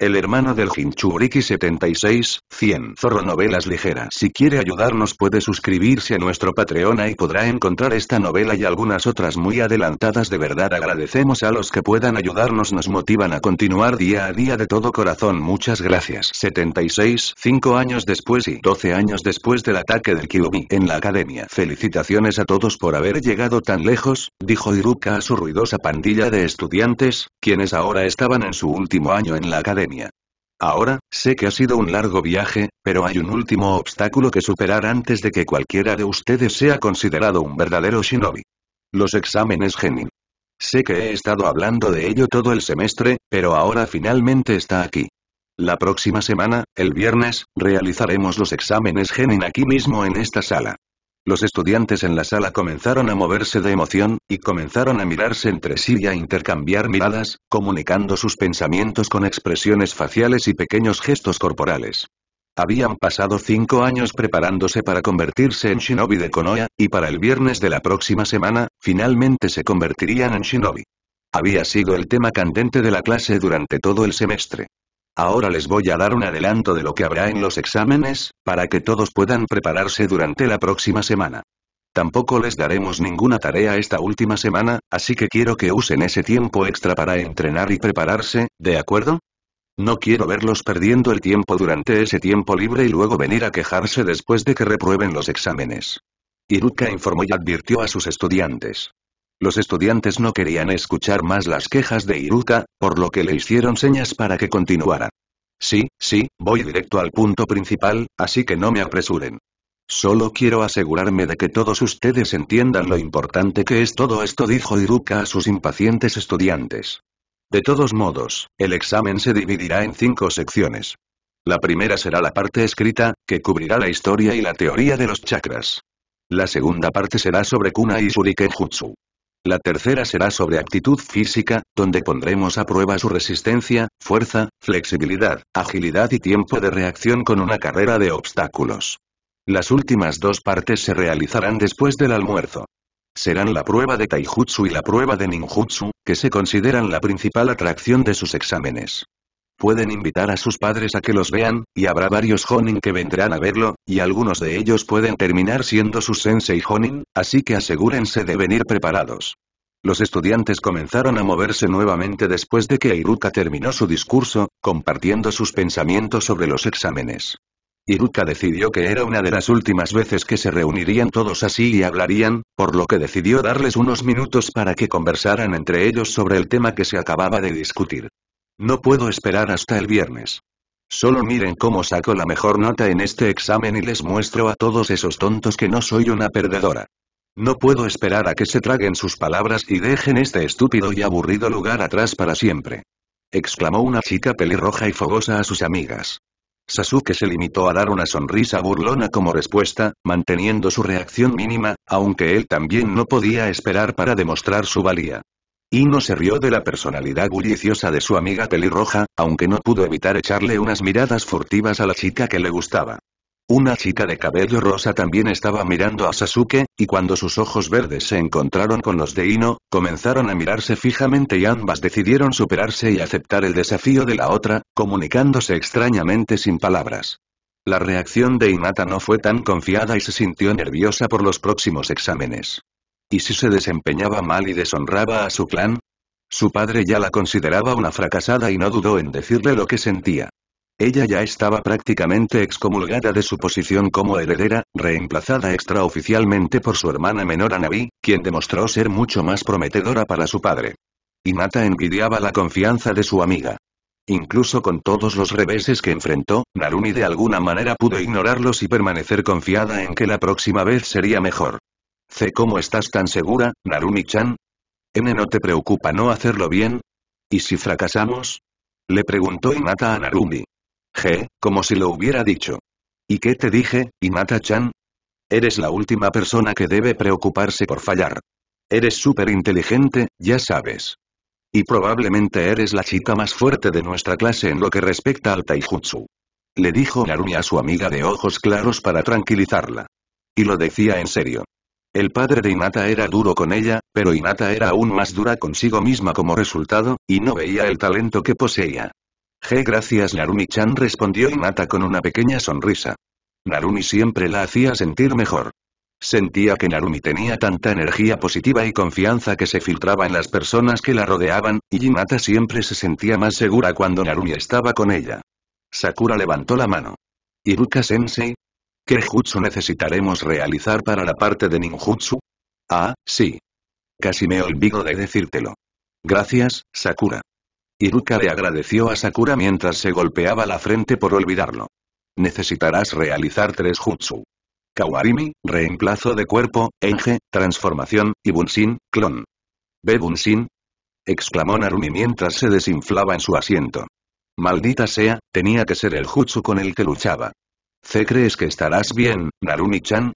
El hermano del Hinchuriki 76, 100 Zorro Novelas Ligeras Si quiere ayudarnos puede suscribirse a nuestro Patreon y podrá encontrar esta novela y algunas otras muy adelantadas de verdad agradecemos a los que puedan ayudarnos nos motivan a continuar día a día de todo corazón muchas gracias 76, 5 años después y 12 años después del ataque del Kiyomi en la academia Felicitaciones a todos por haber llegado tan lejos, dijo Iruka a su ruidosa pandilla de estudiantes, quienes ahora estaban en su último año en la academia Ahora, sé que ha sido un largo viaje, pero hay un último obstáculo que superar antes de que cualquiera de ustedes sea considerado un verdadero shinobi. Los exámenes genin. Sé que he estado hablando de ello todo el semestre, pero ahora finalmente está aquí. La próxima semana, el viernes, realizaremos los exámenes genin aquí mismo en esta sala. Los estudiantes en la sala comenzaron a moverse de emoción, y comenzaron a mirarse entre sí y a intercambiar miradas, comunicando sus pensamientos con expresiones faciales y pequeños gestos corporales. Habían pasado cinco años preparándose para convertirse en shinobi de Konoha, y para el viernes de la próxima semana, finalmente se convertirían en shinobi. Había sido el tema candente de la clase durante todo el semestre. Ahora les voy a dar un adelanto de lo que habrá en los exámenes, para que todos puedan prepararse durante la próxima semana. Tampoco les daremos ninguna tarea esta última semana, así que quiero que usen ese tiempo extra para entrenar y prepararse, ¿de acuerdo? No quiero verlos perdiendo el tiempo durante ese tiempo libre y luego venir a quejarse después de que reprueben los exámenes. Iruka informó y advirtió a sus estudiantes. Los estudiantes no querían escuchar más las quejas de Iruka, por lo que le hicieron señas para que continuara. Sí, sí, voy directo al punto principal, así que no me apresuren. Solo quiero asegurarme de que todos ustedes entiendan lo importante que es todo esto, dijo Iruka a sus impacientes estudiantes. De todos modos, el examen se dividirá en cinco secciones. La primera será la parte escrita, que cubrirá la historia y la teoría de los chakras. La segunda parte será sobre Kuna y Shuriken la tercera será sobre actitud física, donde pondremos a prueba su resistencia, fuerza, flexibilidad, agilidad y tiempo de reacción con una carrera de obstáculos. Las últimas dos partes se realizarán después del almuerzo. Serán la prueba de taijutsu y la prueba de ninjutsu, que se consideran la principal atracción de sus exámenes. Pueden invitar a sus padres a que los vean, y habrá varios Honin que vendrán a verlo, y algunos de ellos pueden terminar siendo sus sensei Honin, así que asegúrense de venir preparados. Los estudiantes comenzaron a moverse nuevamente después de que Iruka terminó su discurso, compartiendo sus pensamientos sobre los exámenes. Iruka decidió que era una de las últimas veces que se reunirían todos así y hablarían, por lo que decidió darles unos minutos para que conversaran entre ellos sobre el tema que se acababa de discutir. No puedo esperar hasta el viernes. Solo miren cómo saco la mejor nota en este examen y les muestro a todos esos tontos que no soy una perdedora. No puedo esperar a que se traguen sus palabras y dejen este estúpido y aburrido lugar atrás para siempre. Exclamó una chica pelirroja y fogosa a sus amigas. Sasuke se limitó a dar una sonrisa burlona como respuesta, manteniendo su reacción mínima, aunque él también no podía esperar para demostrar su valía. Ino se rió de la personalidad bulliciosa de su amiga pelirroja, aunque no pudo evitar echarle unas miradas furtivas a la chica que le gustaba. Una chica de cabello rosa también estaba mirando a Sasuke, y cuando sus ojos verdes se encontraron con los de Ino, comenzaron a mirarse fijamente y ambas decidieron superarse y aceptar el desafío de la otra, comunicándose extrañamente sin palabras. La reacción de Inata no fue tan confiada y se sintió nerviosa por los próximos exámenes. ¿Y si se desempeñaba mal y deshonraba a su clan? Su padre ya la consideraba una fracasada y no dudó en decirle lo que sentía. Ella ya estaba prácticamente excomulgada de su posición como heredera, reemplazada extraoficialmente por su hermana menor Anabi, quien demostró ser mucho más prometedora para su padre. Y Mata envidiaba la confianza de su amiga. Incluso con todos los reveses que enfrentó, Narumi de alguna manera pudo ignorarlos y permanecer confiada en que la próxima vez sería mejor. C. ¿Cómo estás tan segura, Narumi-chan? N. ¿No te preocupa no hacerlo bien? ¿Y si fracasamos? Le preguntó y a Narumi. G. Como si lo hubiera dicho. ¿Y qué te dije, inata chan Eres la última persona que debe preocuparse por fallar. Eres súper inteligente, ya sabes. Y probablemente eres la chica más fuerte de nuestra clase en lo que respecta al taijutsu. Le dijo Narumi a su amiga de ojos claros para tranquilizarla. Y lo decía en serio. El padre de Inata era duro con ella, pero Inata era aún más dura consigo misma como resultado, y no veía el talento que poseía. G gracias Narumi-chan respondió Inata con una pequeña sonrisa. Narumi siempre la hacía sentir mejor. Sentía que Narumi tenía tanta energía positiva y confianza que se filtraba en las personas que la rodeaban, y Inata siempre se sentía más segura cuando Narumi estaba con ella. Sakura levantó la mano. Iruka-sensei, ¿Qué jutsu necesitaremos realizar para la parte de ninjutsu? Ah, sí. Casi me olvido de decírtelo. Gracias, Sakura. Iruka le agradeció a Sakura mientras se golpeaba la frente por olvidarlo. Necesitarás realizar tres jutsu. Kawarimi, reemplazo de cuerpo, Enge, transformación, y Bunshin, clon. ¿Ve Bunshin? exclamó Narumi mientras se desinflaba en su asiento. Maldita sea, tenía que ser el jutsu con el que luchaba crees que estarás bien, Narumi-chan?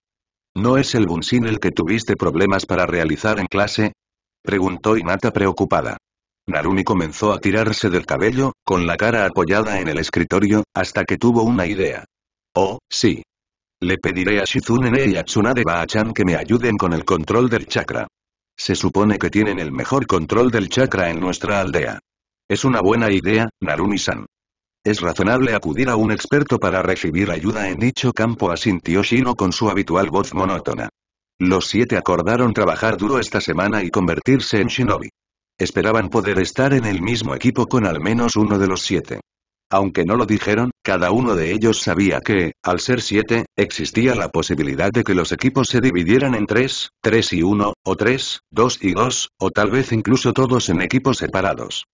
¿No es el Bunshin el que tuviste problemas para realizar en clase? Preguntó Inata preocupada. Narumi comenzó a tirarse del cabello, con la cara apoyada en el escritorio, hasta que tuvo una idea. Oh, sí. Le pediré a Shizune y a tsunadeba Ba-chan que me ayuden con el control del chakra. Se supone que tienen el mejor control del chakra en nuestra aldea. Es una buena idea, Narumi-san. Es razonable acudir a un experto para recibir ayuda en dicho campo asintió Shino con su habitual voz monótona. Los siete acordaron trabajar duro esta semana y convertirse en shinobi. Esperaban poder estar en el mismo equipo con al menos uno de los siete. Aunque no lo dijeron, cada uno de ellos sabía que, al ser siete, existía la posibilidad de que los equipos se dividieran en tres, tres y uno, o tres, dos y dos, o tal vez incluso todos en equipos separados.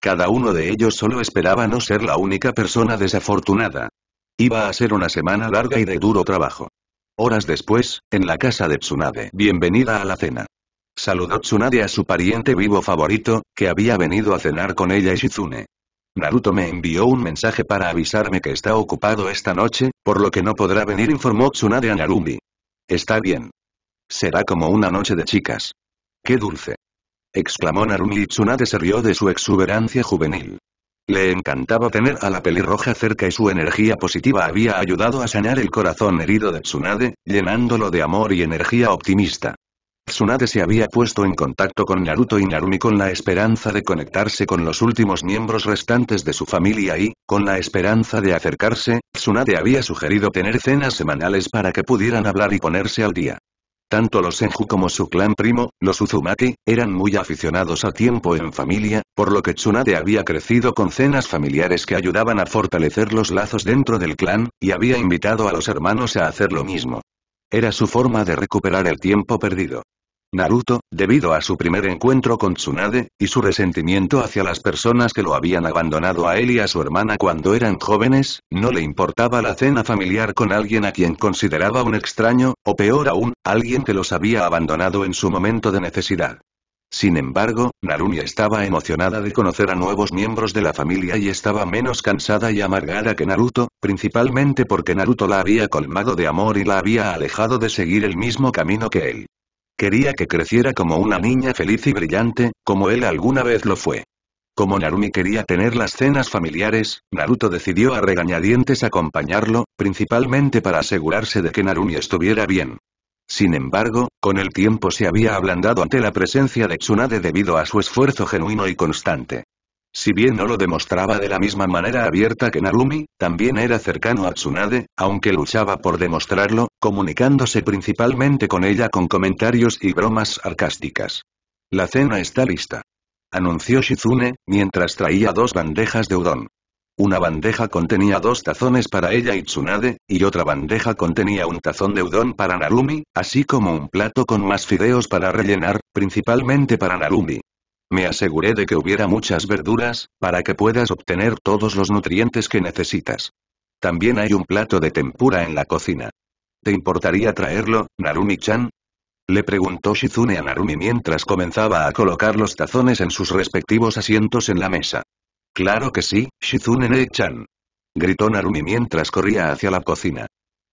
Cada uno de ellos solo esperaba no ser la única persona desafortunada. Iba a ser una semana larga y de duro trabajo. Horas después, en la casa de Tsunade. Bienvenida a la cena. Saludó Tsunade a su pariente vivo favorito, que había venido a cenar con ella y Shizune. Naruto me envió un mensaje para avisarme que está ocupado esta noche, por lo que no podrá venir informó Tsunade a Narumi. Está bien. Será como una noche de chicas. Qué dulce exclamó Narumi Tsunade se rió de su exuberancia juvenil. Le encantaba tener a la pelirroja cerca y su energía positiva había ayudado a sanar el corazón herido de Tsunade, llenándolo de amor y energía optimista. Tsunade se había puesto en contacto con Naruto y Narumi con la esperanza de conectarse con los últimos miembros restantes de su familia y, con la esperanza de acercarse, Tsunade había sugerido tener cenas semanales para que pudieran hablar y ponerse al día. Tanto los Senju como su clan primo, los Uzumaki, eran muy aficionados a tiempo en familia, por lo que Tsunade había crecido con cenas familiares que ayudaban a fortalecer los lazos dentro del clan, y había invitado a los hermanos a hacer lo mismo. Era su forma de recuperar el tiempo perdido. Naruto, debido a su primer encuentro con Tsunade, y su resentimiento hacia las personas que lo habían abandonado a él y a su hermana cuando eran jóvenes, no le importaba la cena familiar con alguien a quien consideraba un extraño, o peor aún, alguien que los había abandonado en su momento de necesidad. Sin embargo, Narumi estaba emocionada de conocer a nuevos miembros de la familia y estaba menos cansada y amargada que Naruto, principalmente porque Naruto la había colmado de amor y la había alejado de seguir el mismo camino que él. Quería que creciera como una niña feliz y brillante, como él alguna vez lo fue. Como Narumi quería tener las cenas familiares, Naruto decidió a regañadientes acompañarlo, principalmente para asegurarse de que Narumi estuviera bien. Sin embargo, con el tiempo se había ablandado ante la presencia de Tsunade debido a su esfuerzo genuino y constante. Si bien no lo demostraba de la misma manera abierta que Narumi, también era cercano a Tsunade, aunque luchaba por demostrarlo, comunicándose principalmente con ella con comentarios y bromas sarcásticas. La cena está lista. Anunció Shizune, mientras traía dos bandejas de udon. Una bandeja contenía dos tazones para ella y Tsunade, y otra bandeja contenía un tazón de udon para Narumi, así como un plato con más fideos para rellenar, principalmente para Narumi. Me aseguré de que hubiera muchas verduras, para que puedas obtener todos los nutrientes que necesitas. También hay un plato de tempura en la cocina. ¿Te importaría traerlo, Narumi-chan? Le preguntó Shizune a Narumi mientras comenzaba a colocar los tazones en sus respectivos asientos en la mesa. Claro que sí, shizune chan Gritó Narumi mientras corría hacia la cocina.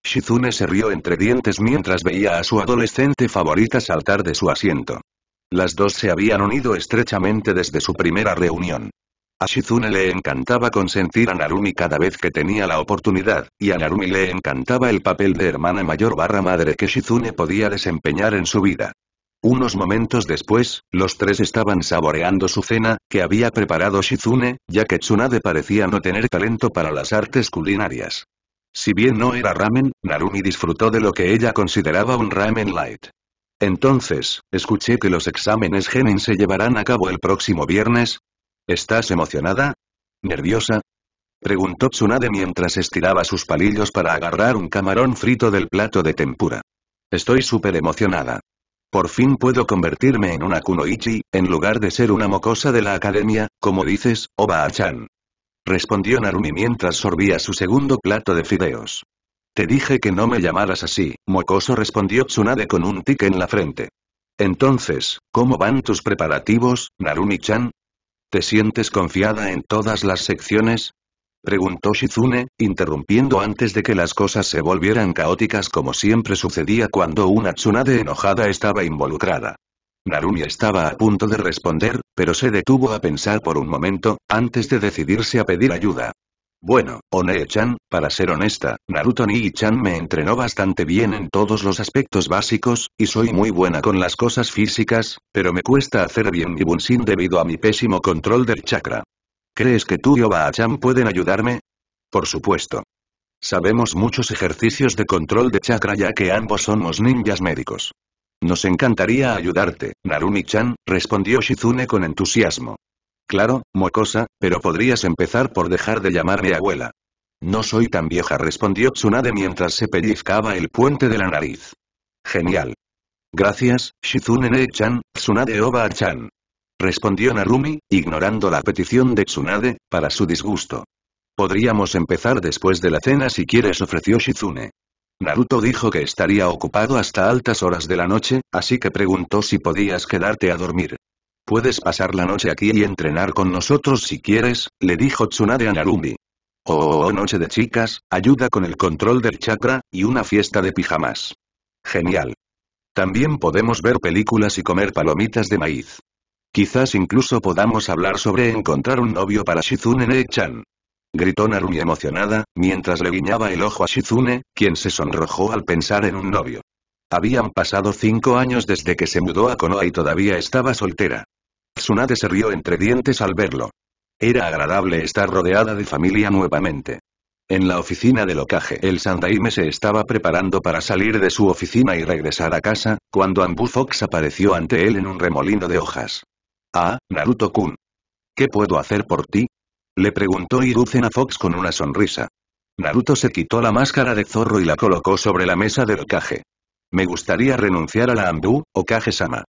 Shizune se rió entre dientes mientras veía a su adolescente favorita saltar de su asiento. Las dos se habían unido estrechamente desde su primera reunión. A Shizune le encantaba consentir a Narumi cada vez que tenía la oportunidad, y a Narumi le encantaba el papel de hermana mayor barra madre que Shizune podía desempeñar en su vida. Unos momentos después, los tres estaban saboreando su cena, que había preparado Shizune, ya que Tsunade parecía no tener talento para las artes culinarias. Si bien no era ramen, Narumi disfrutó de lo que ella consideraba un ramen light. Entonces, escuché que los exámenes Genin se llevarán a cabo el próximo viernes. ¿Estás emocionada? ¿Nerviosa? Preguntó Tsunade mientras estiraba sus palillos para agarrar un camarón frito del plato de tempura. Estoy súper emocionada. Por fin puedo convertirme en una kunoichi, en lugar de ser una mocosa de la academia, como dices, Oba-chan. Respondió Narumi mientras sorbía su segundo plato de fideos. Te dije que no me llamaras así, mocoso respondió Tsunade con un tic en la frente. Entonces, ¿cómo van tus preparativos, Narumi-chan? ¿Te sientes confiada en todas las secciones? Preguntó Shizune, interrumpiendo antes de que las cosas se volvieran caóticas como siempre sucedía cuando una Tsunade enojada estaba involucrada. Narumi estaba a punto de responder, pero se detuvo a pensar por un momento, antes de decidirse a pedir ayuda. Bueno, Onee-chan, para ser honesta, Naruto ni chan me entrenó bastante bien en todos los aspectos básicos, y soy muy buena con las cosas físicas, pero me cuesta hacer bien mi Bunshin debido a mi pésimo control del chakra. ¿Crees que tú y Oba-chan pueden ayudarme? Por supuesto. Sabemos muchos ejercicios de control de chakra ya que ambos somos ninjas médicos. Nos encantaría ayudarte, Narumi-chan, respondió Shizune con entusiasmo. Claro, mocosa, pero podrías empezar por dejar de llamarme abuela. No soy tan vieja, respondió Tsunade mientras se pellizcaba el puente de la nariz. Genial. Gracias, Shizune-chan, Tsunade Oba-chan. Respondió Narumi, ignorando la petición de Tsunade, para su disgusto. Podríamos empezar después de la cena si quieres, ofreció Shizune. Naruto dijo que estaría ocupado hasta altas horas de la noche, así que preguntó si podías quedarte a dormir. Puedes pasar la noche aquí y entrenar con nosotros si quieres, le dijo Tsunade a Narumi. Oh, oh, oh, noche de chicas, ayuda con el control del chakra, y una fiesta de pijamas. Genial. También podemos ver películas y comer palomitas de maíz. Quizás incluso podamos hablar sobre encontrar un novio para Shizune chan Gritó Narumi emocionada, mientras le guiñaba el ojo a Shizune, quien se sonrojó al pensar en un novio. Habían pasado cinco años desde que se mudó a Konoha y todavía estaba soltera. Tsunade se rió entre dientes al verlo. Era agradable estar rodeada de familia nuevamente. En la oficina del ocaje, el Sandaime se estaba preparando para salir de su oficina y regresar a casa, cuando Ambu Fox apareció ante él en un remolino de hojas. Ah, Naruto-kun. ¿Qué puedo hacer por ti? Le preguntó Hiruzen Fox con una sonrisa. Naruto se quitó la máscara de zorro y la colocó sobre la mesa del locaje. Me gustaría renunciar a la Ambu, ocaje-sama.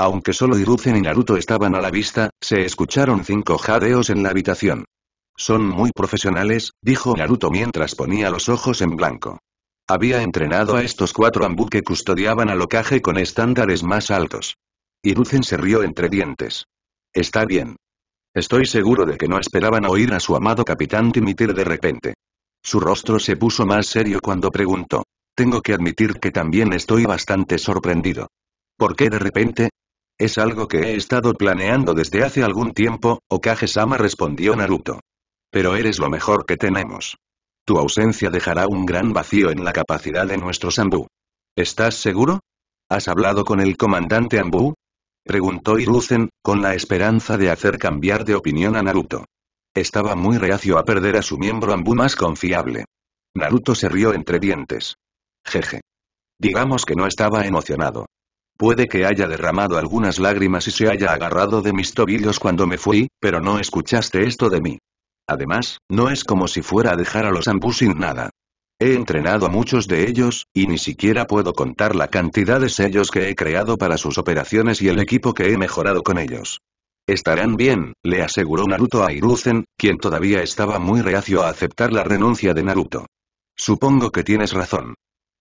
Aunque solo Hiruzen y Naruto estaban a la vista, se escucharon cinco jadeos en la habitación. Son muy profesionales, dijo Naruto mientras ponía los ojos en blanco. Había entrenado a estos cuatro ambú que custodiaban al ocaje con estándares más altos. Hiruzen se rió entre dientes. Está bien. Estoy seguro de que no esperaban oír a su amado capitán dimitir de repente. Su rostro se puso más serio cuando preguntó. Tengo que admitir que también estoy bastante sorprendido. ¿Por qué de repente? Es algo que he estado planeando desde hace algún tiempo, Okage-sama respondió Naruto. Pero eres lo mejor que tenemos. Tu ausencia dejará un gran vacío en la capacidad de nuestro Anbu. ¿Estás seguro? ¿Has hablado con el comandante Ambu? Preguntó Iruken, con la esperanza de hacer cambiar de opinión a Naruto. Estaba muy reacio a perder a su miembro Ambu más confiable. Naruto se rió entre dientes. Jeje. Digamos que no estaba emocionado. Puede que haya derramado algunas lágrimas y se haya agarrado de mis tobillos cuando me fui, pero no escuchaste esto de mí. Además, no es como si fuera a dejar a los Anbu sin nada. He entrenado a muchos de ellos, y ni siquiera puedo contar la cantidad de sellos que he creado para sus operaciones y el equipo que he mejorado con ellos. Estarán bien, le aseguró Naruto a Hiruzen, quien todavía estaba muy reacio a aceptar la renuncia de Naruto. Supongo que tienes razón.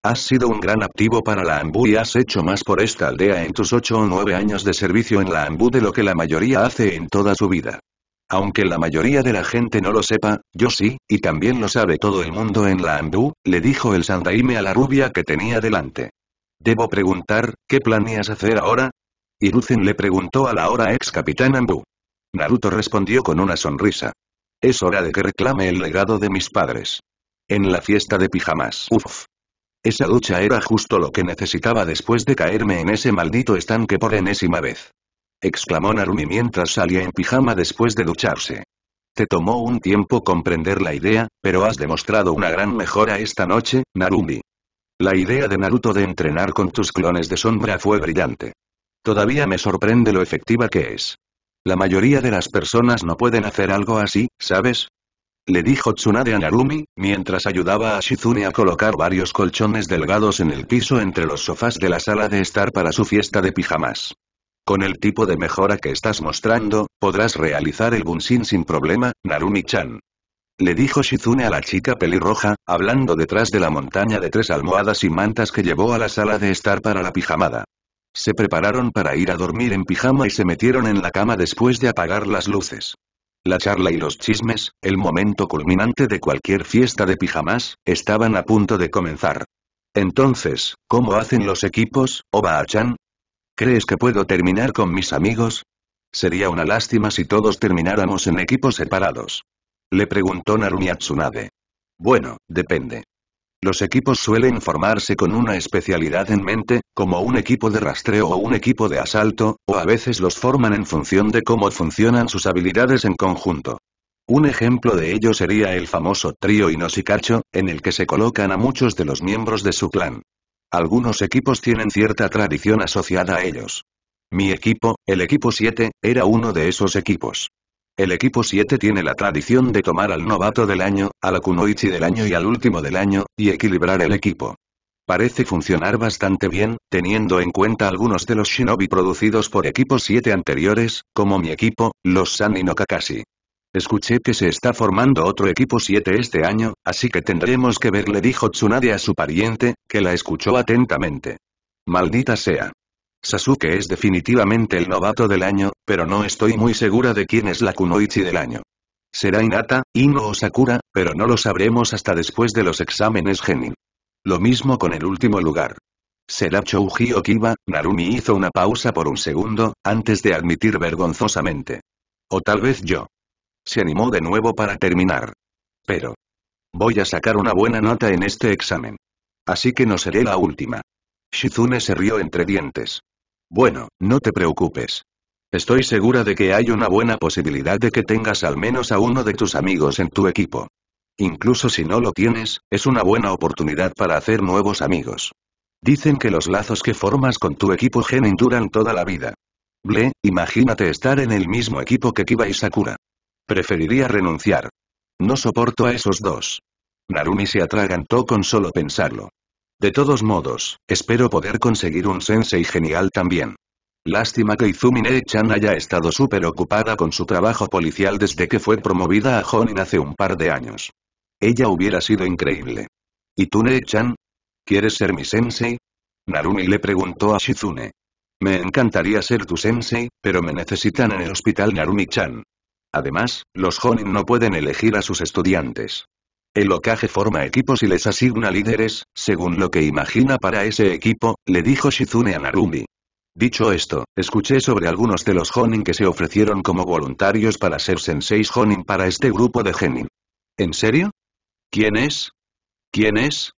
Has sido un gran activo para la AMBU y has hecho más por esta aldea en tus ocho o nueve años de servicio en la AMBU de lo que la mayoría hace en toda su vida. Aunque la mayoría de la gente no lo sepa, yo sí, y también lo sabe todo el mundo en la AMBU, le dijo el Sandaime a la rubia que tenía delante. Debo preguntar, ¿qué planeas hacer ahora? Iruzen le preguntó a la hora ex capitán Ambu. Naruto respondió con una sonrisa. Es hora de que reclame el legado de mis padres. En la fiesta de pijamas. Uf. Esa ducha era justo lo que necesitaba después de caerme en ese maldito estanque por enésima vez. Exclamó Narumi mientras salía en pijama después de ducharse. Te tomó un tiempo comprender la idea, pero has demostrado una gran mejora esta noche, Narumi. La idea de Naruto de entrenar con tus clones de sombra fue brillante. Todavía me sorprende lo efectiva que es. La mayoría de las personas no pueden hacer algo así, ¿sabes? le dijo Tsunade a Narumi, mientras ayudaba a Shizune a colocar varios colchones delgados en el piso entre los sofás de la sala de estar para su fiesta de pijamas. Con el tipo de mejora que estás mostrando, podrás realizar el Bunshin sin problema, Narumi-chan. Le dijo Shizune a la chica pelirroja, hablando detrás de la montaña de tres almohadas y mantas que llevó a la sala de estar para la pijamada. Se prepararon para ir a dormir en pijama y se metieron en la cama después de apagar las luces. La charla y los chismes, el momento culminante de cualquier fiesta de pijamas, estaban a punto de comenzar. Entonces, ¿cómo hacen los equipos, Oba-chan? ¿Crees que puedo terminar con mis amigos? Sería una lástima si todos termináramos en equipos separados. Le preguntó Narumi Bueno, depende. Los equipos suelen formarse con una especialidad en mente, como un equipo de rastreo o un equipo de asalto, o a veces los forman en función de cómo funcionan sus habilidades en conjunto. Un ejemplo de ello sería el famoso trío inosicacho, en el que se colocan a muchos de los miembros de su clan. Algunos equipos tienen cierta tradición asociada a ellos. Mi equipo, el equipo 7, era uno de esos equipos. El equipo 7 tiene la tradición de tomar al novato del año, al kunoichi del año y al último del año, y equilibrar el equipo. Parece funcionar bastante bien, teniendo en cuenta algunos de los shinobi producidos por equipos 7 anteriores, como mi equipo, los San no Kakashi. Escuché que se está formando otro equipo 7 este año, así que tendremos que ver le dijo Tsunade a su pariente, que la escuchó atentamente. Maldita sea. Sasuke es definitivamente el novato del año, pero no estoy muy segura de quién es la kunoichi del año. Será Inata, Ino o Sakura, pero no lo sabremos hasta después de los exámenes genin. Lo mismo con el último lugar. Será Chouji o Kiba, Narumi hizo una pausa por un segundo, antes de admitir vergonzosamente. O tal vez yo. Se animó de nuevo para terminar. Pero. Voy a sacar una buena nota en este examen. Así que no seré la última. Shizune se rió entre dientes. Bueno, no te preocupes. Estoy segura de que hay una buena posibilidad de que tengas al menos a uno de tus amigos en tu equipo. Incluso si no lo tienes, es una buena oportunidad para hacer nuevos amigos. Dicen que los lazos que formas con tu equipo Genin duran toda la vida. Ble, imagínate estar en el mismo equipo que Kiba y Sakura. Preferiría renunciar. No soporto a esos dos. Narumi se atragantó con solo pensarlo. De todos modos, espero poder conseguir un sensei genial también. Lástima que Izumine-chan haya estado súper ocupada con su trabajo policial desde que fue promovida a Honin hace un par de años. Ella hubiera sido increíble. ¿Y tú, Ne-chan? ¿Quieres ser mi sensei? Narumi le preguntó a Shizune. Me encantaría ser tu sensei, pero me necesitan en el hospital Narumi-chan. Además, los Honin no pueden elegir a sus estudiantes. El ocaje forma equipos y les asigna líderes, según lo que imagina para ese equipo, le dijo Shizune a Narumi. Dicho esto, escuché sobre algunos de los Honin que se ofrecieron como voluntarios para ser senseis Honin para este grupo de Genin. ¿En serio? ¿Quién es? ¿Quién es?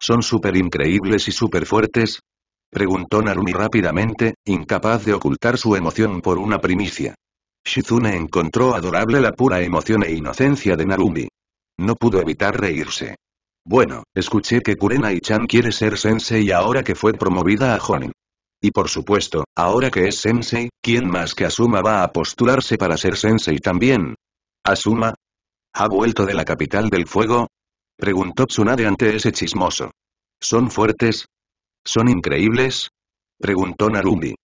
¿Son súper increíbles y súper fuertes? Preguntó Narumi rápidamente, incapaz de ocultar su emoción por una primicia. Shizune encontró adorable la pura emoción e inocencia de Narumi. No pudo evitar reírse. Bueno, escuché que y chan quiere ser sensei ahora que fue promovida a Honin. Y por supuesto, ahora que es sensei, ¿quién más que Asuma va a postularse para ser sensei también? ¿Asuma? ¿Ha vuelto de la capital del fuego? Preguntó Tsunade ante ese chismoso. ¿Son fuertes? ¿Son increíbles? Preguntó Narumi.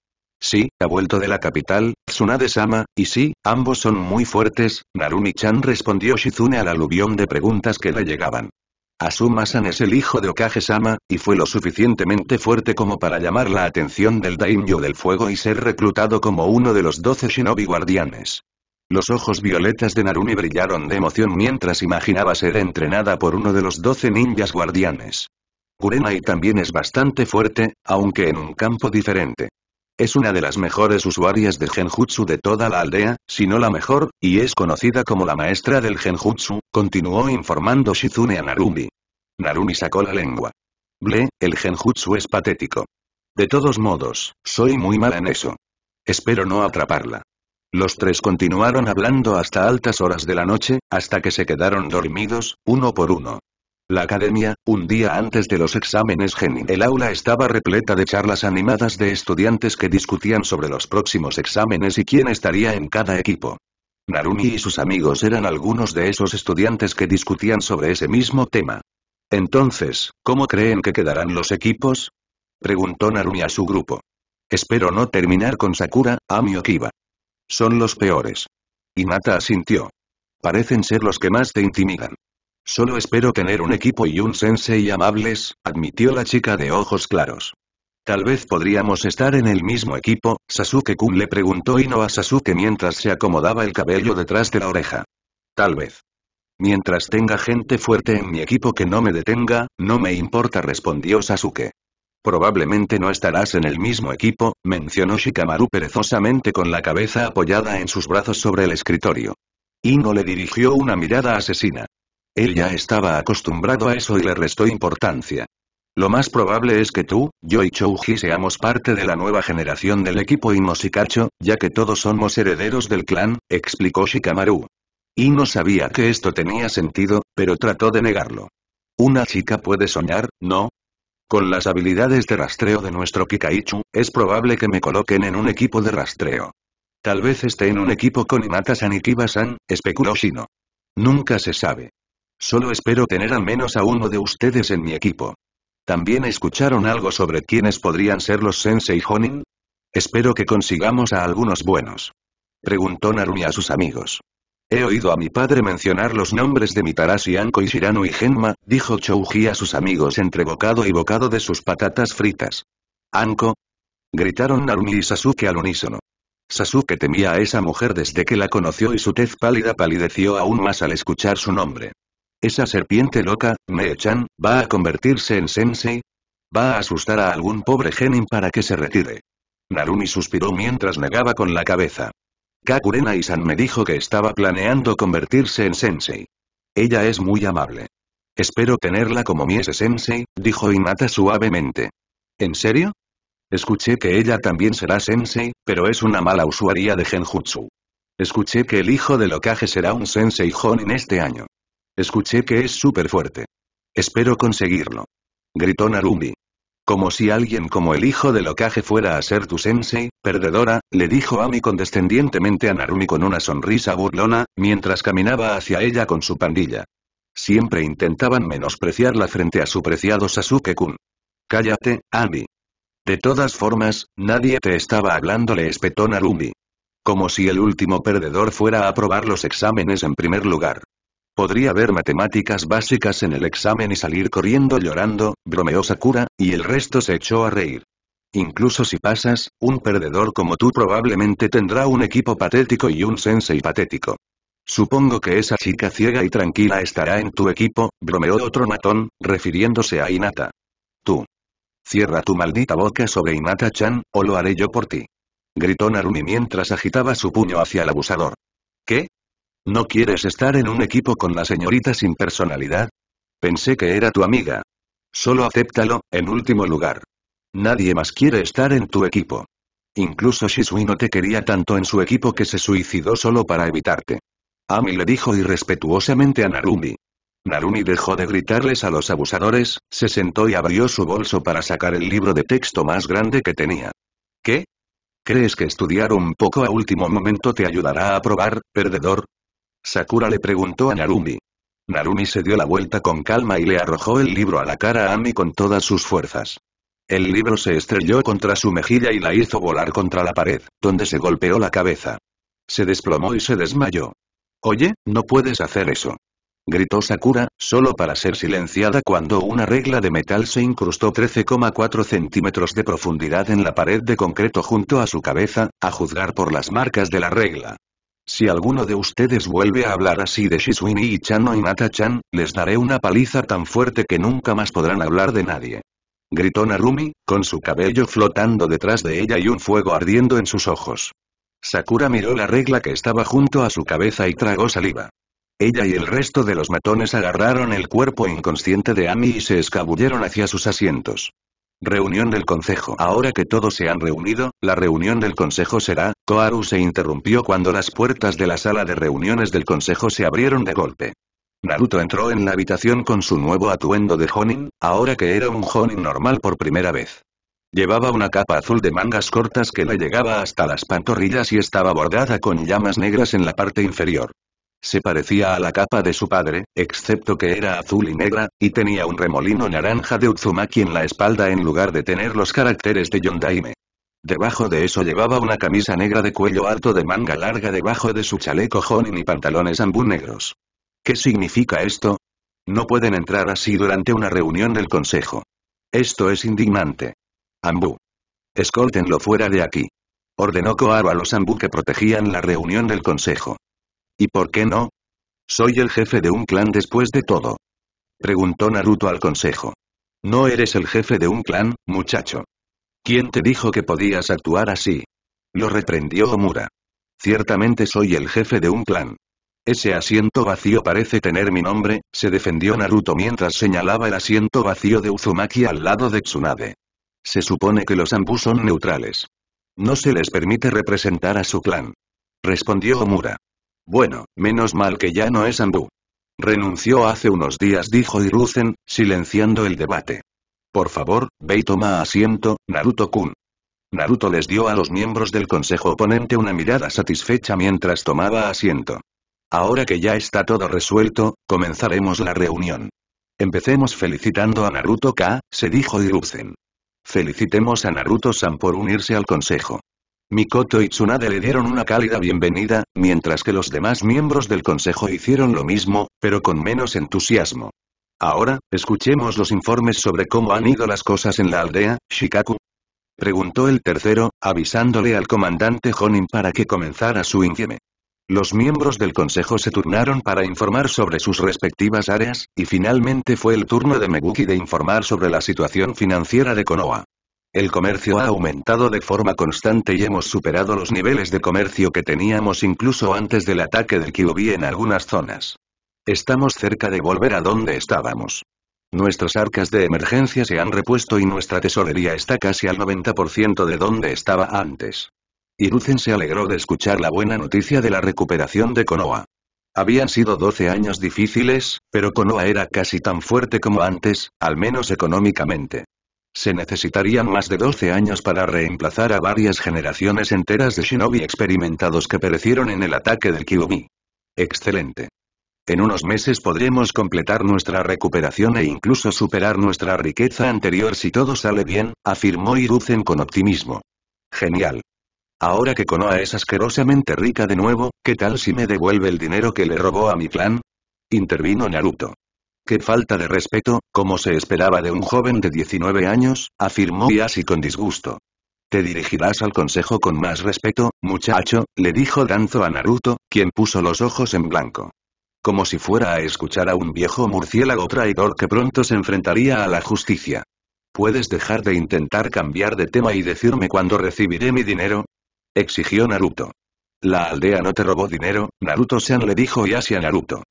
Sí, ha vuelto de la capital, Tsunade-sama, y sí, ambos son muy fuertes, Narumi-chan respondió Shizune al aluvión de preguntas que le llegaban. Asuma-san es el hijo de Okage-sama, y fue lo suficientemente fuerte como para llamar la atención del Daimyo del Fuego y ser reclutado como uno de los doce shinobi guardianes. Los ojos violetas de Narumi brillaron de emoción mientras imaginaba ser entrenada por uno de los doce ninjas guardianes. Kurenai también es bastante fuerte, aunque en un campo diferente. Es una de las mejores usuarias de genjutsu de toda la aldea, si no la mejor, y es conocida como la maestra del genjutsu, continuó informando Shizune a Narumi. Narumi sacó la lengua. Ble, el genjutsu es patético. De todos modos, soy muy mala en eso. Espero no atraparla. Los tres continuaron hablando hasta altas horas de la noche, hasta que se quedaron dormidos, uno por uno. La academia, un día antes de los exámenes Genin. El aula estaba repleta de charlas animadas de estudiantes que discutían sobre los próximos exámenes y quién estaría en cada equipo. Narumi y sus amigos eran algunos de esos estudiantes que discutían sobre ese mismo tema. Entonces, ¿cómo creen que quedarán los equipos? Preguntó Narumi a su grupo. Espero no terminar con Sakura, Ami o Kiba. Son los peores. Inata asintió. Parecen ser los que más te intimidan. Solo espero tener un equipo y un sensei amables, admitió la chica de ojos claros. Tal vez podríamos estar en el mismo equipo, Sasuke-kun le preguntó Ino a Sasuke mientras se acomodaba el cabello detrás de la oreja. Tal vez. Mientras tenga gente fuerte en mi equipo que no me detenga, no me importa respondió Sasuke. Probablemente no estarás en el mismo equipo, mencionó Shikamaru perezosamente con la cabeza apoyada en sus brazos sobre el escritorio. Ino le dirigió una mirada asesina. Él ya estaba acostumbrado a eso y le restó importancia. Lo más probable es que tú, yo y Chouji seamos parte de la nueva generación del equipo Inmosikacho, ya que todos somos herederos del clan, explicó Shikamaru. Y no sabía que esto tenía sentido, pero trató de negarlo. Una chica puede soñar, ¿no? Con las habilidades de rastreo de nuestro Kikaichu, es probable que me coloquen en un equipo de rastreo. Tal vez esté en un equipo con y kiba san especuló Shino. Nunca se sabe. Solo espero tener al menos a uno de ustedes en mi equipo. ¿También escucharon algo sobre quiénes podrían ser los Sensei Honin? Espero que consigamos a algunos buenos. Preguntó Narumi a sus amigos. He oído a mi padre mencionar los nombres de Mitarashi Anko y Shirano y Genma, dijo Chouji a sus amigos entre bocado y bocado de sus patatas fritas. ¿Anko? Gritaron Narumi y Sasuke al unísono. Sasuke temía a esa mujer desde que la conoció y su tez pálida palideció aún más al escuchar su nombre. Esa serpiente loca, Mee-chan, ¿va a convertirse en sensei? ¿Va a asustar a algún pobre genin para que se retire? Narumi suspiró mientras negaba con la cabeza. Kakurena san me dijo que estaba planeando convertirse en sensei. Ella es muy amable. Espero tenerla como mi sensei, dijo Inata suavemente. ¿En serio? Escuché que ella también será sensei, pero es una mala usuaria de genjutsu. Escuché que el hijo de Okage será un sensei en este año. Escuché que es súper fuerte. Espero conseguirlo. Gritó Narumi. Como si alguien como el hijo de Lokage fuera a ser tu sensei, perdedora, le dijo Ami condescendientemente a Narumi con una sonrisa burlona, mientras caminaba hacia ella con su pandilla. Siempre intentaban menospreciarla frente a su preciado Sasuke-kun. Cállate, Ami. De todas formas, nadie te estaba hablando le espetó Narumi. Como si el último perdedor fuera a probar los exámenes en primer lugar. Podría haber matemáticas básicas en el examen y salir corriendo llorando, bromeó Sakura, y el resto se echó a reír. Incluso si pasas, un perdedor como tú probablemente tendrá un equipo patético y un sensei patético. Supongo que esa chica ciega y tranquila estará en tu equipo, bromeó otro matón, refiriéndose a Inata. Tú. Cierra tu maldita boca sobre Inata-chan, o lo haré yo por ti. Gritó Narumi mientras agitaba su puño hacia el abusador. ¿Qué? ¿No quieres estar en un equipo con la señorita sin personalidad? Pensé que era tu amiga. Solo acéptalo, en último lugar. Nadie más quiere estar en tu equipo. Incluso Shisui no te quería tanto en su equipo que se suicidó solo para evitarte. Ami le dijo irrespetuosamente a Narumi. Narumi dejó de gritarles a los abusadores, se sentó y abrió su bolso para sacar el libro de texto más grande que tenía. ¿Qué? ¿Crees que estudiar un poco a último momento te ayudará a probar, perdedor? Sakura le preguntó a Narumi. Narumi se dio la vuelta con calma y le arrojó el libro a la cara a Ami con todas sus fuerzas. El libro se estrelló contra su mejilla y la hizo volar contra la pared, donde se golpeó la cabeza. Se desplomó y se desmayó. Oye, no puedes hacer eso. Gritó Sakura, solo para ser silenciada cuando una regla de metal se incrustó 13,4 centímetros de profundidad en la pared de concreto junto a su cabeza, a juzgar por las marcas de la regla. Si alguno de ustedes vuelve a hablar así de Shizuini y Chano y Mata-chan, les daré una paliza tan fuerte que nunca más podrán hablar de nadie. Gritó Narumi, con su cabello flotando detrás de ella y un fuego ardiendo en sus ojos. Sakura miró la regla que estaba junto a su cabeza y tragó saliva. Ella y el resto de los matones agarraron el cuerpo inconsciente de Ami y se escabulleron hacia sus asientos. Reunión del Consejo. Ahora que todos se han reunido, la reunión del Consejo será... Koaru se interrumpió cuando las puertas de la sala de reuniones del Consejo se abrieron de golpe. Naruto entró en la habitación con su nuevo atuendo de Honin, ahora que era un Honin normal por primera vez. Llevaba una capa azul de mangas cortas que le llegaba hasta las pantorrillas y estaba bordada con llamas negras en la parte inferior. Se parecía a la capa de su padre, excepto que era azul y negra, y tenía un remolino naranja de Uzumaki en la espalda en lugar de tener los caracteres de Yondaime. Debajo de eso llevaba una camisa negra de cuello alto de manga larga debajo de su chaleco jonin y pantalones ambú negros. ¿Qué significa esto? No pueden entrar así durante una reunión del consejo. Esto es indignante. Ambu. Escóltenlo fuera de aquí. Ordenó Koharu a los Ambu que protegían la reunión del consejo. ¿Y por qué no? Soy el jefe de un clan después de todo. Preguntó Naruto al consejo. No eres el jefe de un clan, muchacho. ¿Quién te dijo que podías actuar así? Lo reprendió Omura. Ciertamente soy el jefe de un clan. Ese asiento vacío parece tener mi nombre, se defendió Naruto mientras señalaba el asiento vacío de Uzumaki al lado de Tsunade. Se supone que los ambos son neutrales. No se les permite representar a su clan. Respondió Omura. Bueno, menos mal que ya no es Ambu. Renunció hace unos días dijo Hiruzen, silenciando el debate. Por favor, ve y toma asiento, Naruto-kun. Naruto les dio a los miembros del consejo oponente una mirada satisfecha mientras tomaba asiento. Ahora que ya está todo resuelto, comenzaremos la reunión. Empecemos felicitando a Naruto-ka, se dijo Hiruzen. Felicitemos a Naruto-san por unirse al consejo. Mikoto y Tsunade le dieron una cálida bienvenida, mientras que los demás miembros del consejo hicieron lo mismo, pero con menos entusiasmo. Ahora, escuchemos los informes sobre cómo han ido las cosas en la aldea, Shikaku. Preguntó el tercero, avisándole al comandante Honin para que comenzara su informe. Los miembros del consejo se turnaron para informar sobre sus respectivas áreas, y finalmente fue el turno de Meguki de informar sobre la situación financiera de Konoha. El comercio ha aumentado de forma constante y hemos superado los niveles de comercio que teníamos incluso antes del ataque del Kyobi en algunas zonas. Estamos cerca de volver a donde estábamos. Nuestras arcas de emergencia se han repuesto y nuestra tesorería está casi al 90% de donde estaba antes. Irucen se alegró de escuchar la buena noticia de la recuperación de Konoha. Habían sido 12 años difíciles, pero Konoha era casi tan fuerte como antes, al menos económicamente. Se necesitarían más de 12 años para reemplazar a varias generaciones enteras de shinobi experimentados que perecieron en el ataque del Kyumi. Excelente. En unos meses podremos completar nuestra recuperación e incluso superar nuestra riqueza anterior si todo sale bien, afirmó Iruzen con optimismo. Genial. Ahora que Konoha es asquerosamente rica de nuevo, ¿qué tal si me devuelve el dinero que le robó a mi clan? Intervino Naruto. ¡Qué falta de respeto, como se esperaba de un joven de 19 años! afirmó Yasi con disgusto. Te dirigirás al consejo con más respeto, muchacho, le dijo Danzo a Naruto, quien puso los ojos en blanco. Como si fuera a escuchar a un viejo murciélago traidor que pronto se enfrentaría a la justicia. ¿Puedes dejar de intentar cambiar de tema y decirme cuándo recibiré mi dinero? exigió Naruto. La aldea no te robó dinero, Naruto-san le dijo Yasi a Naruto.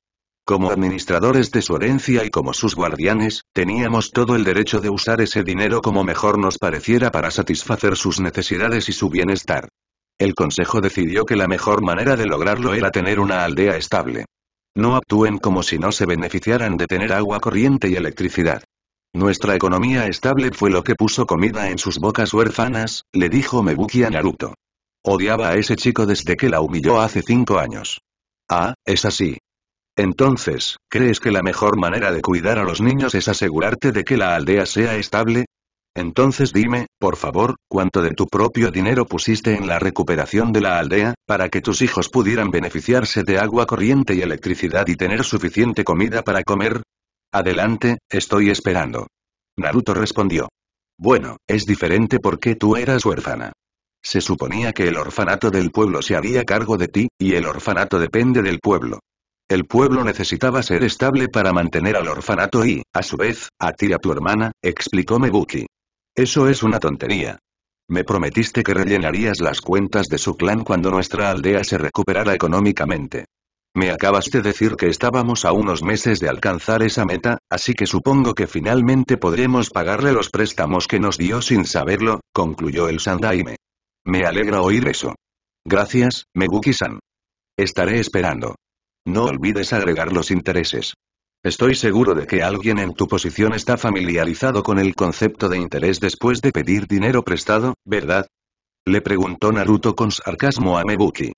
Como administradores de su herencia y como sus guardianes, teníamos todo el derecho de usar ese dinero como mejor nos pareciera para satisfacer sus necesidades y su bienestar. El Consejo decidió que la mejor manera de lograrlo era tener una aldea estable. No actúen como si no se beneficiaran de tener agua corriente y electricidad. Nuestra economía estable fue lo que puso comida en sus bocas huérfanas, le dijo Mebuki a Naruto. Odiaba a ese chico desde que la humilló hace cinco años. Ah, es así. Entonces, ¿crees que la mejor manera de cuidar a los niños es asegurarte de que la aldea sea estable? Entonces dime, por favor, cuánto de tu propio dinero pusiste en la recuperación de la aldea, para que tus hijos pudieran beneficiarse de agua corriente y electricidad y tener suficiente comida para comer? Adelante, estoy esperando. Naruto respondió. Bueno, es diferente porque tú eras huérfana. Se suponía que el orfanato del pueblo se haría cargo de ti, y el orfanato depende del pueblo. El pueblo necesitaba ser estable para mantener al orfanato y, a su vez, a ti y a tu hermana, explicó Mebuki. Eso es una tontería. Me prometiste que rellenarías las cuentas de su clan cuando nuestra aldea se recuperara económicamente. Me acabas de decir que estábamos a unos meses de alcanzar esa meta, así que supongo que finalmente podremos pagarle los préstamos que nos dio sin saberlo, concluyó el Sandaime. Me alegra oír eso. Gracias, Meguki-san. Estaré esperando. No olvides agregar los intereses. Estoy seguro de que alguien en tu posición está familiarizado con el concepto de interés después de pedir dinero prestado, ¿verdad? Le preguntó Naruto con sarcasmo a Mebuki.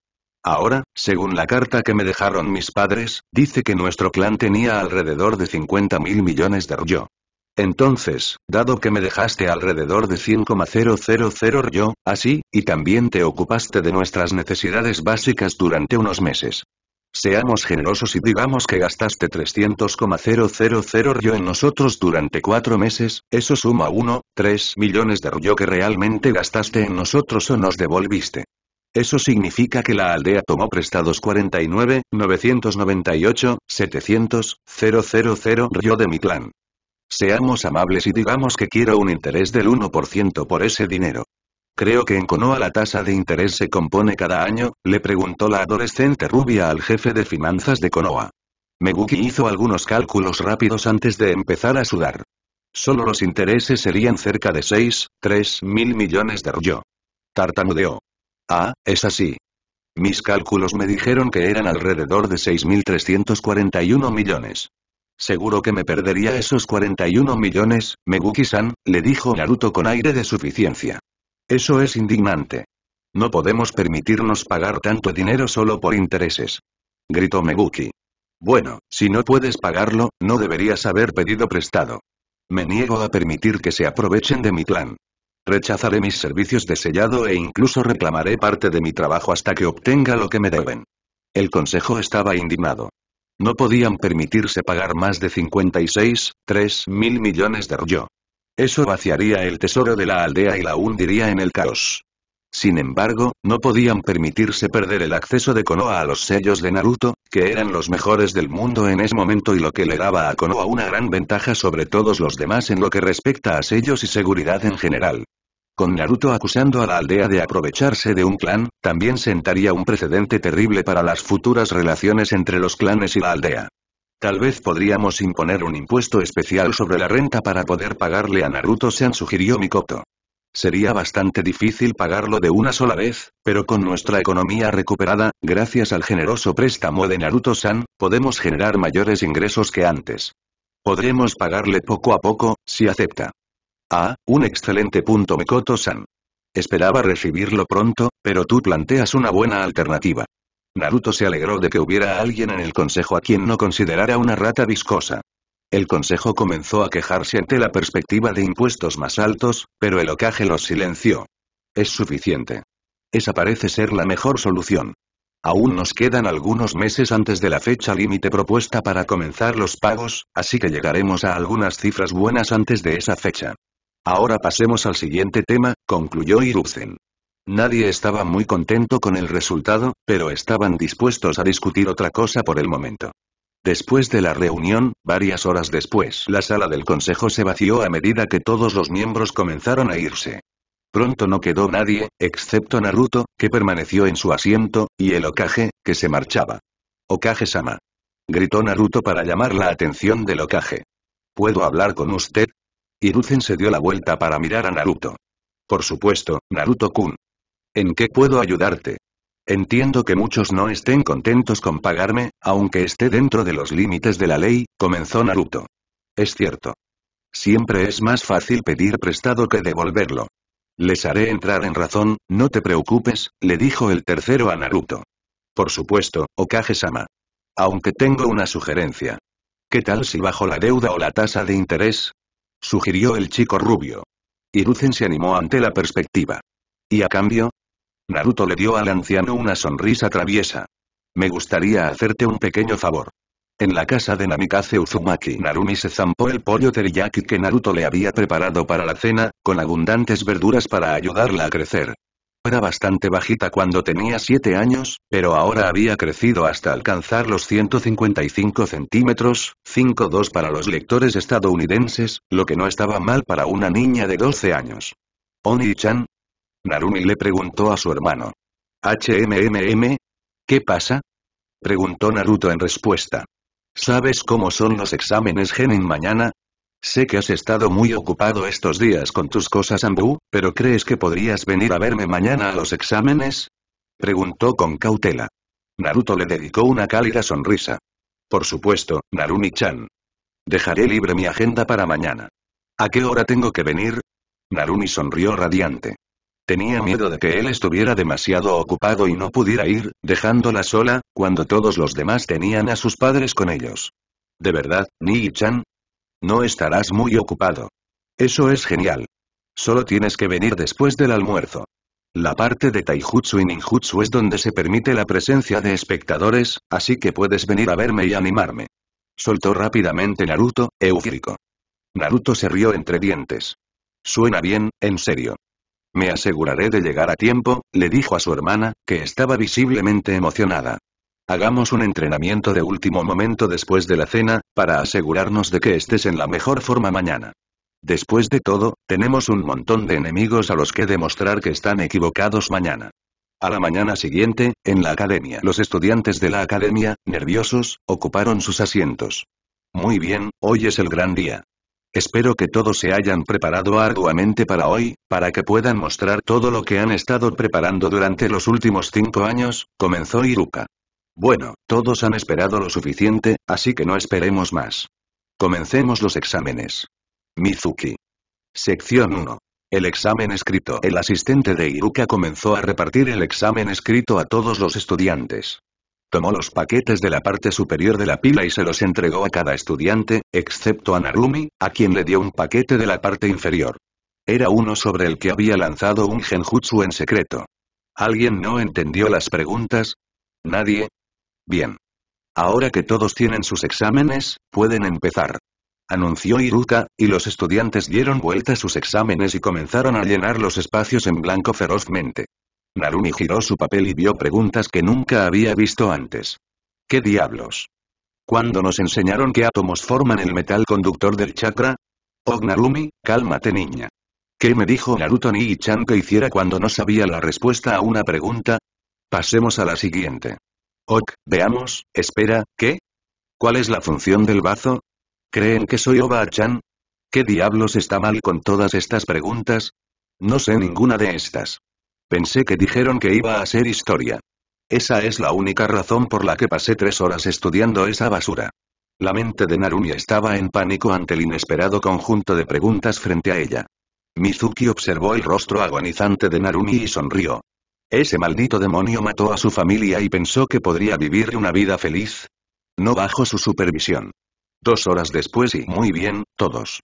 Ahora, según la carta que me dejaron mis padres, dice que nuestro clan tenía alrededor de 50 mil millones de ryo. Entonces, dado que me dejaste alrededor de 5,000 ryo, así, y también te ocupaste de nuestras necesidades básicas durante unos meses. Seamos generosos y digamos que gastaste 300,000 ryo en nosotros durante cuatro meses, eso suma 1,3 millones de ryo que realmente gastaste en nosotros o nos devolviste. Eso significa que la aldea tomó prestados 49, 998, 000 ryo de mi clan. Seamos amables y digamos que quiero un interés del 1% por ese dinero. Creo que en Konoha la tasa de interés se compone cada año, le preguntó la adolescente rubia al jefe de finanzas de Konoha. Meguki hizo algunos cálculos rápidos antes de empezar a sudar. Solo los intereses serían cerca de 6, mil millones de ryo. Tartamudeó. Ah, es así. Mis cálculos me dijeron que eran alrededor de 6.341 millones. Seguro que me perdería esos 41 millones, Meguki-san, le dijo Naruto con aire de suficiencia. Eso es indignante. No podemos permitirnos pagar tanto dinero solo por intereses. Gritó Meguki. Bueno, si no puedes pagarlo, no deberías haber pedido prestado. Me niego a permitir que se aprovechen de mi plan. Rechazaré mis servicios de sellado e incluso reclamaré parte de mi trabajo hasta que obtenga lo que me deben. El consejo estaba indignado. No podían permitirse pagar más de 56, mil millones de ryo. Eso vaciaría el tesoro de la aldea y la hundiría en el caos. Sin embargo, no podían permitirse perder el acceso de Konoha a los sellos de Naruto, que eran los mejores del mundo en ese momento y lo que le daba a Konoha una gran ventaja sobre todos los demás en lo que respecta a sellos y seguridad en general. Con Naruto acusando a la aldea de aprovecharse de un clan, también sentaría un precedente terrible para las futuras relaciones entre los clanes y la aldea. Tal vez podríamos imponer un impuesto especial sobre la renta para poder pagarle a Naruto-san sugirió Mikoto. Sería bastante difícil pagarlo de una sola vez, pero con nuestra economía recuperada, gracias al generoso préstamo de Naruto-san, podemos generar mayores ingresos que antes. Podremos pagarle poco a poco, si acepta. Ah, un excelente punto Mikoto-san. Esperaba recibirlo pronto, pero tú planteas una buena alternativa. Naruto se alegró de que hubiera alguien en el consejo a quien no considerara una rata viscosa. El consejo comenzó a quejarse ante la perspectiva de impuestos más altos, pero el ocaje los silenció. Es suficiente. Esa parece ser la mejor solución. Aún nos quedan algunos meses antes de la fecha límite propuesta para comenzar los pagos, así que llegaremos a algunas cifras buenas antes de esa fecha. Ahora pasemos al siguiente tema, concluyó Iruzen. Nadie estaba muy contento con el resultado, pero estaban dispuestos a discutir otra cosa por el momento. Después de la reunión, varias horas después, la sala del consejo se vació a medida que todos los miembros comenzaron a irse. Pronto no quedó nadie, excepto Naruto, que permaneció en su asiento, y el Okage, que se marchaba. Okage-sama. Gritó Naruto para llamar la atención del Okage. ¿Puedo hablar con usted? Hiruzen se dio la vuelta para mirar a Naruto. Por supuesto, Naruto-kun. ¿En qué puedo ayudarte? Entiendo que muchos no estén contentos con pagarme, aunque esté dentro de los límites de la ley, comenzó Naruto. Es cierto. Siempre es más fácil pedir prestado que devolverlo. Les haré entrar en razón, no te preocupes, le dijo el tercero a Naruto. Por supuesto, Okage-sama. Aunque tengo una sugerencia. ¿Qué tal si bajo la deuda o la tasa de interés? Sugirió el chico rubio. Hiruzen se animó ante la perspectiva. ¿Y a cambio? Naruto le dio al anciano una sonrisa traviesa. Me gustaría hacerte un pequeño favor. En la casa de Namikaze Uzumaki Narumi se zampó el pollo teriyaki que Naruto le había preparado para la cena, con abundantes verduras para ayudarla a crecer. Era bastante bajita cuando tenía 7 años, pero ahora había crecido hasta alcanzar los 155 centímetros, 5'2 para los lectores estadounidenses, lo que no estaba mal para una niña de 12 años. Oni-chan, Narumi le preguntó a su hermano. ¿HMMM? ¿Qué pasa? Preguntó Naruto en respuesta. ¿Sabes cómo son los exámenes Genin mañana? Sé que has estado muy ocupado estos días con tus cosas Ambu, pero ¿crees que podrías venir a verme mañana a los exámenes? Preguntó con cautela. Naruto le dedicó una cálida sonrisa. Por supuesto, Narumi-chan. Dejaré libre mi agenda para mañana. ¿A qué hora tengo que venir? Narumi sonrió radiante. Tenía miedo de que él estuviera demasiado ocupado y no pudiera ir, dejándola sola, cuando todos los demás tenían a sus padres con ellos. ¿De verdad, Nii-chan? No estarás muy ocupado. Eso es genial. Solo tienes que venir después del almuerzo. La parte de taijutsu y ninjutsu es donde se permite la presencia de espectadores, así que puedes venir a verme y animarme. Soltó rápidamente Naruto, eufórico. Naruto se rió entre dientes. Suena bien, en serio. Me aseguraré de llegar a tiempo, le dijo a su hermana, que estaba visiblemente emocionada. Hagamos un entrenamiento de último momento después de la cena, para asegurarnos de que estés en la mejor forma mañana. Después de todo, tenemos un montón de enemigos a los que demostrar que están equivocados mañana. A la mañana siguiente, en la academia, los estudiantes de la academia, nerviosos, ocuparon sus asientos. Muy bien, hoy es el gran día. Espero que todos se hayan preparado arduamente para hoy, para que puedan mostrar todo lo que han estado preparando durante los últimos cinco años, comenzó Iruka. Bueno, todos han esperado lo suficiente, así que no esperemos más. Comencemos los exámenes. Mizuki. Sección 1. El examen escrito. El asistente de Iruka comenzó a repartir el examen escrito a todos los estudiantes. Tomó los paquetes de la parte superior de la pila y se los entregó a cada estudiante, excepto a Narumi, a quien le dio un paquete de la parte inferior. Era uno sobre el que había lanzado un genjutsu en secreto. ¿Alguien no entendió las preguntas? ¿Nadie? Bien. Ahora que todos tienen sus exámenes, pueden empezar. Anunció Iruka, y los estudiantes dieron vuelta sus exámenes y comenzaron a llenar los espacios en blanco ferozmente. Narumi giró su papel y vio preguntas que nunca había visto antes. ¿Qué diablos? ¿Cuándo nos enseñaron qué átomos forman el metal conductor del chakra? Oh Narumi, cálmate niña. ¿Qué me dijo Naruto ni chan que hiciera cuando no sabía la respuesta a una pregunta? Pasemos a la siguiente. Ok, veamos, espera, ¿qué? ¿Cuál es la función del bazo? ¿Creen que soy Oba-chan? ¿Qué diablos está mal con todas estas preguntas? No sé ninguna de estas. Pensé que dijeron que iba a ser historia. Esa es la única razón por la que pasé tres horas estudiando esa basura. La mente de narumi estaba en pánico ante el inesperado conjunto de preguntas frente a ella. Mizuki observó el rostro agonizante de Narumi y sonrió. Ese maldito demonio mató a su familia y pensó que podría vivir una vida feliz. No bajo su supervisión. Dos horas después y muy bien, todos.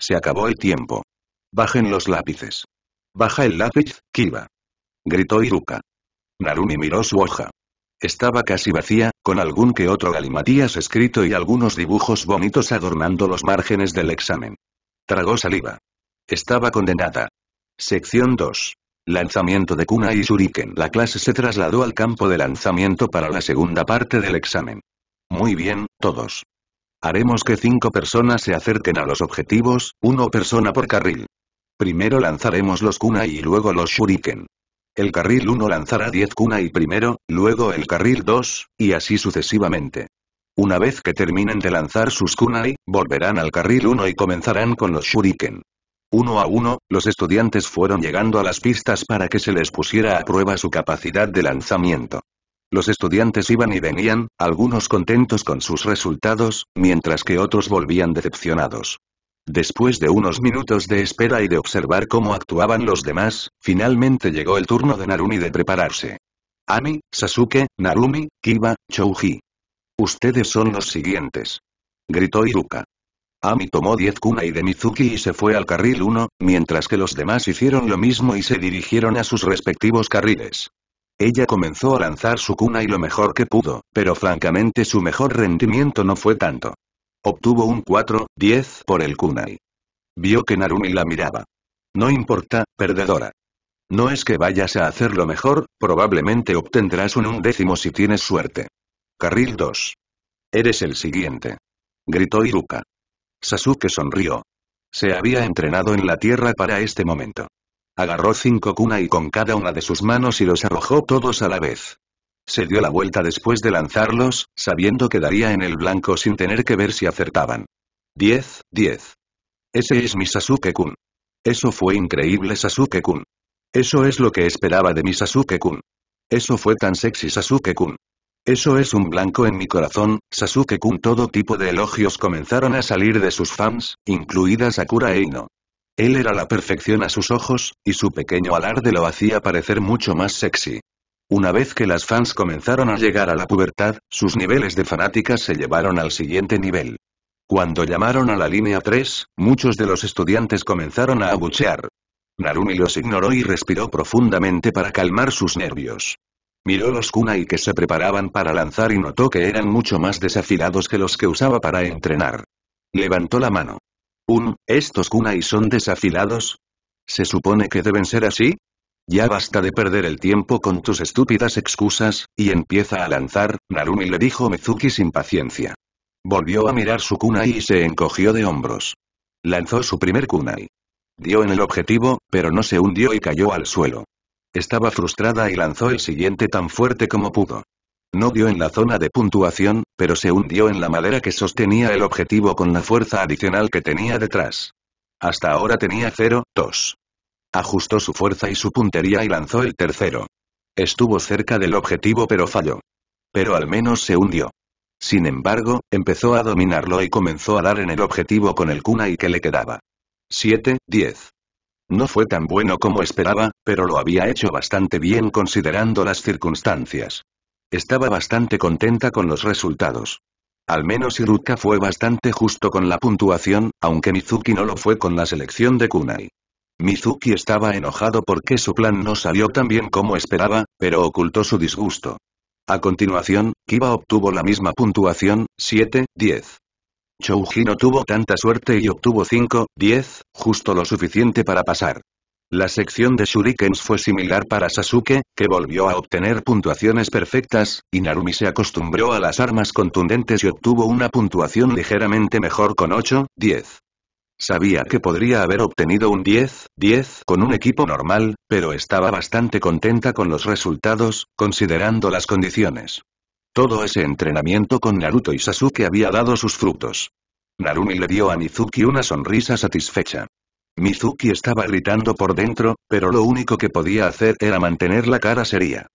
Se acabó el tiempo. Bajen los lápices. Baja el lápiz, Kiba gritó Iruka. Narumi miró su hoja. Estaba casi vacía, con algún que otro galimatías escrito y algunos dibujos bonitos adornando los márgenes del examen. Tragó saliva. Estaba condenada. Sección 2. Lanzamiento de Kuna y Shuriken. La clase se trasladó al campo de lanzamiento para la segunda parte del examen. Muy bien, todos. Haremos que cinco personas se acerquen a los objetivos, una persona por carril. Primero lanzaremos los Kuna y luego los shuriken. El carril 1 lanzará 10 kunai primero, luego el carril 2, y así sucesivamente. Una vez que terminen de lanzar sus kunai, volverán al carril 1 y comenzarán con los shuriken. Uno a uno, los estudiantes fueron llegando a las pistas para que se les pusiera a prueba su capacidad de lanzamiento. Los estudiantes iban y venían, algunos contentos con sus resultados, mientras que otros volvían decepcionados. Después de unos minutos de espera y de observar cómo actuaban los demás, finalmente llegó el turno de Narumi de prepararse. Ami, Sasuke, Narumi, Kiba, Chouji. Ustedes son los siguientes. Gritó Iruka. Ami tomó 10 kunai de Mizuki y se fue al carril 1, mientras que los demás hicieron lo mismo y se dirigieron a sus respectivos carriles. Ella comenzó a lanzar su kunai lo mejor que pudo, pero francamente su mejor rendimiento no fue tanto. Obtuvo un 4-10 por el kunai. Vio que Narumi la miraba. No importa, perdedora. No es que vayas a hacerlo mejor, probablemente obtendrás un undécimo si tienes suerte. Carril 2. Eres el siguiente. Gritó Iruka. Sasuke sonrió. Se había entrenado en la tierra para este momento. Agarró cinco kunai con cada una de sus manos y los arrojó todos a la vez. Se dio la vuelta después de lanzarlos, sabiendo que daría en el blanco sin tener que ver si acertaban. 10, 10. Ese es mi Sasuke-kun. Eso fue increíble Sasuke-kun. Eso es lo que esperaba de mi Sasuke-kun. Eso fue tan sexy Sasuke-kun. Eso es un blanco en mi corazón, Sasuke-kun. Todo tipo de elogios comenzaron a salir de sus fans, incluida Sakura Eino. Él era la perfección a sus ojos, y su pequeño alarde lo hacía parecer mucho más sexy. Una vez que las fans comenzaron a llegar a la pubertad, sus niveles de fanáticas se llevaron al siguiente nivel. Cuando llamaron a la línea 3, muchos de los estudiantes comenzaron a abuchear. Narumi los ignoró y respiró profundamente para calmar sus nervios. Miró los kunai que se preparaban para lanzar y notó que eran mucho más desafilados que los que usaba para entrenar. Levantó la mano. Un, ¿estos kunai son desafilados? ¿Se supone que deben ser así? Ya basta de perder el tiempo con tus estúpidas excusas, y empieza a lanzar, Narumi le dijo Mezuki sin paciencia. Volvió a mirar su kunai y se encogió de hombros. Lanzó su primer kunai. Dio en el objetivo, pero no se hundió y cayó al suelo. Estaba frustrada y lanzó el siguiente tan fuerte como pudo. No dio en la zona de puntuación, pero se hundió en la madera que sostenía el objetivo con la fuerza adicional que tenía detrás. Hasta ahora tenía 0, 2. Ajustó su fuerza y su puntería y lanzó el tercero. Estuvo cerca del objetivo pero falló. Pero al menos se hundió. Sin embargo, empezó a dominarlo y comenzó a dar en el objetivo con el kunai que le quedaba. 7, 10. No fue tan bueno como esperaba, pero lo había hecho bastante bien considerando las circunstancias. Estaba bastante contenta con los resultados. Al menos Iruka fue bastante justo con la puntuación, aunque Mizuki no lo fue con la selección de kunai. Mizuki estaba enojado porque su plan no salió tan bien como esperaba, pero ocultó su disgusto. A continuación, Kiba obtuvo la misma puntuación, 7, 10. Chouji no tuvo tanta suerte y obtuvo 5, 10, justo lo suficiente para pasar. La sección de shurikens fue similar para Sasuke, que volvió a obtener puntuaciones perfectas, y Narumi se acostumbró a las armas contundentes y obtuvo una puntuación ligeramente mejor con 8, 10. Sabía que podría haber obtenido un 10-10 con un equipo normal, pero estaba bastante contenta con los resultados, considerando las condiciones. Todo ese entrenamiento con Naruto y Sasuke había dado sus frutos. Narumi le dio a Mizuki una sonrisa satisfecha. Mizuki estaba gritando por dentro, pero lo único que podía hacer era mantener la cara seria.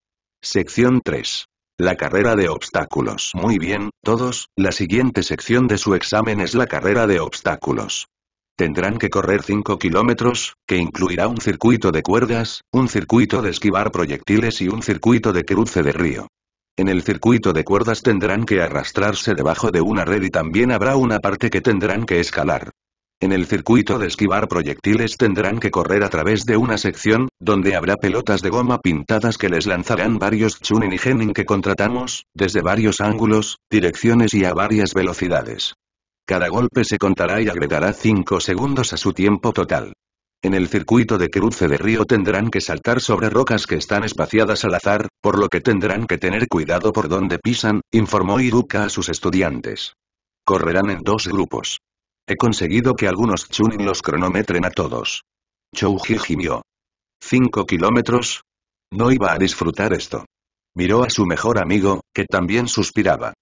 Sección 3. La carrera de obstáculos. Muy bien, todos, la siguiente sección de su examen es la carrera de obstáculos. Tendrán que correr 5 kilómetros, que incluirá un circuito de cuerdas, un circuito de esquivar proyectiles y un circuito de cruce de río. En el circuito de cuerdas tendrán que arrastrarse debajo de una red y también habrá una parte que tendrán que escalar. En el circuito de esquivar proyectiles tendrán que correr a través de una sección, donde habrá pelotas de goma pintadas que les lanzarán varios Chunin y Genin que contratamos, desde varios ángulos, direcciones y a varias velocidades. Cada golpe se contará y agregará 5 segundos a su tiempo total. En el circuito de cruce de río tendrán que saltar sobre rocas que están espaciadas al azar, por lo que tendrán que tener cuidado por donde pisan, informó Iruka a sus estudiantes. Correrán en dos grupos. He conseguido que algunos Chunin los cronometren a todos. Chouji gimió. ¿Cinco kilómetros? No iba a disfrutar esto. Miró a su mejor amigo, que también suspiraba.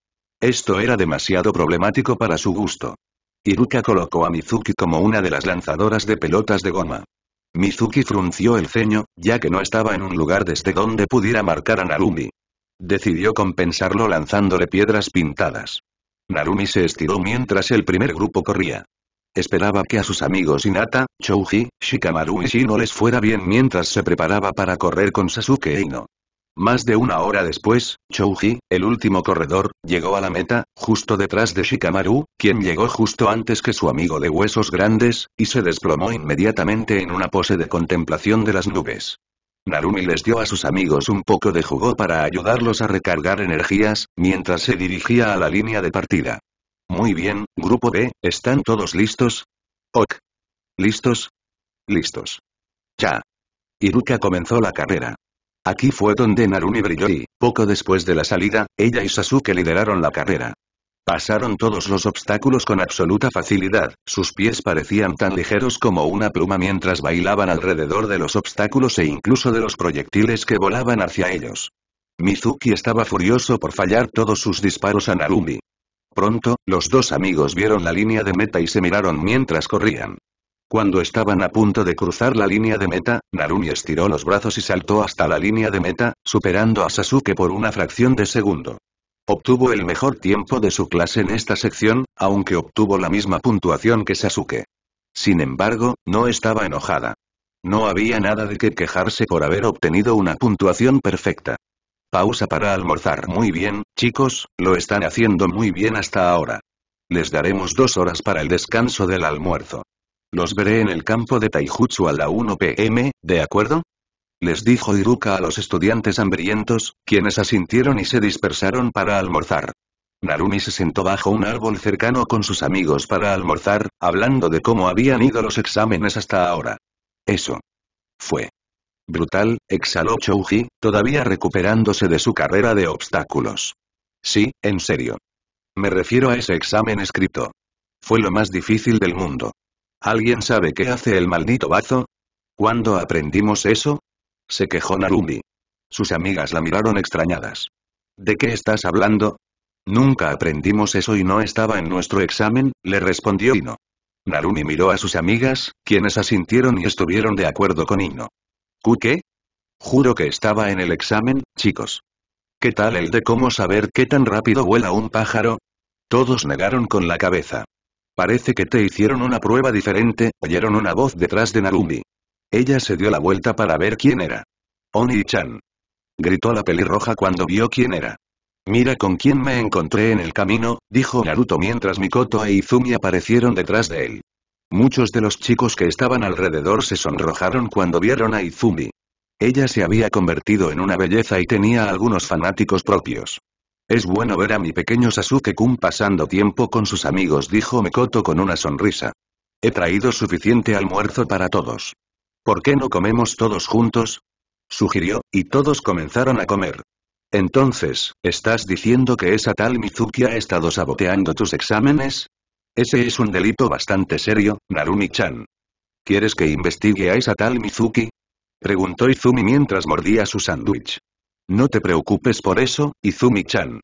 Esto era demasiado problemático para su gusto. Iruka colocó a Mizuki como una de las lanzadoras de pelotas de goma. Mizuki frunció el ceño, ya que no estaba en un lugar desde donde pudiera marcar a Narumi. Decidió compensarlo lanzándole piedras pintadas. Narumi se estiró mientras el primer grupo corría. Esperaba que a sus amigos Hinata, Chouji, Shikamaru y Shino les fuera bien mientras se preparaba para correr con Sasuke e Ino. Más de una hora después, Chouji, el último corredor, llegó a la meta, justo detrás de Shikamaru, quien llegó justo antes que su amigo de huesos grandes, y se desplomó inmediatamente en una pose de contemplación de las nubes. Narumi les dio a sus amigos un poco de jugo para ayudarlos a recargar energías, mientras se dirigía a la línea de partida. Muy bien, grupo B, ¿están todos listos? Ok. ¿Listos? Listos. Ya. Iruka comenzó la carrera. Aquí fue donde Narumi brilló y, poco después de la salida, ella y Sasuke lideraron la carrera. Pasaron todos los obstáculos con absoluta facilidad, sus pies parecían tan ligeros como una pluma mientras bailaban alrededor de los obstáculos e incluso de los proyectiles que volaban hacia ellos. Mizuki estaba furioso por fallar todos sus disparos a Narumi. Pronto, los dos amigos vieron la línea de meta y se miraron mientras corrían. Cuando estaban a punto de cruzar la línea de meta, Narumi estiró los brazos y saltó hasta la línea de meta, superando a Sasuke por una fracción de segundo. Obtuvo el mejor tiempo de su clase en esta sección, aunque obtuvo la misma puntuación que Sasuke. Sin embargo, no estaba enojada. No había nada de qué quejarse por haber obtenido una puntuación perfecta. Pausa para almorzar. Muy bien, chicos, lo están haciendo muy bien hasta ahora. Les daremos dos horas para el descanso del almuerzo. Los veré en el campo de Taijutsu a la 1 pm, ¿de acuerdo? Les dijo Iruka a los estudiantes hambrientos, quienes asintieron y se dispersaron para almorzar. Narumi se sentó bajo un árbol cercano con sus amigos para almorzar, hablando de cómo habían ido los exámenes hasta ahora. Eso. Fue. Brutal, exhaló Chouji, todavía recuperándose de su carrera de obstáculos. Sí, en serio. Me refiero a ese examen escrito. Fue lo más difícil del mundo. ¿Alguien sabe qué hace el maldito bazo? ¿Cuándo aprendimos eso? Se quejó Narumi. Sus amigas la miraron extrañadas. ¿De qué estás hablando? Nunca aprendimos eso y no estaba en nuestro examen, le respondió Ino. Narumi miró a sus amigas, quienes asintieron y estuvieron de acuerdo con Ino. qué? Juro que estaba en el examen, chicos. ¿Qué tal el de cómo saber qué tan rápido vuela un pájaro? Todos negaron con la cabeza. Parece que te hicieron una prueba diferente, oyeron una voz detrás de Narumi. Ella se dio la vuelta para ver quién era. Oni-chan. Gritó la pelirroja cuando vio quién era. Mira con quién me encontré en el camino, dijo Naruto mientras Mikoto e Izumi aparecieron detrás de él. Muchos de los chicos que estaban alrededor se sonrojaron cuando vieron a Izumi. Ella se había convertido en una belleza y tenía algunos fanáticos propios. Es bueno ver a mi pequeño Sasuke-kun pasando tiempo con sus amigos dijo Mekoto con una sonrisa. He traído suficiente almuerzo para todos. ¿Por qué no comemos todos juntos? Sugirió, y todos comenzaron a comer. Entonces, ¿estás diciendo que esa tal Mizuki ha estado saboteando tus exámenes? Ese es un delito bastante serio, Narumi-chan. ¿Quieres que investigue a esa tal Mizuki? Preguntó Izumi mientras mordía su sándwich. No te preocupes por eso, Izumi-chan.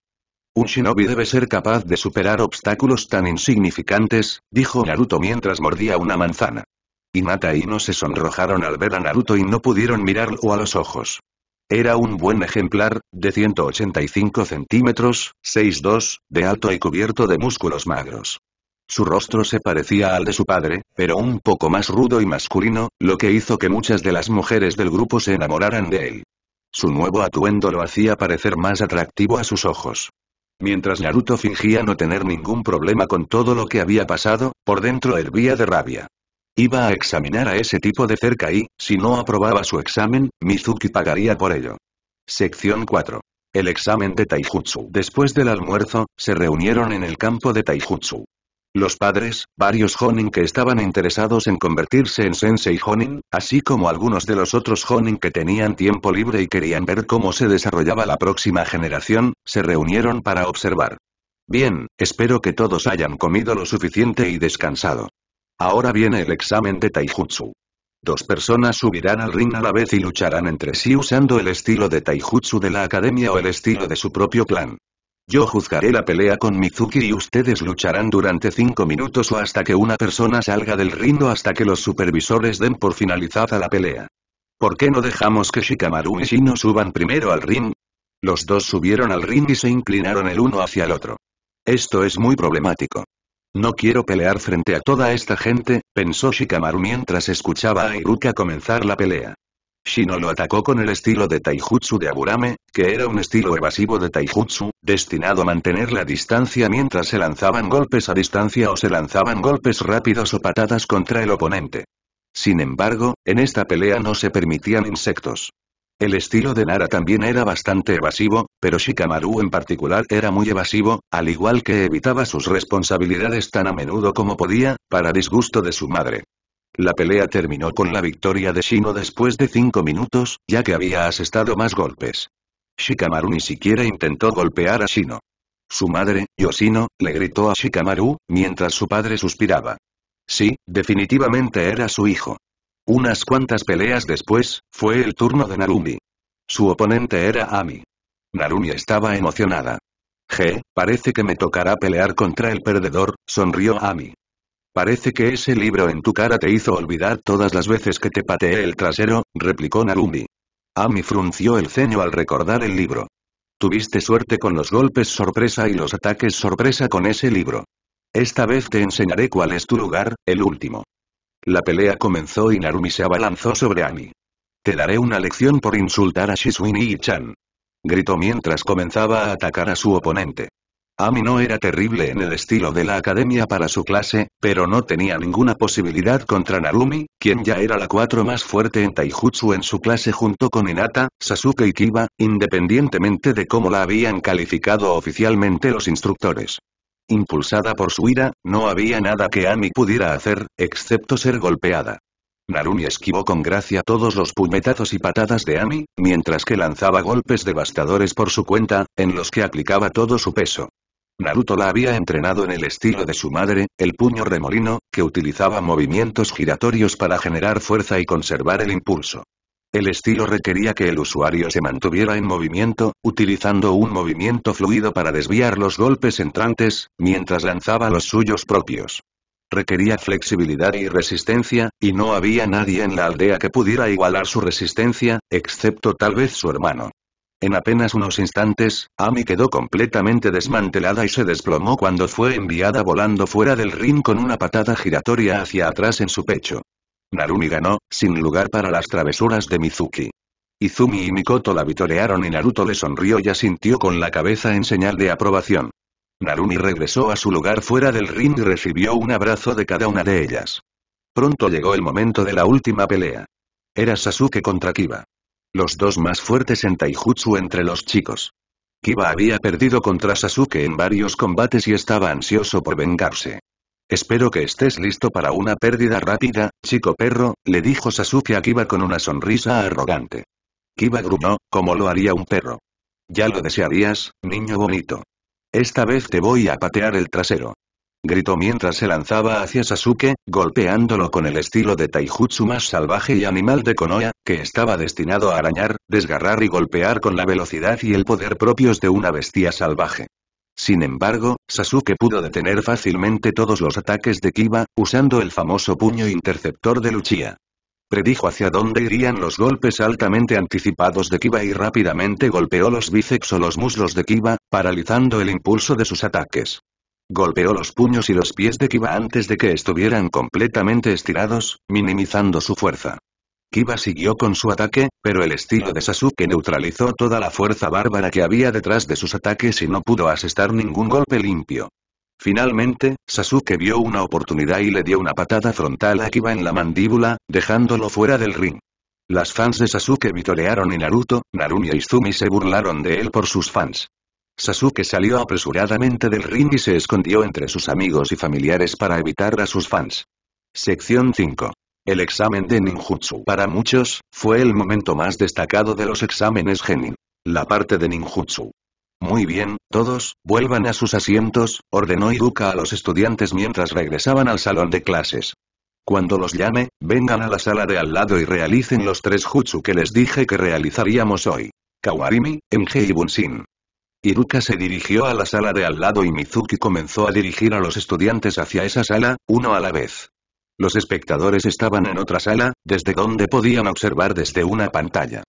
Un shinobi debe ser capaz de superar obstáculos tan insignificantes, dijo Naruto mientras mordía una manzana. Hinata y no se sonrojaron al ver a Naruto y no pudieron mirarlo a los ojos. Era un buen ejemplar, de 185 centímetros, 6'2", de alto y cubierto de músculos magros. Su rostro se parecía al de su padre, pero un poco más rudo y masculino, lo que hizo que muchas de las mujeres del grupo se enamoraran de él. Su nuevo atuendo lo hacía parecer más atractivo a sus ojos. Mientras Naruto fingía no tener ningún problema con todo lo que había pasado, por dentro hervía de rabia. Iba a examinar a ese tipo de cerca y, si no aprobaba su examen, Mizuki pagaría por ello. Sección 4. El examen de Taijutsu. Después del almuerzo, se reunieron en el campo de Taijutsu. Los padres, varios Honin que estaban interesados en convertirse en Sensei Honin, así como algunos de los otros Honin que tenían tiempo libre y querían ver cómo se desarrollaba la próxima generación, se reunieron para observar. Bien, espero que todos hayan comido lo suficiente y descansado. Ahora viene el examen de Taijutsu. Dos personas subirán al ring a la vez y lucharán entre sí usando el estilo de Taijutsu de la academia o el estilo de su propio clan. Yo juzgaré la pelea con Mizuki y ustedes lucharán durante 5 minutos o hasta que una persona salga del ring hasta que los supervisores den por finalizada la pelea. ¿Por qué no dejamos que Shikamaru y Shino suban primero al ring? Los dos subieron al ring y se inclinaron el uno hacia el otro. Esto es muy problemático. No quiero pelear frente a toda esta gente, pensó Shikamaru mientras escuchaba a Iruka comenzar la pelea. Shino lo atacó con el estilo de Taijutsu de Aburame, que era un estilo evasivo de Taijutsu, destinado a mantener la distancia mientras se lanzaban golpes a distancia o se lanzaban golpes rápidos o patadas contra el oponente. Sin embargo, en esta pelea no se permitían insectos. El estilo de Nara también era bastante evasivo, pero Shikamaru en particular era muy evasivo, al igual que evitaba sus responsabilidades tan a menudo como podía, para disgusto de su madre. La pelea terminó con la victoria de Shino después de cinco minutos, ya que había asestado más golpes. Shikamaru ni siquiera intentó golpear a Shino. Su madre, Yoshino, le gritó a Shikamaru, mientras su padre suspiraba. Sí, definitivamente era su hijo. Unas cuantas peleas después, fue el turno de Narumi. Su oponente era Ami. Narumi estaba emocionada. «Je, parece que me tocará pelear contra el perdedor», sonrió Ami. Parece que ese libro en tu cara te hizo olvidar todas las veces que te pateé el trasero, replicó Narumi. Ami frunció el ceño al recordar el libro. Tuviste suerte con los golpes sorpresa y los ataques sorpresa con ese libro. Esta vez te enseñaré cuál es tu lugar, el último. La pelea comenzó y Narumi se abalanzó sobre Ami. Te daré una lección por insultar a Shisui y Chan. Gritó mientras comenzaba a atacar a su oponente. Ami no era terrible en el estilo de la academia para su clase, pero no tenía ninguna posibilidad contra Narumi, quien ya era la cuatro más fuerte en Taijutsu en su clase junto con Hinata, Sasuke y Kiba, independientemente de cómo la habían calificado oficialmente los instructores. Impulsada por su ira, no había nada que Ami pudiera hacer, excepto ser golpeada. Narumi esquivó con gracia todos los puñetazos y patadas de Ami, mientras que lanzaba golpes devastadores por su cuenta, en los que aplicaba todo su peso. Naruto la había entrenado en el estilo de su madre, el puño remolino, que utilizaba movimientos giratorios para generar fuerza y conservar el impulso. El estilo requería que el usuario se mantuviera en movimiento, utilizando un movimiento fluido para desviar los golpes entrantes, mientras lanzaba los suyos propios. Requería flexibilidad y resistencia, y no había nadie en la aldea que pudiera igualar su resistencia, excepto tal vez su hermano. En apenas unos instantes, Ami quedó completamente desmantelada y se desplomó cuando fue enviada volando fuera del ring con una patada giratoria hacia atrás en su pecho. Narumi ganó, sin lugar para las travesuras de Mizuki. Izumi y Mikoto la vitorearon y Naruto le sonrió y asintió con la cabeza en señal de aprobación. Narumi regresó a su lugar fuera del ring y recibió un abrazo de cada una de ellas. Pronto llegó el momento de la última pelea. Era Sasuke contra Kiba los dos más fuertes en Taijutsu entre los chicos. Kiba había perdido contra Sasuke en varios combates y estaba ansioso por vengarse. Espero que estés listo para una pérdida rápida, chico perro, le dijo Sasuke a Kiba con una sonrisa arrogante. Kiba gruñó, como lo haría un perro. Ya lo desearías, niño bonito. Esta vez te voy a patear el trasero gritó mientras se lanzaba hacia Sasuke, golpeándolo con el estilo de taijutsu más salvaje y animal de Konoha, que estaba destinado a arañar, desgarrar y golpear con la velocidad y el poder propios de una bestia salvaje. Sin embargo, Sasuke pudo detener fácilmente todos los ataques de Kiba, usando el famoso puño interceptor de Luchia. Predijo hacia dónde irían los golpes altamente anticipados de Kiba y rápidamente golpeó los bíceps o los muslos de Kiba, paralizando el impulso de sus ataques. Golpeó los puños y los pies de Kiba antes de que estuvieran completamente estirados, minimizando su fuerza. Kiba siguió con su ataque, pero el estilo de Sasuke neutralizó toda la fuerza bárbara que había detrás de sus ataques y no pudo asestar ningún golpe limpio. Finalmente, Sasuke vio una oportunidad y le dio una patada frontal a Kiba en la mandíbula, dejándolo fuera del ring. Las fans de Sasuke vitorearon y Naruto, Narumi y Izumi se burlaron de él por sus fans. Sasuke salió apresuradamente del ring y se escondió entre sus amigos y familiares para evitar a sus fans. Sección 5. El examen de ninjutsu para muchos, fue el momento más destacado de los exámenes genin. La parte de ninjutsu. Muy bien, todos, vuelvan a sus asientos, ordenó Iruka a los estudiantes mientras regresaban al salón de clases. Cuando los llame, vengan a la sala de al lado y realicen los tres jutsu que les dije que realizaríamos hoy. Kawarimi, Enge y Bunshin. Iruka se dirigió a la sala de al lado y Mizuki comenzó a dirigir a los estudiantes hacia esa sala, uno a la vez. Los espectadores estaban en otra sala, desde donde podían observar desde una pantalla.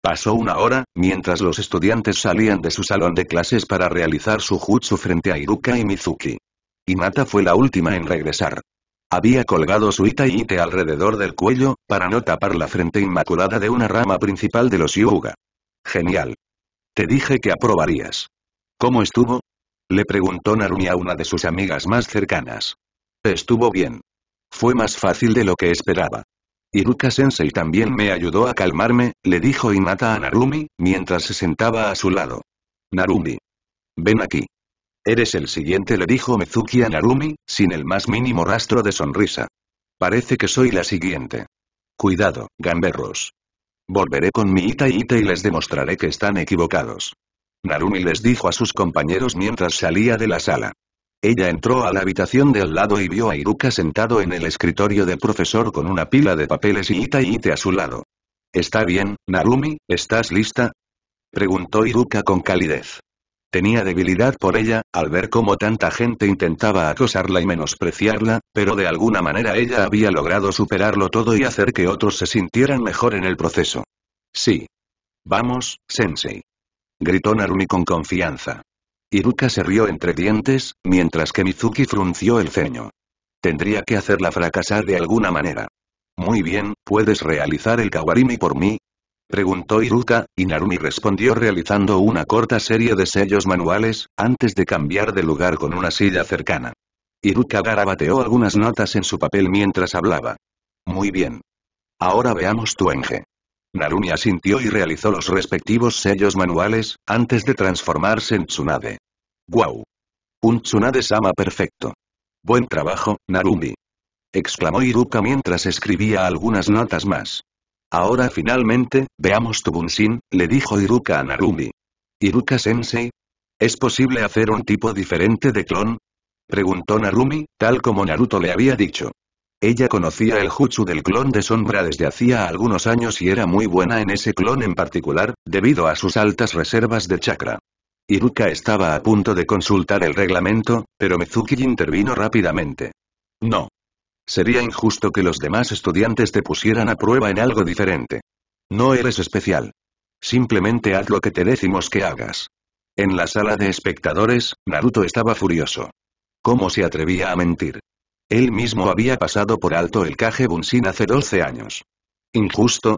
Pasó una hora, mientras los estudiantes salían de su salón de clases para realizar su jutsu frente a Iruka y Mizuki. Hinata fue la última en regresar. Había colgado su Itaite alrededor del cuello, para no tapar la frente inmaculada de una rama principal de los Yuga. Genial. Te dije que aprobarías. ¿Cómo estuvo? Le preguntó Narumi a una de sus amigas más cercanas. Estuvo bien. Fue más fácil de lo que esperaba. Iruka-sensei también me ayudó a calmarme, le dijo Inata a Narumi, mientras se sentaba a su lado. Narumi. Ven aquí. Eres el siguiente le dijo Mezuki a Narumi, sin el más mínimo rastro de sonrisa. Parece que soy la siguiente. Cuidado, gamberros. Volveré con mi Ita y Ita y les demostraré que están equivocados. Narumi les dijo a sus compañeros mientras salía de la sala. Ella entró a la habitación de al lado y vio a Iruka sentado en el escritorio del profesor con una pila de papeles y Ita y a su lado. Está bien, Narumi, ¿estás lista? Preguntó Iruka con calidez. Tenía debilidad por ella, al ver cómo tanta gente intentaba acosarla y menospreciarla, pero de alguna manera ella había logrado superarlo todo y hacer que otros se sintieran mejor en el proceso. Sí. Vamos, Sensei. Gritó Narumi con confianza. Iruka se rió entre dientes, mientras que Mizuki frunció el ceño. Tendría que hacerla fracasar de alguna manera. Muy bien, puedes realizar el kawarimi por mí, Preguntó Iruka, y Narumi respondió realizando una corta serie de sellos manuales, antes de cambiar de lugar con una silla cercana. Iruka garabateó algunas notas en su papel mientras hablaba. Muy bien. Ahora veamos tu enje». Narumi asintió y realizó los respectivos sellos manuales, antes de transformarse en Tsunade. ¡Guau! Un Tsunade-sama perfecto. Buen trabajo, Narumi. Exclamó Iruka mientras escribía algunas notas más. Ahora finalmente, veamos tu Bunshin, le dijo Iruka a Narumi. Iruka-sensei. ¿Es posible hacer un tipo diferente de clon? Preguntó Narumi, tal como Naruto le había dicho. Ella conocía el jutsu del clon de sombra desde hacía algunos años y era muy buena en ese clon en particular, debido a sus altas reservas de chakra. Iruka estaba a punto de consultar el reglamento, pero Mizuki intervino rápidamente. No. Sería injusto que los demás estudiantes te pusieran a prueba en algo diferente. No eres especial. Simplemente haz lo que te decimos que hagas. En la sala de espectadores, Naruto estaba furioso. ¿Cómo se atrevía a mentir? Él mismo había pasado por alto el Kage Bunshin hace 12 años. ¿Injusto?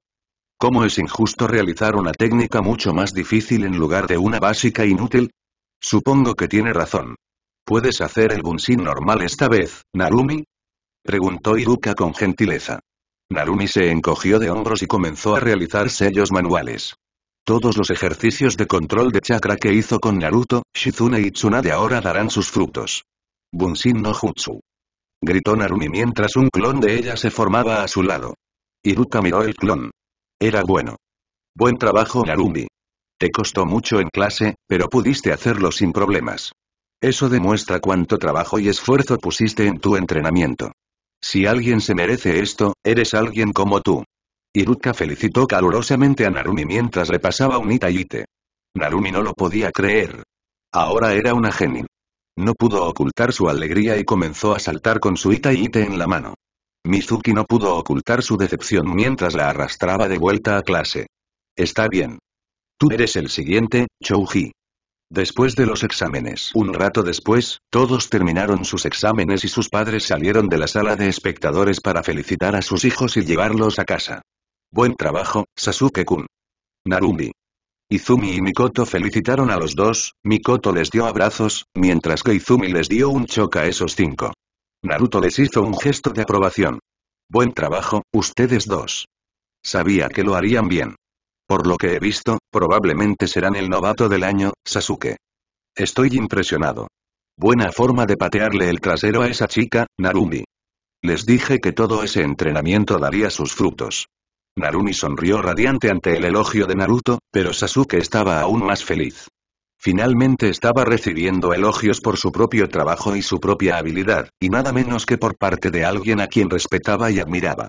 ¿Cómo es injusto realizar una técnica mucho más difícil en lugar de una básica inútil? Supongo que tiene razón. Puedes hacer el Bunshin normal esta vez, Narumi, Preguntó Iruka con gentileza. Narumi se encogió de hombros y comenzó a realizar sellos manuales. Todos los ejercicios de control de chakra que hizo con Naruto, Shizune y Tsunade ahora darán sus frutos. Bunshin no Jutsu. Gritó Narumi mientras un clon de ella se formaba a su lado. Iruka miró el clon. Era bueno. Buen trabajo Narumi. Te costó mucho en clase, pero pudiste hacerlo sin problemas. Eso demuestra cuánto trabajo y esfuerzo pusiste en tu entrenamiento. Si alguien se merece esto, eres alguien como tú. Iruka felicitó calurosamente a Narumi mientras repasaba un Itayite. Narumi no lo podía creer. Ahora era una genin. No pudo ocultar su alegría y comenzó a saltar con su Itaite en la mano. Mizuki no pudo ocultar su decepción mientras la arrastraba de vuelta a clase. Está bien. Tú eres el siguiente, Chouji. Después de los exámenes. Un rato después, todos terminaron sus exámenes y sus padres salieron de la sala de espectadores para felicitar a sus hijos y llevarlos a casa. Buen trabajo, Sasuke-kun. Narumi. Izumi y Mikoto felicitaron a los dos, Mikoto les dio abrazos, mientras que Izumi les dio un choque a esos cinco. Naruto les hizo un gesto de aprobación. Buen trabajo, ustedes dos. Sabía que lo harían bien. Por lo que he visto, probablemente serán el novato del año, Sasuke. Estoy impresionado. Buena forma de patearle el trasero a esa chica, Narumi. Les dije que todo ese entrenamiento daría sus frutos. Narumi sonrió radiante ante el elogio de Naruto, pero Sasuke estaba aún más feliz. Finalmente estaba recibiendo elogios por su propio trabajo y su propia habilidad, y nada menos que por parte de alguien a quien respetaba y admiraba.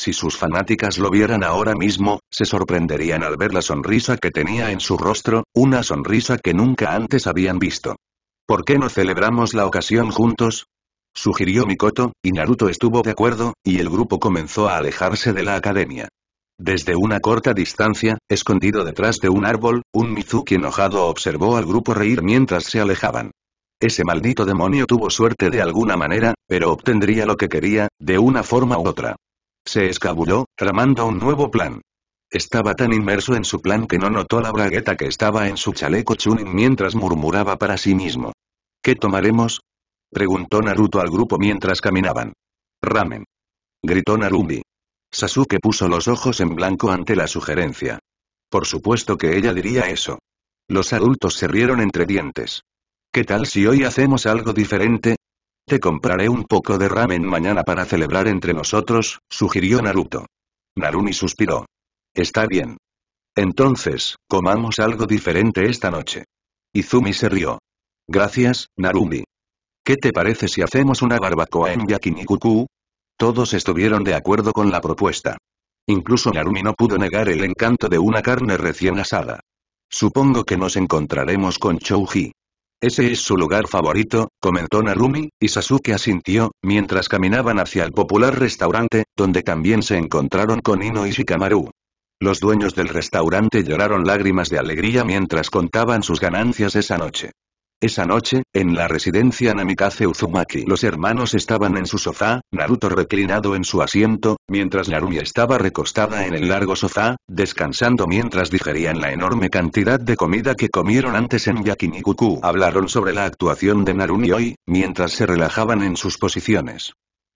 Si sus fanáticas lo vieran ahora mismo, se sorprenderían al ver la sonrisa que tenía en su rostro, una sonrisa que nunca antes habían visto. ¿Por qué no celebramos la ocasión juntos? Sugirió Mikoto, y Naruto estuvo de acuerdo, y el grupo comenzó a alejarse de la academia. Desde una corta distancia, escondido detrás de un árbol, un Mizuki enojado observó al grupo reír mientras se alejaban. Ese maldito demonio tuvo suerte de alguna manera, pero obtendría lo que quería, de una forma u otra. Se escabulló, tramando un nuevo plan. Estaba tan inmerso en su plan que no notó la bragueta que estaba en su chaleco Chunin mientras murmuraba para sí mismo. ¿Qué tomaremos? Preguntó Naruto al grupo mientras caminaban. Ramen. Gritó Narumi. Sasuke puso los ojos en blanco ante la sugerencia. Por supuesto que ella diría eso. Los adultos se rieron entre dientes. ¿Qué tal si hoy hacemos algo diferente? Te compraré un poco de ramen mañana para celebrar entre nosotros, sugirió Naruto. Narumi suspiró. Está bien. Entonces, comamos algo diferente esta noche. Izumi se rió. Gracias, Narumi. ¿Qué te parece si hacemos una barbacoa en Yakinikuku? Todos estuvieron de acuerdo con la propuesta. Incluso Narumi no pudo negar el encanto de una carne recién asada. Supongo que nos encontraremos con Chouji. Ese es su lugar favorito, comentó Narumi, y Sasuke asintió, mientras caminaban hacia el popular restaurante, donde también se encontraron con Ino y Shikamaru. Los dueños del restaurante lloraron lágrimas de alegría mientras contaban sus ganancias esa noche. Esa noche, en la residencia Namikaze Uzumaki los hermanos estaban en su sofá, Naruto reclinado en su asiento, mientras Narumi estaba recostada en el largo sofá, descansando mientras digerían la enorme cantidad de comida que comieron antes en Yakinikuku. Hablaron sobre la actuación de Narumi hoy, mientras se relajaban en sus posiciones.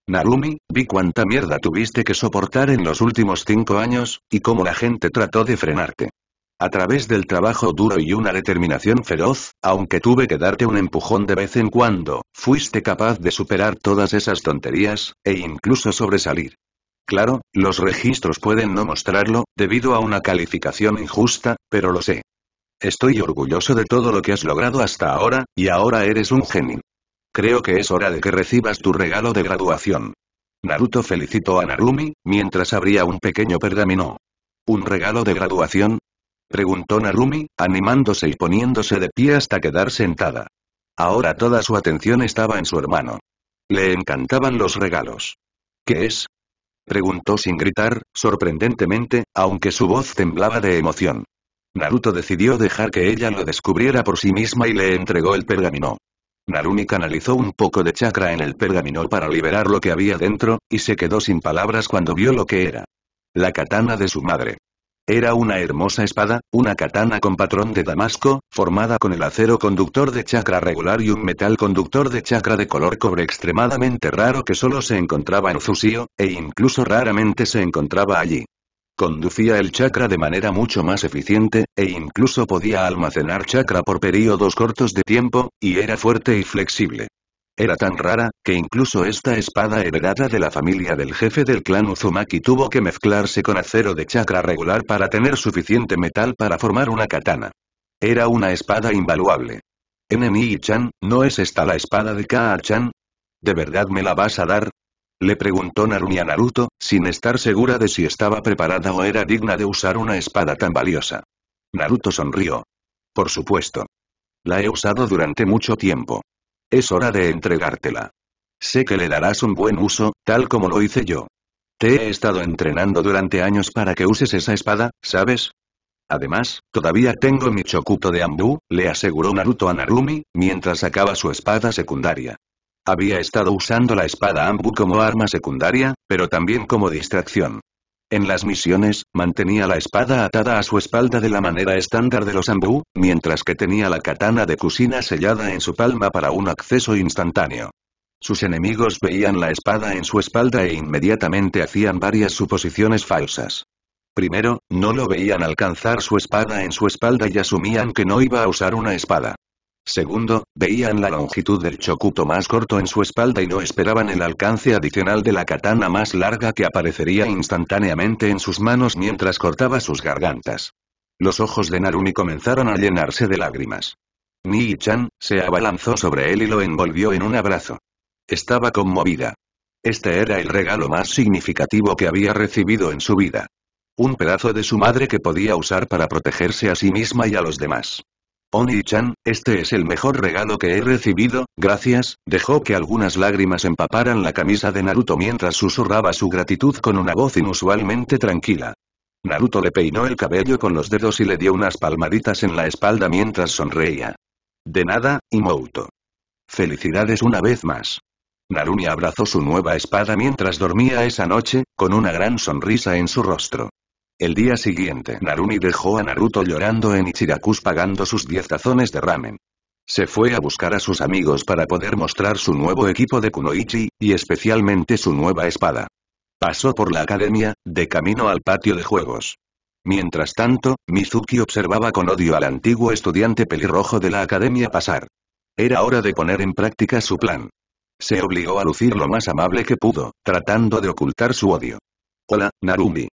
Narumi, vi cuánta mierda tuviste que soportar en los últimos cinco años, y cómo la gente trató de frenarte. A través del trabajo duro y una determinación feroz, aunque tuve que darte un empujón de vez en cuando, fuiste capaz de superar todas esas tonterías, e incluso sobresalir. Claro, los registros pueden no mostrarlo, debido a una calificación injusta, pero lo sé. Estoy orgulloso de todo lo que has logrado hasta ahora, y ahora eres un genio. Creo que es hora de que recibas tu regalo de graduación. Naruto felicitó a Narumi, mientras abría un pequeño pergamino. ¿Un regalo de graduación? Preguntó Narumi, animándose y poniéndose de pie hasta quedar sentada. Ahora toda su atención estaba en su hermano. Le encantaban los regalos. ¿Qué es? Preguntó sin gritar, sorprendentemente, aunque su voz temblaba de emoción. Naruto decidió dejar que ella lo descubriera por sí misma y le entregó el pergamino. Narumi canalizó un poco de chakra en el pergamino para liberar lo que había dentro, y se quedó sin palabras cuando vio lo que era. La katana de su madre. Era una hermosa espada, una katana con patrón de damasco, formada con el acero conductor de chakra regular y un metal conductor de chakra de color cobre extremadamente raro que solo se encontraba en Fusio, e incluso raramente se encontraba allí. Conducía el chakra de manera mucho más eficiente, e incluso podía almacenar chakra por períodos cortos de tiempo, y era fuerte y flexible. Era tan rara, que incluso esta espada heredada de la familia del jefe del clan Uzumaki tuvo que mezclarse con acero de chakra regular para tener suficiente metal para formar una katana. Era una espada invaluable. Enemi-chan, ¿no es esta la espada de Ka chan ¿De verdad me la vas a dar? Le preguntó Narumi a Naruto, sin estar segura de si estaba preparada o era digna de usar una espada tan valiosa. Naruto sonrió. Por supuesto. La he usado durante mucho tiempo. Es hora de entregártela. Sé que le darás un buen uso, tal como lo hice yo. Te he estado entrenando durante años para que uses esa espada, ¿sabes? Además, todavía tengo mi chocuto de Ambu, le aseguró Naruto a Narumi, mientras sacaba su espada secundaria. Había estado usando la espada Ambu como arma secundaria, pero también como distracción. En las misiones, mantenía la espada atada a su espalda de la manera estándar de los Ambu, mientras que tenía la katana de cocina sellada en su palma para un acceso instantáneo. Sus enemigos veían la espada en su espalda e inmediatamente hacían varias suposiciones falsas. Primero, no lo veían alcanzar su espada en su espalda y asumían que no iba a usar una espada. Segundo, veían la longitud del chocuto más corto en su espalda y no esperaban el alcance adicional de la katana más larga que aparecería instantáneamente en sus manos mientras cortaba sus gargantas. Los ojos de Narumi comenzaron a llenarse de lágrimas. Nii-chan se abalanzó sobre él y lo envolvió en un abrazo. Estaba conmovida. Este era el regalo más significativo que había recibido en su vida. Un pedazo de su madre que podía usar para protegerse a sí misma y a los demás. Oni-chan, este es el mejor regalo que he recibido, gracias, dejó que algunas lágrimas empaparan la camisa de Naruto mientras susurraba su gratitud con una voz inusualmente tranquila. Naruto le peinó el cabello con los dedos y le dio unas palmaditas en la espalda mientras sonreía. De nada, Imouto. Felicidades una vez más. Narumi abrazó su nueva espada mientras dormía esa noche, con una gran sonrisa en su rostro. El día siguiente Narumi dejó a Naruto llorando en Ichirakus pagando sus diez tazones de ramen. Se fue a buscar a sus amigos para poder mostrar su nuevo equipo de Kunoichi, y especialmente su nueva espada. Pasó por la academia, de camino al patio de juegos. Mientras tanto, Mizuki observaba con odio al antiguo estudiante pelirrojo de la academia pasar. Era hora de poner en práctica su plan. Se obligó a lucir lo más amable que pudo, tratando de ocultar su odio. Hola, Narumi.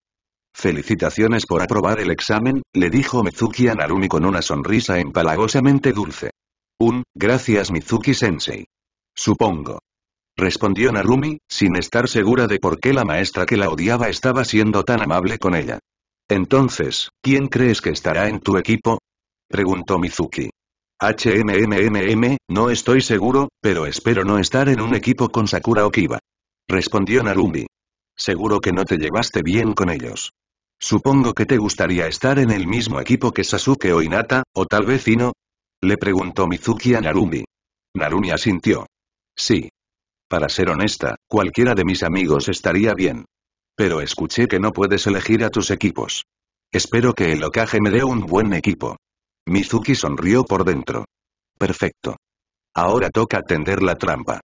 Felicitaciones por aprobar el examen, le dijo Mizuki a Narumi con una sonrisa empalagosamente dulce. Un, gracias Mizuki-sensei. Supongo. Respondió Narumi, sin estar segura de por qué la maestra que la odiaba estaba siendo tan amable con ella. Entonces, ¿quién crees que estará en tu equipo? Preguntó Mizuki. HMMMM, no estoy seguro, pero espero no estar en un equipo con Sakura Okiba. Respondió Narumi. Seguro que no te llevaste bien con ellos. Supongo que te gustaría estar en el mismo equipo que Sasuke o Inata, o tal vez Ino? Le preguntó Mizuki a Narumi. Narumi asintió. Sí. Para ser honesta, cualquiera de mis amigos estaría bien. Pero escuché que no puedes elegir a tus equipos. Espero que el locaje me dé un buen equipo. Mizuki sonrió por dentro. Perfecto. Ahora toca tender la trampa.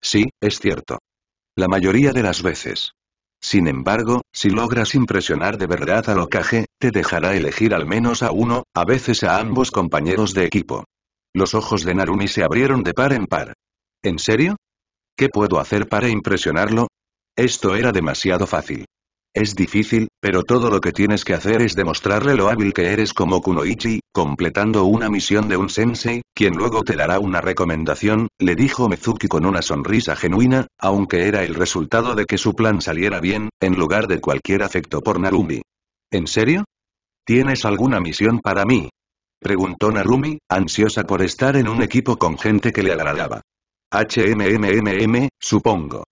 Sí, es cierto. La mayoría de las veces, sin embargo, si logras impresionar de verdad a ocaje, te dejará elegir al menos a uno, a veces a ambos compañeros de equipo. Los ojos de Narumi se abrieron de par en par. ¿En serio? ¿Qué puedo hacer para impresionarlo? Esto era demasiado fácil. Es difícil, pero todo lo que tienes que hacer es demostrarle lo hábil que eres como Kunoichi, completando una misión de un sensei, quien luego te dará una recomendación, le dijo Mezuki con una sonrisa genuina, aunque era el resultado de que su plan saliera bien, en lugar de cualquier afecto por Narumi. ¿En serio? ¿Tienes alguna misión para mí? Preguntó Narumi, ansiosa por estar en un equipo con gente que le agradaba. HMMMM, supongo.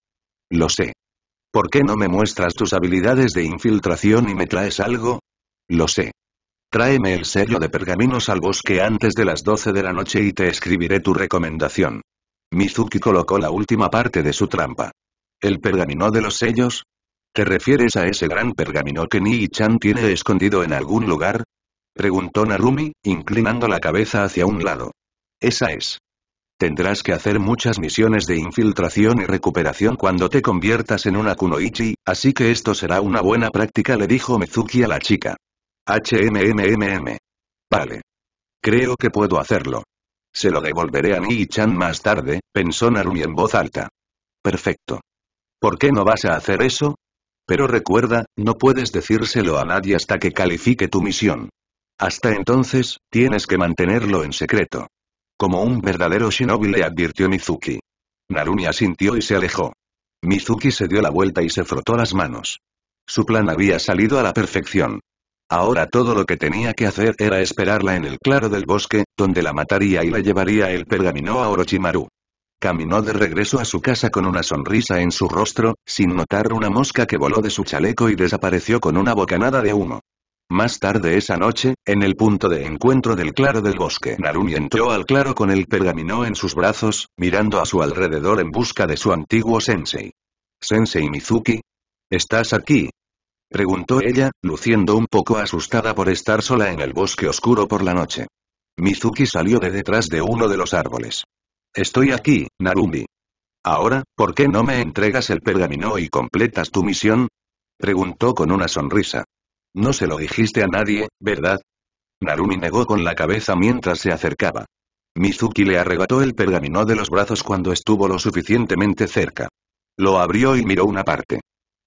Lo sé. ¿Por qué no me muestras tus habilidades de infiltración y me traes algo? Lo sé. Tráeme el sello de pergaminos al bosque antes de las 12 de la noche y te escribiré tu recomendación. Mizuki colocó la última parte de su trampa. ¿El pergamino de los sellos? ¿Te refieres a ese gran pergamino que Nii-chan tiene escondido en algún lugar? Preguntó Narumi, inclinando la cabeza hacia un lado. Esa es. Tendrás que hacer muchas misiones de infiltración y recuperación cuando te conviertas en una kunoichi, así que esto será una buena práctica le dijo Mezuki a la chica. HMMMM. Vale. Creo que puedo hacerlo. Se lo devolveré a Nii-chan más tarde, pensó Narumi en voz alta. Perfecto. ¿Por qué no vas a hacer eso? Pero recuerda, no puedes decírselo a nadie hasta que califique tu misión. Hasta entonces, tienes que mantenerlo en secreto. Como un verdadero shinobi le advirtió Mizuki. Narumi asintió y se alejó. Mizuki se dio la vuelta y se frotó las manos. Su plan había salido a la perfección. Ahora todo lo que tenía que hacer era esperarla en el claro del bosque, donde la mataría y la llevaría el pergamino a Orochimaru. Caminó de regreso a su casa con una sonrisa en su rostro, sin notar una mosca que voló de su chaleco y desapareció con una bocanada de humo. Más tarde esa noche, en el punto de encuentro del claro del bosque, Narumi entró al claro con el pergamino en sus brazos, mirando a su alrededor en busca de su antiguo sensei. ¿Sensei Mizuki? ¿Estás aquí? Preguntó ella, luciendo un poco asustada por estar sola en el bosque oscuro por la noche. Mizuki salió de detrás de uno de los árboles. Estoy aquí, Narumi. Ahora, ¿por qué no me entregas el pergamino y completas tu misión? Preguntó con una sonrisa. No se lo dijiste a nadie, ¿verdad? Narumi negó con la cabeza mientras se acercaba. Mizuki le arrebató el pergamino de los brazos cuando estuvo lo suficientemente cerca. Lo abrió y miró una parte.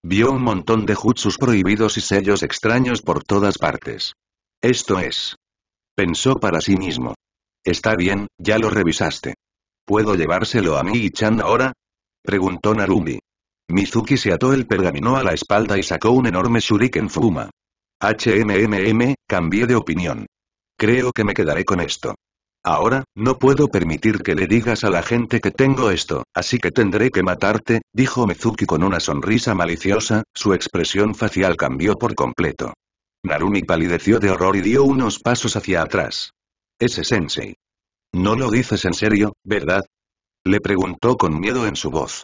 Vio un montón de jutsus prohibidos y sellos extraños por todas partes. Esto es. Pensó para sí mismo. Está bien, ya lo revisaste. ¿Puedo llevárselo a y chan ahora? Preguntó Narumi. Mizuki se ató el pergamino a la espalda y sacó un enorme shuriken fuma. HMMM, cambié de opinión. Creo que me quedaré con esto. Ahora, no puedo permitir que le digas a la gente que tengo esto, así que tendré que matarte, dijo Mezuki con una sonrisa maliciosa, su expresión facial cambió por completo. Narumi palideció de horror y dio unos pasos hacia atrás. Ese sensei. No lo dices en serio, ¿verdad? Le preguntó con miedo en su voz.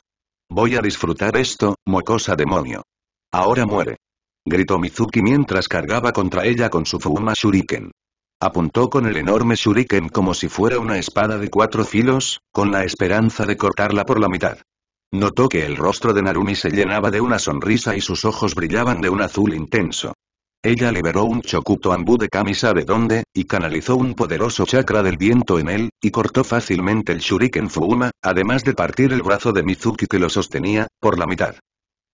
Voy a disfrutar esto, mocosa demonio. Ahora muere gritó Mizuki mientras cargaba contra ella con su Fuma Shuriken. Apuntó con el enorme shuriken como si fuera una espada de cuatro filos, con la esperanza de cortarla por la mitad. Notó que el rostro de Narumi se llenaba de una sonrisa y sus ojos brillaban de un azul intenso. Ella liberó un chocuto Ambu de camisa de dónde, y canalizó un poderoso chakra del viento en él, y cortó fácilmente el shuriken Fuma, además de partir el brazo de Mizuki que lo sostenía, por la mitad.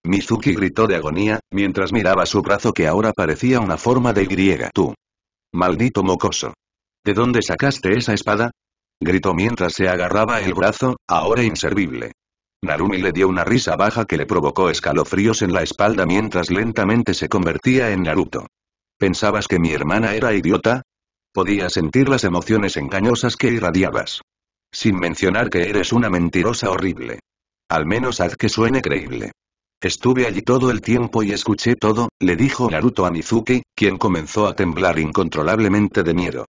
Mizuki gritó de agonía, mientras miraba su brazo que ahora parecía una forma de griega. Tú. Maldito mocoso. ¿De dónde sacaste esa espada? Gritó mientras se agarraba el brazo, ahora inservible. Narumi le dio una risa baja que le provocó escalofríos en la espalda mientras lentamente se convertía en Naruto. ¿Pensabas que mi hermana era idiota? Podía sentir las emociones engañosas que irradiabas. Sin mencionar que eres una mentirosa horrible. Al menos haz que suene creíble. Estuve allí todo el tiempo y escuché todo, le dijo Naruto a Mizuki, quien comenzó a temblar incontrolablemente de miedo.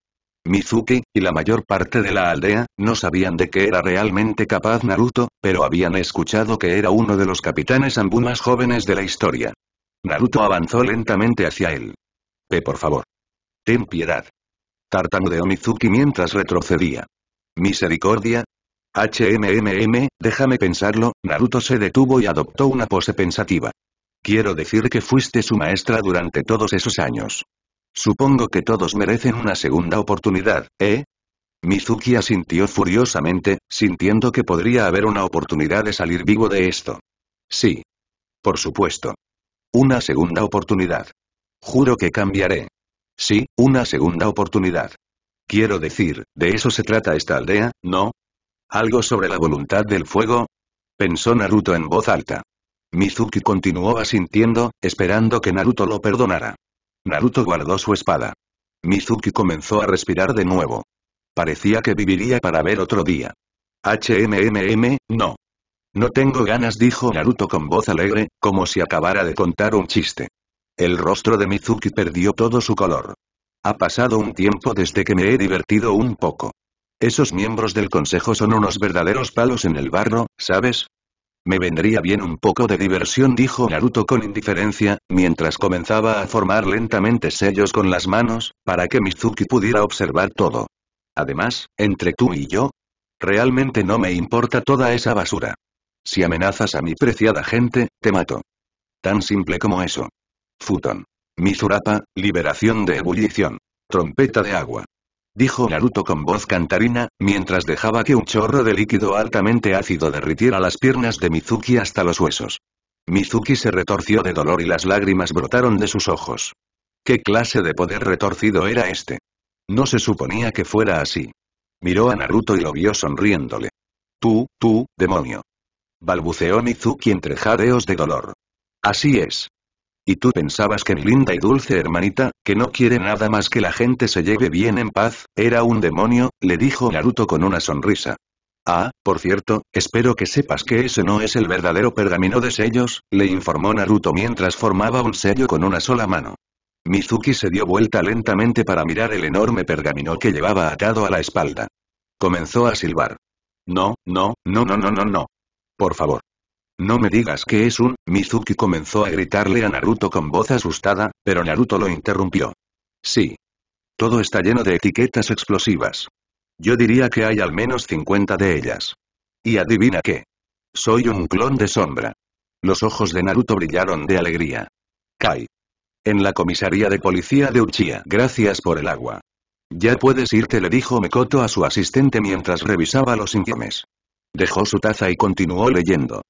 Mizuki, y la mayor parte de la aldea, no sabían de qué era realmente capaz Naruto, pero habían escuchado que era uno de los capitanes Anbu más jóvenes de la historia. Naruto avanzó lentamente hacia él. Pe por favor. Ten piedad. Tartamudeó Mizuki mientras retrocedía. Misericordia, HMMM, déjame pensarlo, Naruto se detuvo y adoptó una pose pensativa. Quiero decir que fuiste su maestra durante todos esos años. Supongo que todos merecen una segunda oportunidad, ¿eh? Mizuki asintió furiosamente, sintiendo que podría haber una oportunidad de salir vivo de esto. Sí. Por supuesto. Una segunda oportunidad. Juro que cambiaré. Sí, una segunda oportunidad. Quiero decir, de eso se trata esta aldea, ¿no? ¿Algo sobre la voluntad del fuego? Pensó Naruto en voz alta. Mizuki continuó asintiendo, esperando que Naruto lo perdonara. Naruto guardó su espada. Mizuki comenzó a respirar de nuevo. Parecía que viviría para ver otro día. HMMM, no. No tengo ganas dijo Naruto con voz alegre, como si acabara de contar un chiste. El rostro de Mizuki perdió todo su color. Ha pasado un tiempo desde que me he divertido un poco. Esos miembros del consejo son unos verdaderos palos en el barro, ¿sabes? Me vendría bien un poco de diversión, dijo Naruto con indiferencia, mientras comenzaba a formar lentamente sellos con las manos, para que Mizuki pudiera observar todo. Además, entre tú y yo, realmente no me importa toda esa basura. Si amenazas a mi preciada gente, te mato. Tan simple como eso. Futon. Mizurapa, liberación de ebullición. Trompeta de agua dijo Naruto con voz cantarina, mientras dejaba que un chorro de líquido altamente ácido derritiera las piernas de Mizuki hasta los huesos. Mizuki se retorció de dolor y las lágrimas brotaron de sus ojos. ¿Qué clase de poder retorcido era este? No se suponía que fuera así. Miró a Naruto y lo vio sonriéndole. Tú, tú, demonio. Balbuceó Mizuki entre jadeos de dolor. Así es. ¿Y tú pensabas que mi linda y dulce hermanita, que no quiere nada más que la gente se lleve bien en paz, era un demonio? le dijo Naruto con una sonrisa. Ah, por cierto, espero que sepas que ese no es el verdadero pergamino de sellos, le informó Naruto mientras formaba un sello con una sola mano. Mizuki se dio vuelta lentamente para mirar el enorme pergamino que llevaba atado a la espalda. Comenzó a silbar. No, no, no, no, no, no, no. Por favor. No me digas que es un, Mizuki comenzó a gritarle a Naruto con voz asustada, pero Naruto lo interrumpió. Sí. Todo está lleno de etiquetas explosivas. Yo diría que hay al menos 50 de ellas. Y adivina qué. Soy un clon de sombra. Los ojos de Naruto brillaron de alegría. Kai. En la comisaría de policía de Uchiha. Gracias por el agua. Ya puedes irte le dijo Mekoto a su asistente mientras revisaba los informes. Dejó su taza y continuó leyendo.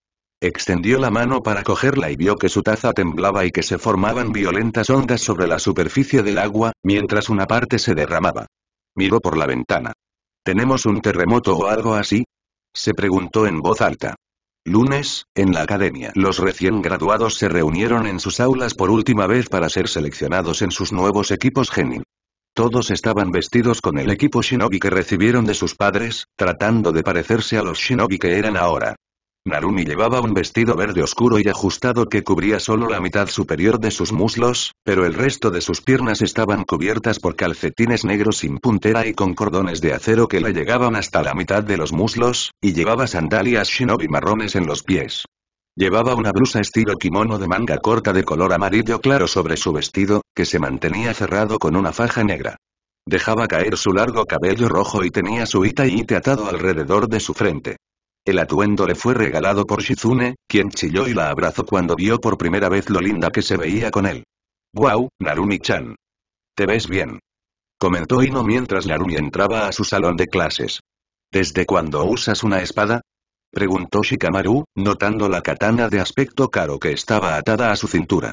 Extendió la mano para cogerla y vio que su taza temblaba y que se formaban violentas ondas sobre la superficie del agua, mientras una parte se derramaba. Miró por la ventana. ¿Tenemos un terremoto o algo así? Se preguntó en voz alta. Lunes, en la academia, los recién graduados se reunieron en sus aulas por última vez para ser seleccionados en sus nuevos equipos Genin. Todos estaban vestidos con el equipo shinobi que recibieron de sus padres, tratando de parecerse a los shinobi que eran ahora. Narumi llevaba un vestido verde oscuro y ajustado que cubría solo la mitad superior de sus muslos, pero el resto de sus piernas estaban cubiertas por calcetines negros sin puntera y con cordones de acero que le llegaban hasta la mitad de los muslos, y llevaba sandalias shinobi marrones en los pies. Llevaba una blusa estilo kimono de manga corta de color amarillo claro sobre su vestido, que se mantenía cerrado con una faja negra. Dejaba caer su largo cabello rojo y tenía su ita atado alrededor de su frente. El atuendo le fue regalado por Shizune, quien chilló y la abrazó cuando vio por primera vez lo linda que se veía con él. wow narumi Narumi-chan! Te ves bien. Comentó Ino mientras Narumi entraba a su salón de clases. ¿Desde cuándo usas una espada? Preguntó Shikamaru, notando la katana de aspecto caro que estaba atada a su cintura.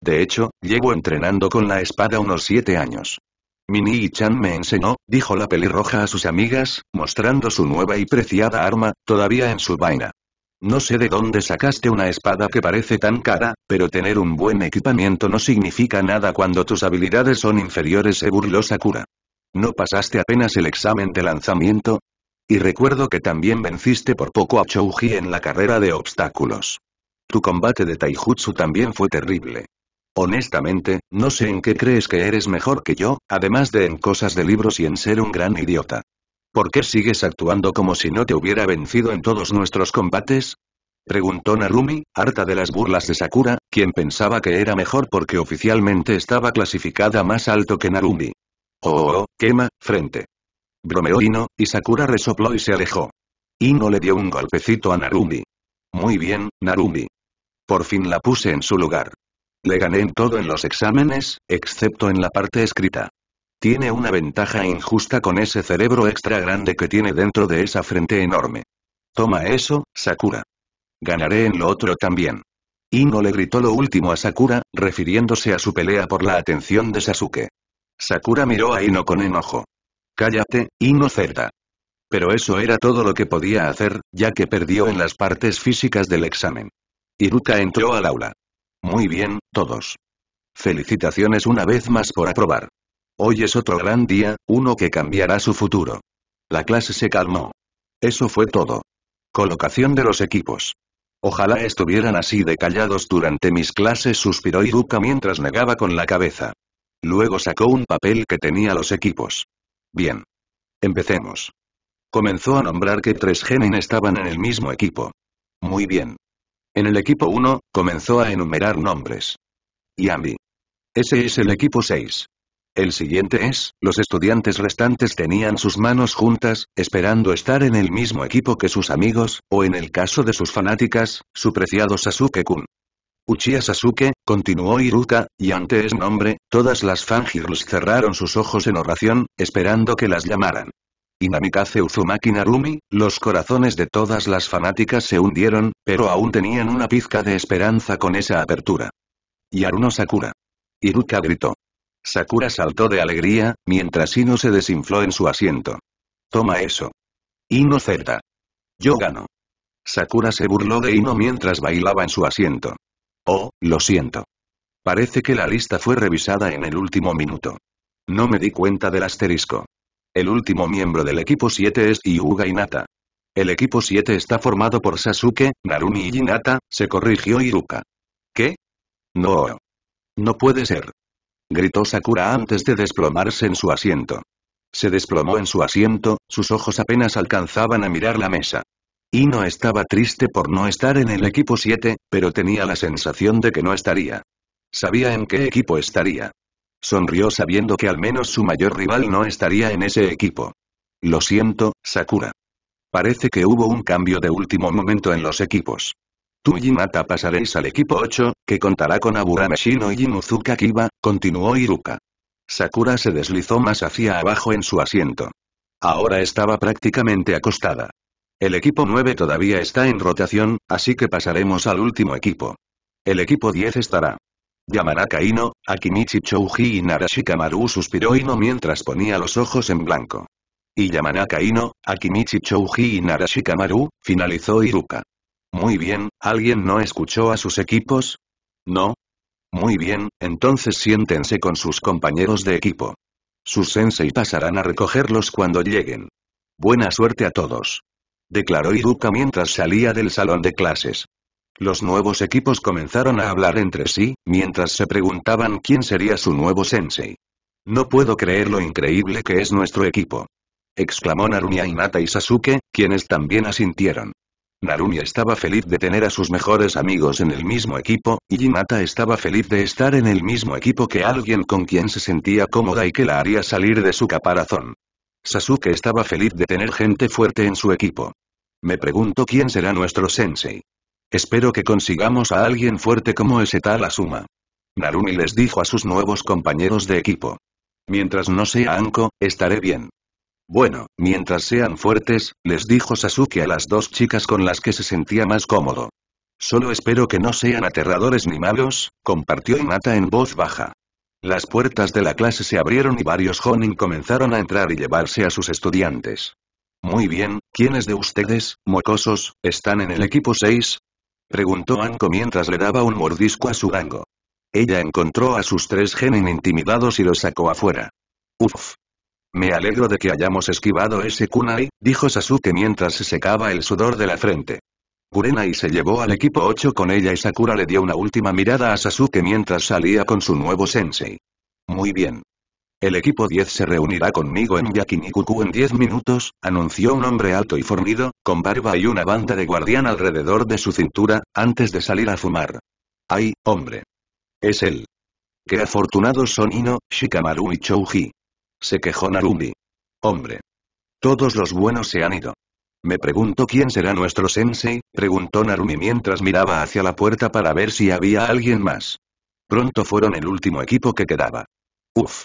De hecho, llevo entrenando con la espada unos siete años y chan me enseñó, dijo la pelirroja a sus amigas, mostrando su nueva y preciada arma, todavía en su vaina. No sé de dónde sacaste una espada que parece tan cara, pero tener un buen equipamiento no significa nada cuando tus habilidades son inferiores, se burló Sakura. ¿No pasaste apenas el examen de lanzamiento? Y recuerdo que también venciste por poco a Chouji en la carrera de obstáculos. Tu combate de Taijutsu también fue terrible. Honestamente, no sé en qué crees que eres mejor que yo, además de en cosas de libros y en ser un gran idiota. ¿Por qué sigues actuando como si no te hubiera vencido en todos nuestros combates? Preguntó Narumi, harta de las burlas de Sakura, quien pensaba que era mejor porque oficialmente estaba clasificada más alto que Narumi. Oh, oh, oh quema, frente. Bromeó Ino, y Sakura resopló y se alejó. Ino le dio un golpecito a Narumi. Muy bien, Narumi. Por fin la puse en su lugar. Le gané en todo en los exámenes, excepto en la parte escrita. Tiene una ventaja injusta con ese cerebro extra grande que tiene dentro de esa frente enorme. Toma eso, Sakura. Ganaré en lo otro también. Ino le gritó lo último a Sakura, refiriéndose a su pelea por la atención de Sasuke. Sakura miró a Ino con enojo. Cállate, Ino Cerda. Pero eso era todo lo que podía hacer, ya que perdió en las partes físicas del examen. Iruka entró al aula. Muy bien, todos. Felicitaciones una vez más por aprobar. Hoy es otro gran día, uno que cambiará su futuro. La clase se calmó. Eso fue todo. Colocación de los equipos. Ojalá estuvieran así de callados durante mis clases, suspiró Iruka mientras negaba con la cabeza. Luego sacó un papel que tenía los equipos. Bien. Empecemos. Comenzó a nombrar que tres genin e estaban en el mismo equipo. Muy bien. En el equipo 1, comenzó a enumerar nombres. Yami. Ese es el equipo 6. El siguiente es, los estudiantes restantes tenían sus manos juntas, esperando estar en el mismo equipo que sus amigos, o en el caso de sus fanáticas, su preciado Sasuke-kun. Uchiha Sasuke, continuó Iruka, y ante ese nombre, todas las fangirls cerraron sus ojos en oración, esperando que las llamaran y Uzumaki Narumi, los corazones de todas las fanáticas se hundieron, pero aún tenían una pizca de esperanza con esa apertura. Yaruno Sakura. Iruka gritó. Sakura saltó de alegría, mientras Ino se desinfló en su asiento. Toma eso. Ino cerda. Yo gano. Sakura se burló de Ino mientras bailaba en su asiento. Oh, lo siento. Parece que la lista fue revisada en el último minuto. No me di cuenta del asterisco. El último miembro del equipo 7 es Yuga Hinata. El equipo 7 está formado por Sasuke, Narumi y Hinata, se corrigió Iruka. ¿Qué? No. No puede ser. Gritó Sakura antes de desplomarse en su asiento. Se desplomó en su asiento, sus ojos apenas alcanzaban a mirar la mesa. Ino estaba triste por no estar en el equipo 7, pero tenía la sensación de que no estaría. Sabía en qué equipo estaría. Sonrió sabiendo que al menos su mayor rival no estaría en ese equipo. Lo siento, Sakura. Parece que hubo un cambio de último momento en los equipos. Tú y Mata pasaréis al equipo 8, que contará con Aburame Shino y Inuzuka Kiba, continuó Iruka. Sakura se deslizó más hacia abajo en su asiento. Ahora estaba prácticamente acostada. El equipo 9 todavía está en rotación, así que pasaremos al último equipo. El equipo 10 estará. Yamanaka Kaino, Akimichi Chouji y Narashikamaru suspiró Ino mientras ponía los ojos en blanco. Y Yamanaka Kaino, Akimichi Chouji y Narashikamaru, finalizó Iruka. Muy bien, ¿alguien no escuchó a sus equipos? No. Muy bien, entonces siéntense con sus compañeros de equipo. Sus sensei pasarán a recogerlos cuando lleguen. Buena suerte a todos. Declaró Iruka mientras salía del salón de clases. Los nuevos equipos comenzaron a hablar entre sí, mientras se preguntaban quién sería su nuevo sensei. No puedo creer lo increíble que es nuestro equipo. Exclamó y Nata y Sasuke, quienes también asintieron. Narumi estaba feliz de tener a sus mejores amigos en el mismo equipo, y Hinata estaba feliz de estar en el mismo equipo que alguien con quien se sentía cómoda y que la haría salir de su caparazón. Sasuke estaba feliz de tener gente fuerte en su equipo. Me pregunto quién será nuestro sensei. Espero que consigamos a alguien fuerte como ese tal Asuma. Narumi les dijo a sus nuevos compañeros de equipo. Mientras no sea Anko, estaré bien. Bueno, mientras sean fuertes, les dijo Sasuke a las dos chicas con las que se sentía más cómodo. Solo espero que no sean aterradores ni malos, compartió Inata en voz baja. Las puertas de la clase se abrieron y varios Honin comenzaron a entrar y llevarse a sus estudiantes. Muy bien, ¿quiénes de ustedes, mocosos, están en el equipo 6? Preguntó Anko mientras le daba un mordisco a su rango. Ella encontró a sus tres genin intimidados y los sacó afuera. Uf. Me alegro de que hayamos esquivado ese kunai, dijo Sasuke mientras se secaba el sudor de la frente. Kurenai se llevó al equipo 8 con ella y Sakura le dio una última mirada a Sasuke mientras salía con su nuevo sensei. Muy bien. El equipo 10 se reunirá conmigo en Yakinikuku en 10 minutos, anunció un hombre alto y fornido, con barba y una banda de guardián alrededor de su cintura, antes de salir a fumar. ¡Ay, hombre! Es él. ¡Qué afortunados son Ino, Shikamaru y Chouji! Se quejó Narumi. Hombre. Todos los buenos se han ido. Me pregunto quién será nuestro sensei, preguntó Narumi mientras miraba hacia la puerta para ver si había alguien más. Pronto fueron el último equipo que quedaba. Uf.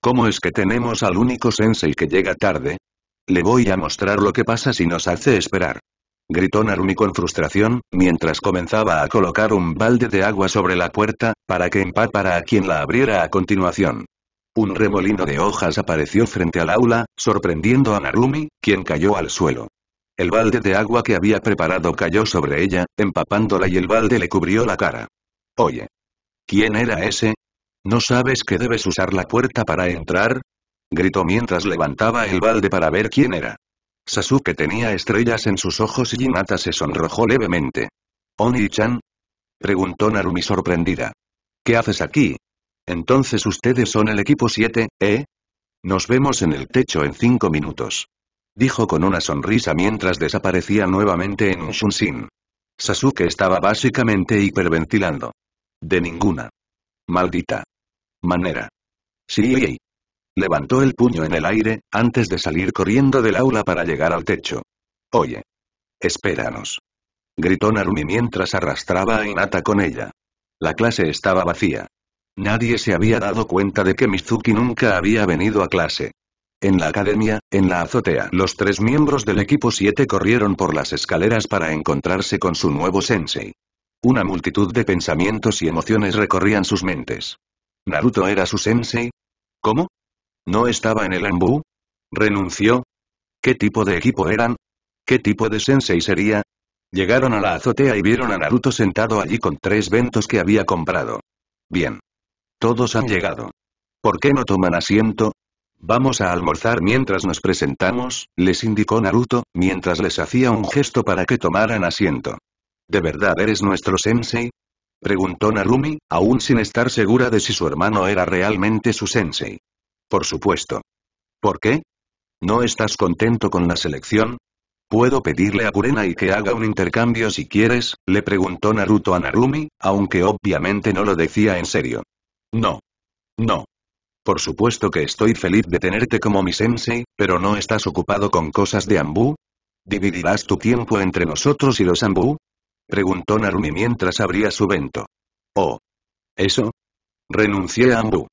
¿Cómo es que tenemos al único sensei que llega tarde? Le voy a mostrar lo que pasa si nos hace esperar. Gritó Narumi con frustración, mientras comenzaba a colocar un balde de agua sobre la puerta, para que empapara a quien la abriera a continuación. Un remolino de hojas apareció frente al aula, sorprendiendo a Narumi, quien cayó al suelo. El balde de agua que había preparado cayó sobre ella, empapándola y el balde le cubrió la cara. Oye. ¿Quién era ese? ¿No sabes que debes usar la puerta para entrar? Gritó mientras levantaba el balde para ver quién era. Sasuke tenía estrellas en sus ojos y Hinata se sonrojó levemente. ¿Oni-chan? Preguntó Narumi sorprendida. ¿Qué haces aquí? Entonces ustedes son el equipo 7, ¿eh? Nos vemos en el techo en cinco minutos. Dijo con una sonrisa mientras desaparecía nuevamente en un Shunshin. Sasuke estaba básicamente hiperventilando. De ninguna. Maldita manera. Sí. Levantó el puño en el aire, antes de salir corriendo del aula para llegar al techo. Oye. Espéranos. Gritó Narumi mientras arrastraba a Inata con ella. La clase estaba vacía. Nadie se había dado cuenta de que Mizuki nunca había venido a clase. En la academia, en la azotea, los tres miembros del equipo 7 corrieron por las escaleras para encontrarse con su nuevo sensei. Una multitud de pensamientos y emociones recorrían sus mentes. ¿Naruto era su sensei? ¿Cómo? ¿No estaba en el Anbu? ¿Renunció? ¿Qué tipo de equipo eran? ¿Qué tipo de sensei sería? Llegaron a la azotea y vieron a Naruto sentado allí con tres ventos que había comprado. Bien. Todos han llegado. ¿Por qué no toman asiento? Vamos a almorzar mientras nos presentamos, les indicó Naruto, mientras les hacía un gesto para que tomaran asiento. ¿De verdad eres nuestro sensei? Preguntó Narumi, aún sin estar segura de si su hermano era realmente su sensei. Por supuesto. ¿Por qué? ¿No estás contento con la selección? ¿Puedo pedirle a Kurenai que haga un intercambio si quieres? le preguntó Naruto a Narumi, aunque obviamente no lo decía en serio. No. No. Por supuesto que estoy feliz de tenerte como mi sensei, pero ¿no estás ocupado con cosas de Ambu? ¿Dividirás tu tiempo entre nosotros y los Ambu? Preguntó Narumi mientras abría su vento. Oh. ¿Eso? Renuncié a Ambu.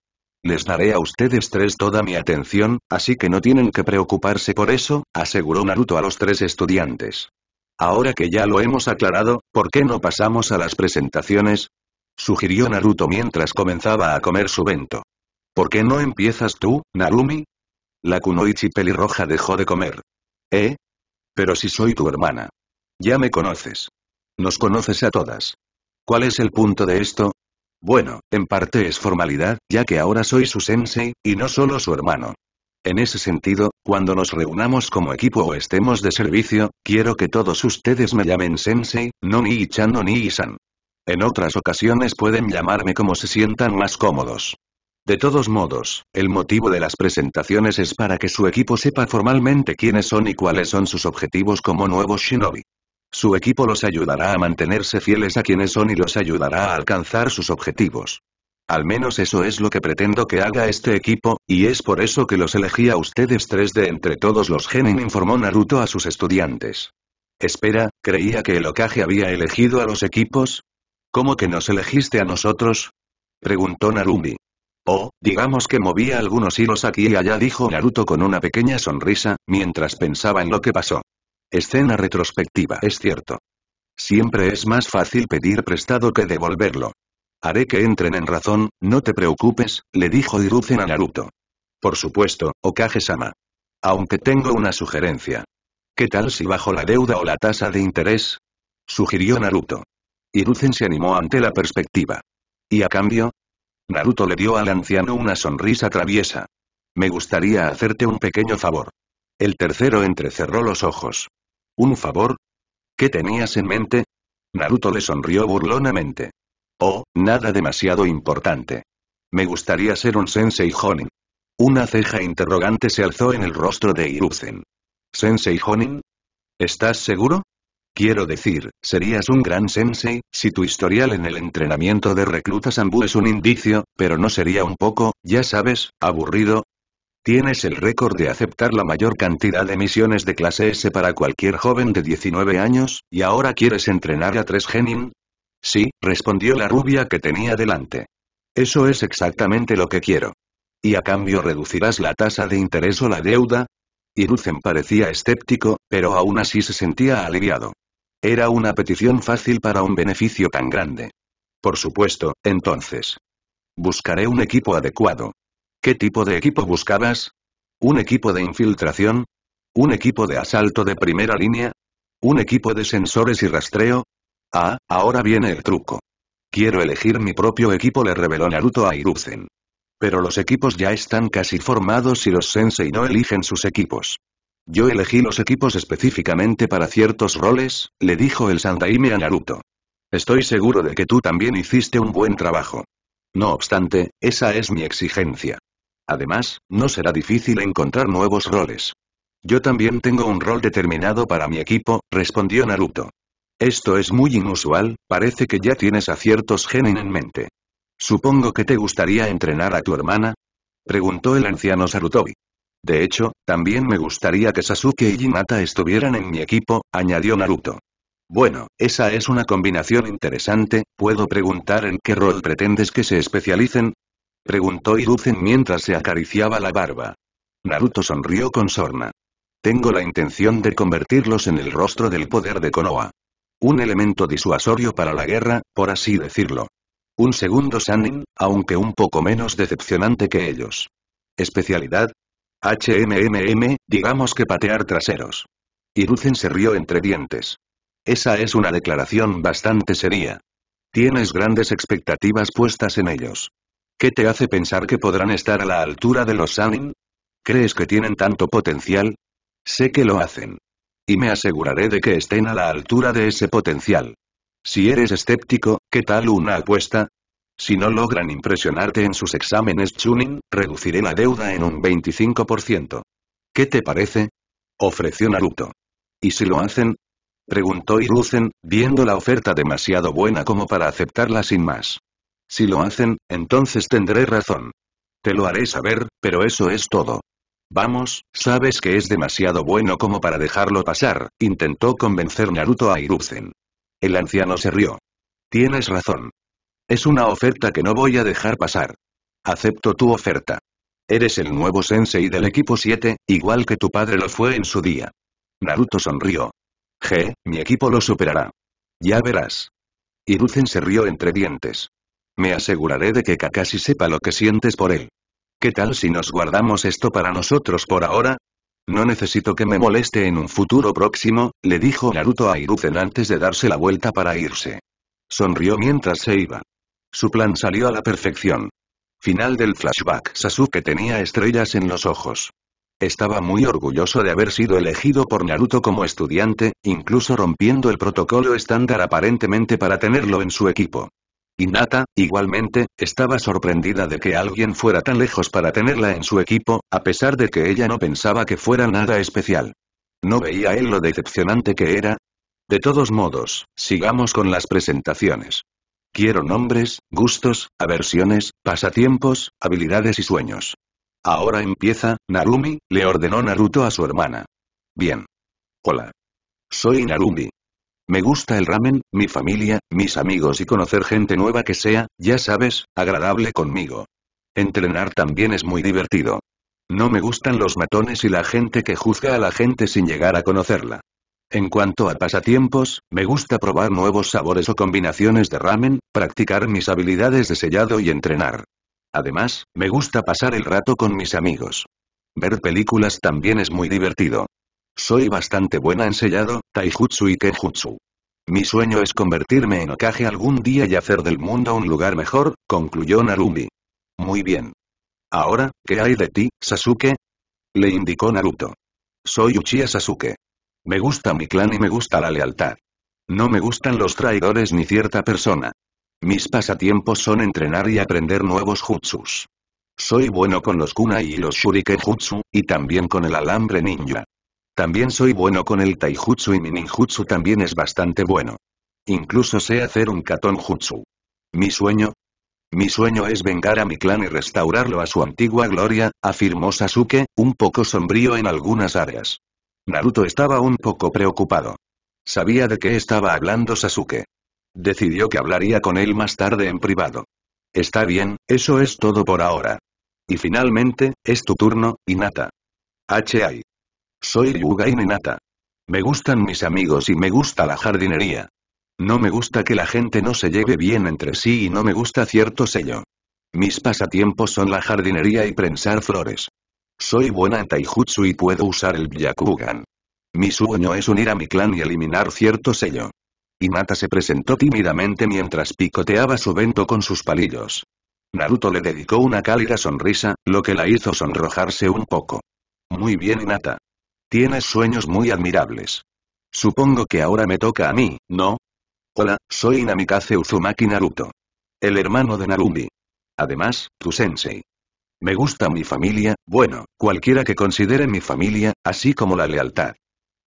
Les daré a ustedes tres toda mi atención, así que no tienen que preocuparse por eso, aseguró Naruto a los tres estudiantes. Ahora que ya lo hemos aclarado, ¿por qué no pasamos a las presentaciones? Sugirió Naruto mientras comenzaba a comer su vento. ¿Por qué no empiezas tú, Narumi? La kunoichi pelirroja dejó de comer. ¿Eh? Pero si soy tu hermana. Ya me conoces. Nos conoces a todas. ¿Cuál es el punto de esto? Bueno, en parte es formalidad, ya que ahora soy su sensei, y no solo su hermano. En ese sentido, cuando nos reunamos como equipo o estemos de servicio, quiero que todos ustedes me llamen sensei, no ni Ichan o ni Isan. En otras ocasiones pueden llamarme como se sientan más cómodos. De todos modos, el motivo de las presentaciones es para que su equipo sepa formalmente quiénes son y cuáles son sus objetivos como nuevos shinobi. Su equipo los ayudará a mantenerse fieles a quienes son y los ayudará a alcanzar sus objetivos. Al menos eso es lo que pretendo que haga este equipo, y es por eso que los elegí a ustedes tres de entre todos los genin informó Naruto a sus estudiantes. Espera, creía que el Okage había elegido a los equipos. ¿Cómo que nos elegiste a nosotros? Preguntó Narumi. Oh, digamos que movía algunos hilos aquí y allá dijo Naruto con una pequeña sonrisa, mientras pensaba en lo que pasó. Escena retrospectiva. Es cierto. Siempre es más fácil pedir prestado que devolverlo. Haré que entren en razón, no te preocupes, le dijo Hiruzen a Naruto. Por supuesto, Okage-sama. Aunque tengo una sugerencia. ¿Qué tal si bajo la deuda o la tasa de interés? Sugirió Naruto. Hiruzen se animó ante la perspectiva. ¿Y a cambio? Naruto le dio al anciano una sonrisa traviesa. Me gustaría hacerte un pequeño favor. El tercero entrecerró los ojos. ¿Un favor? ¿Qué tenías en mente? Naruto le sonrió burlonamente. Oh, nada demasiado importante. Me gustaría ser un sensei Honin. Una ceja interrogante se alzó en el rostro de Hiruzen. ¿Sensei Honin? ¿Estás seguro? Quiero decir, serías un gran sensei, si tu historial en el entrenamiento de reclutas Ambu es un indicio, pero no sería un poco, ya sabes, aburrido. Tienes el récord de aceptar la mayor cantidad de misiones de clase S para cualquier joven de 19 años, y ahora quieres entrenar a tres genin. Sí, respondió la rubia que tenía delante. Eso es exactamente lo que quiero. ¿Y a cambio reducirás la tasa de interés o la deuda? Iruzen parecía escéptico, pero aún así se sentía aliviado. Era una petición fácil para un beneficio tan grande. Por supuesto, entonces. Buscaré un equipo adecuado. ¿Qué tipo de equipo buscabas? ¿Un equipo de infiltración? ¿Un equipo de asalto de primera línea? ¿Un equipo de sensores y rastreo? Ah, ahora viene el truco. Quiero elegir mi propio equipo, le reveló Naruto a Hiruzen. Pero los equipos ya están casi formados y los sensei no eligen sus equipos. Yo elegí los equipos específicamente para ciertos roles, le dijo el Sandaime a Naruto. Estoy seguro de que tú también hiciste un buen trabajo. No obstante, esa es mi exigencia. Además, no será difícil encontrar nuevos roles. Yo también tengo un rol determinado para mi equipo, respondió Naruto. Esto es muy inusual, parece que ya tienes aciertos ciertos en mente. Supongo que te gustaría entrenar a tu hermana? Preguntó el anciano Sarutobi. De hecho, también me gustaría que Sasuke y Hinata estuvieran en mi equipo, añadió Naruto. Bueno, esa es una combinación interesante, ¿puedo preguntar en qué rol pretendes que se especialicen? Preguntó Hiruzen mientras se acariciaba la barba. Naruto sonrió con sorna. Tengo la intención de convertirlos en el rostro del poder de Konoha. Un elemento disuasorio para la guerra, por así decirlo. Un segundo Sanin, aunque un poco menos decepcionante que ellos. Especialidad. HMMM, digamos que patear traseros. Hiruzen se rió entre dientes. Esa es una declaración bastante seria. Tienes grandes expectativas puestas en ellos. ¿Qué te hace pensar que podrán estar a la altura de los Sanin? ¿Crees que tienen tanto potencial? Sé que lo hacen. Y me aseguraré de que estén a la altura de ese potencial. Si eres escéptico, ¿qué tal una apuesta? Si no logran impresionarte en sus exámenes Chunin, reduciré la deuda en un 25%. ¿Qué te parece? Ofreció Naruto. ¿Y si lo hacen? Preguntó Hiruzen, viendo la oferta demasiado buena como para aceptarla sin más. Si lo hacen, entonces tendré razón. Te lo haré saber, pero eso es todo. Vamos, sabes que es demasiado bueno como para dejarlo pasar, intentó convencer Naruto a Hiruzen. El anciano se rió. Tienes razón. Es una oferta que no voy a dejar pasar. Acepto tu oferta. Eres el nuevo sensei del equipo 7, igual que tu padre lo fue en su día. Naruto sonrió. Je, mi equipo lo superará. Ya verás. Hiruzen se rió entre dientes. Me aseguraré de que Kakashi sepa lo que sientes por él. ¿Qué tal si nos guardamos esto para nosotros por ahora? No necesito que me moleste en un futuro próximo, le dijo Naruto a Hiruzen antes de darse la vuelta para irse. Sonrió mientras se iba. Su plan salió a la perfección. Final del flashback Sasuke tenía estrellas en los ojos. Estaba muy orgulloso de haber sido elegido por Naruto como estudiante, incluso rompiendo el protocolo estándar aparentemente para tenerlo en su equipo. Inata, igualmente, estaba sorprendida de que alguien fuera tan lejos para tenerla en su equipo, a pesar de que ella no pensaba que fuera nada especial. ¿No veía él lo decepcionante que era? De todos modos, sigamos con las presentaciones. Quiero nombres, gustos, aversiones, pasatiempos, habilidades y sueños. Ahora empieza, Narumi, le ordenó Naruto a su hermana. Bien. Hola. Soy Narumi, me gusta el ramen, mi familia, mis amigos y conocer gente nueva que sea, ya sabes, agradable conmigo. Entrenar también es muy divertido. No me gustan los matones y la gente que juzga a la gente sin llegar a conocerla. En cuanto a pasatiempos, me gusta probar nuevos sabores o combinaciones de ramen, practicar mis habilidades de sellado y entrenar. Además, me gusta pasar el rato con mis amigos. Ver películas también es muy divertido. Soy bastante buena en sellado, taijutsu y kenjutsu. Mi sueño es convertirme en Okage algún día y hacer del mundo un lugar mejor, concluyó Narumi. Muy bien. Ahora, ¿qué hay de ti, Sasuke? Le indicó Naruto. Soy Uchiha Sasuke. Me gusta mi clan y me gusta la lealtad. No me gustan los traidores ni cierta persona. Mis pasatiempos son entrenar y aprender nuevos jutsus. Soy bueno con los kunai y los shuriken y también con el alambre ninja. También soy bueno con el taijutsu y mi ninjutsu también es bastante bueno. Incluso sé hacer un Katonjutsu. jutsu. ¿Mi sueño? Mi sueño es vengar a mi clan y restaurarlo a su antigua gloria, afirmó Sasuke, un poco sombrío en algunas áreas. Naruto estaba un poco preocupado. Sabía de qué estaba hablando Sasuke. Decidió que hablaría con él más tarde en privado. Está bien, eso es todo por ahora. Y finalmente, es tu turno, Inata. H.I. Soy y Ninata. Me gustan mis amigos y me gusta la jardinería. No me gusta que la gente no se lleve bien entre sí y no me gusta cierto sello. Mis pasatiempos son la jardinería y prensar flores. Soy buena en taijutsu y puedo usar el Byakugan. Mi sueño es unir a mi clan y eliminar cierto sello. Inata se presentó tímidamente mientras picoteaba su vento con sus palillos. Naruto le dedicó una cálida sonrisa, lo que la hizo sonrojarse un poco. Muy bien Inata. Tienes sueños muy admirables. Supongo que ahora me toca a mí, ¿no? Hola, soy Namikaze Uzumaki Naruto. El hermano de Narumi. Además, tu sensei. Me gusta mi familia, bueno, cualquiera que considere mi familia, así como la lealtad.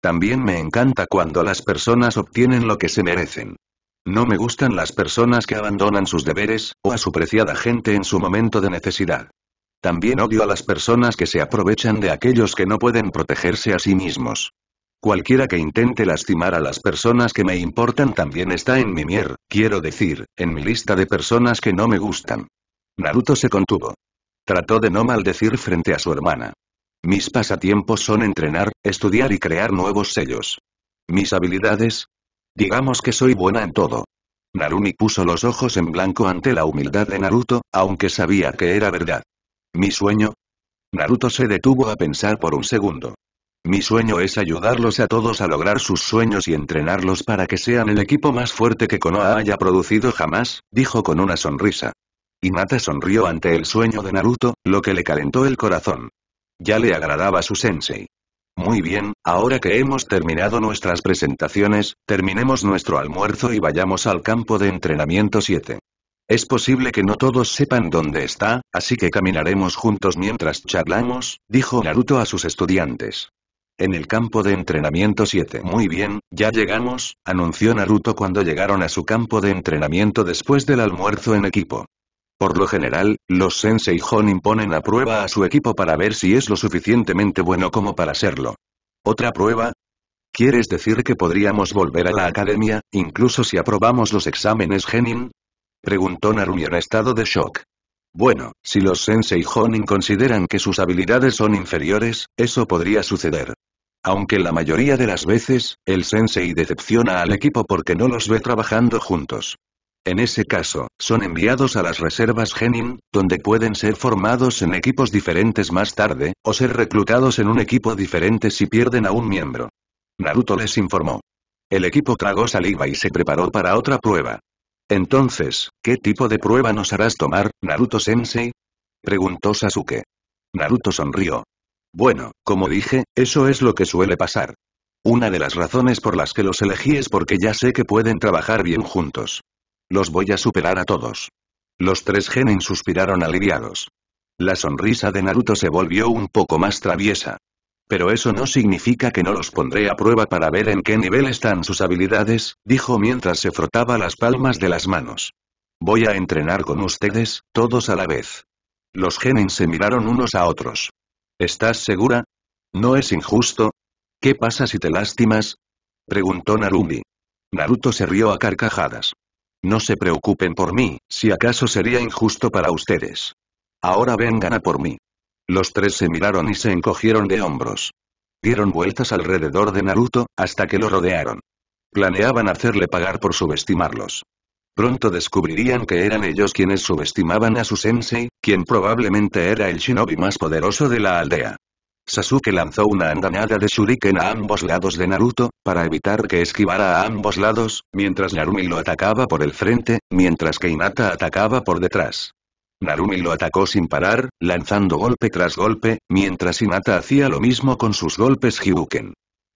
También me encanta cuando las personas obtienen lo que se merecen. No me gustan las personas que abandonan sus deberes, o a su preciada gente en su momento de necesidad. También odio a las personas que se aprovechan de aquellos que no pueden protegerse a sí mismos. Cualquiera que intente lastimar a las personas que me importan también está en mi mier, quiero decir, en mi lista de personas que no me gustan. Naruto se contuvo. Trató de no maldecir frente a su hermana. Mis pasatiempos son entrenar, estudiar y crear nuevos sellos. Mis habilidades. Digamos que soy buena en todo. Narumi puso los ojos en blanco ante la humildad de Naruto, aunque sabía que era verdad. Mi sueño. Naruto se detuvo a pensar por un segundo. Mi sueño es ayudarlos a todos a lograr sus sueños y entrenarlos para que sean el equipo más fuerte que Konoha haya producido jamás, dijo con una sonrisa. Hinata sonrió ante el sueño de Naruto, lo que le calentó el corazón. Ya le agradaba su sensei. Muy bien, ahora que hemos terminado nuestras presentaciones, terminemos nuestro almuerzo y vayamos al campo de entrenamiento 7. Es posible que no todos sepan dónde está, así que caminaremos juntos mientras charlamos, dijo Naruto a sus estudiantes. En el campo de entrenamiento 7. Muy bien, ya llegamos, anunció Naruto cuando llegaron a su campo de entrenamiento después del almuerzo en equipo. Por lo general, los Sensei Honin ponen a prueba a su equipo para ver si es lo suficientemente bueno como para serlo. ¿Otra prueba? ¿Quieres decir que podríamos volver a la academia, incluso si aprobamos los exámenes Genin? Preguntó Narumi en estado de shock. Bueno, si los Sensei Honin consideran que sus habilidades son inferiores, eso podría suceder. Aunque la mayoría de las veces, el Sensei decepciona al equipo porque no los ve trabajando juntos. En ese caso, son enviados a las reservas Genin, donde pueden ser formados en equipos diferentes más tarde, o ser reclutados en un equipo diferente si pierden a un miembro. Naruto les informó. El equipo tragó saliva y se preparó para otra prueba. Entonces, ¿qué tipo de prueba nos harás tomar, Naruto-sensei? Preguntó Sasuke. Naruto sonrió. Bueno, como dije, eso es lo que suele pasar. Una de las razones por las que los elegí es porque ya sé que pueden trabajar bien juntos. Los voy a superar a todos. Los tres genin suspiraron aliviados. La sonrisa de Naruto se volvió un poco más traviesa. Pero eso no significa que no los pondré a prueba para ver en qué nivel están sus habilidades, dijo mientras se frotaba las palmas de las manos. Voy a entrenar con ustedes, todos a la vez. Los Genin se miraron unos a otros. ¿Estás segura? ¿No es injusto? ¿Qué pasa si te lastimas? Preguntó Narumi. Naruto se rió a carcajadas. No se preocupen por mí, si acaso sería injusto para ustedes. Ahora vengan a por mí. Los tres se miraron y se encogieron de hombros. Dieron vueltas alrededor de Naruto, hasta que lo rodearon. Planeaban hacerle pagar por subestimarlos. Pronto descubrirían que eran ellos quienes subestimaban a su sensei, quien probablemente era el shinobi más poderoso de la aldea. Sasuke lanzó una andanada de shuriken a ambos lados de Naruto, para evitar que esquivara a ambos lados, mientras Narumi lo atacaba por el frente, mientras que Hinata atacaba por detrás. Narumi lo atacó sin parar, lanzando golpe tras golpe, mientras Hinata hacía lo mismo con sus golpes Hyuken.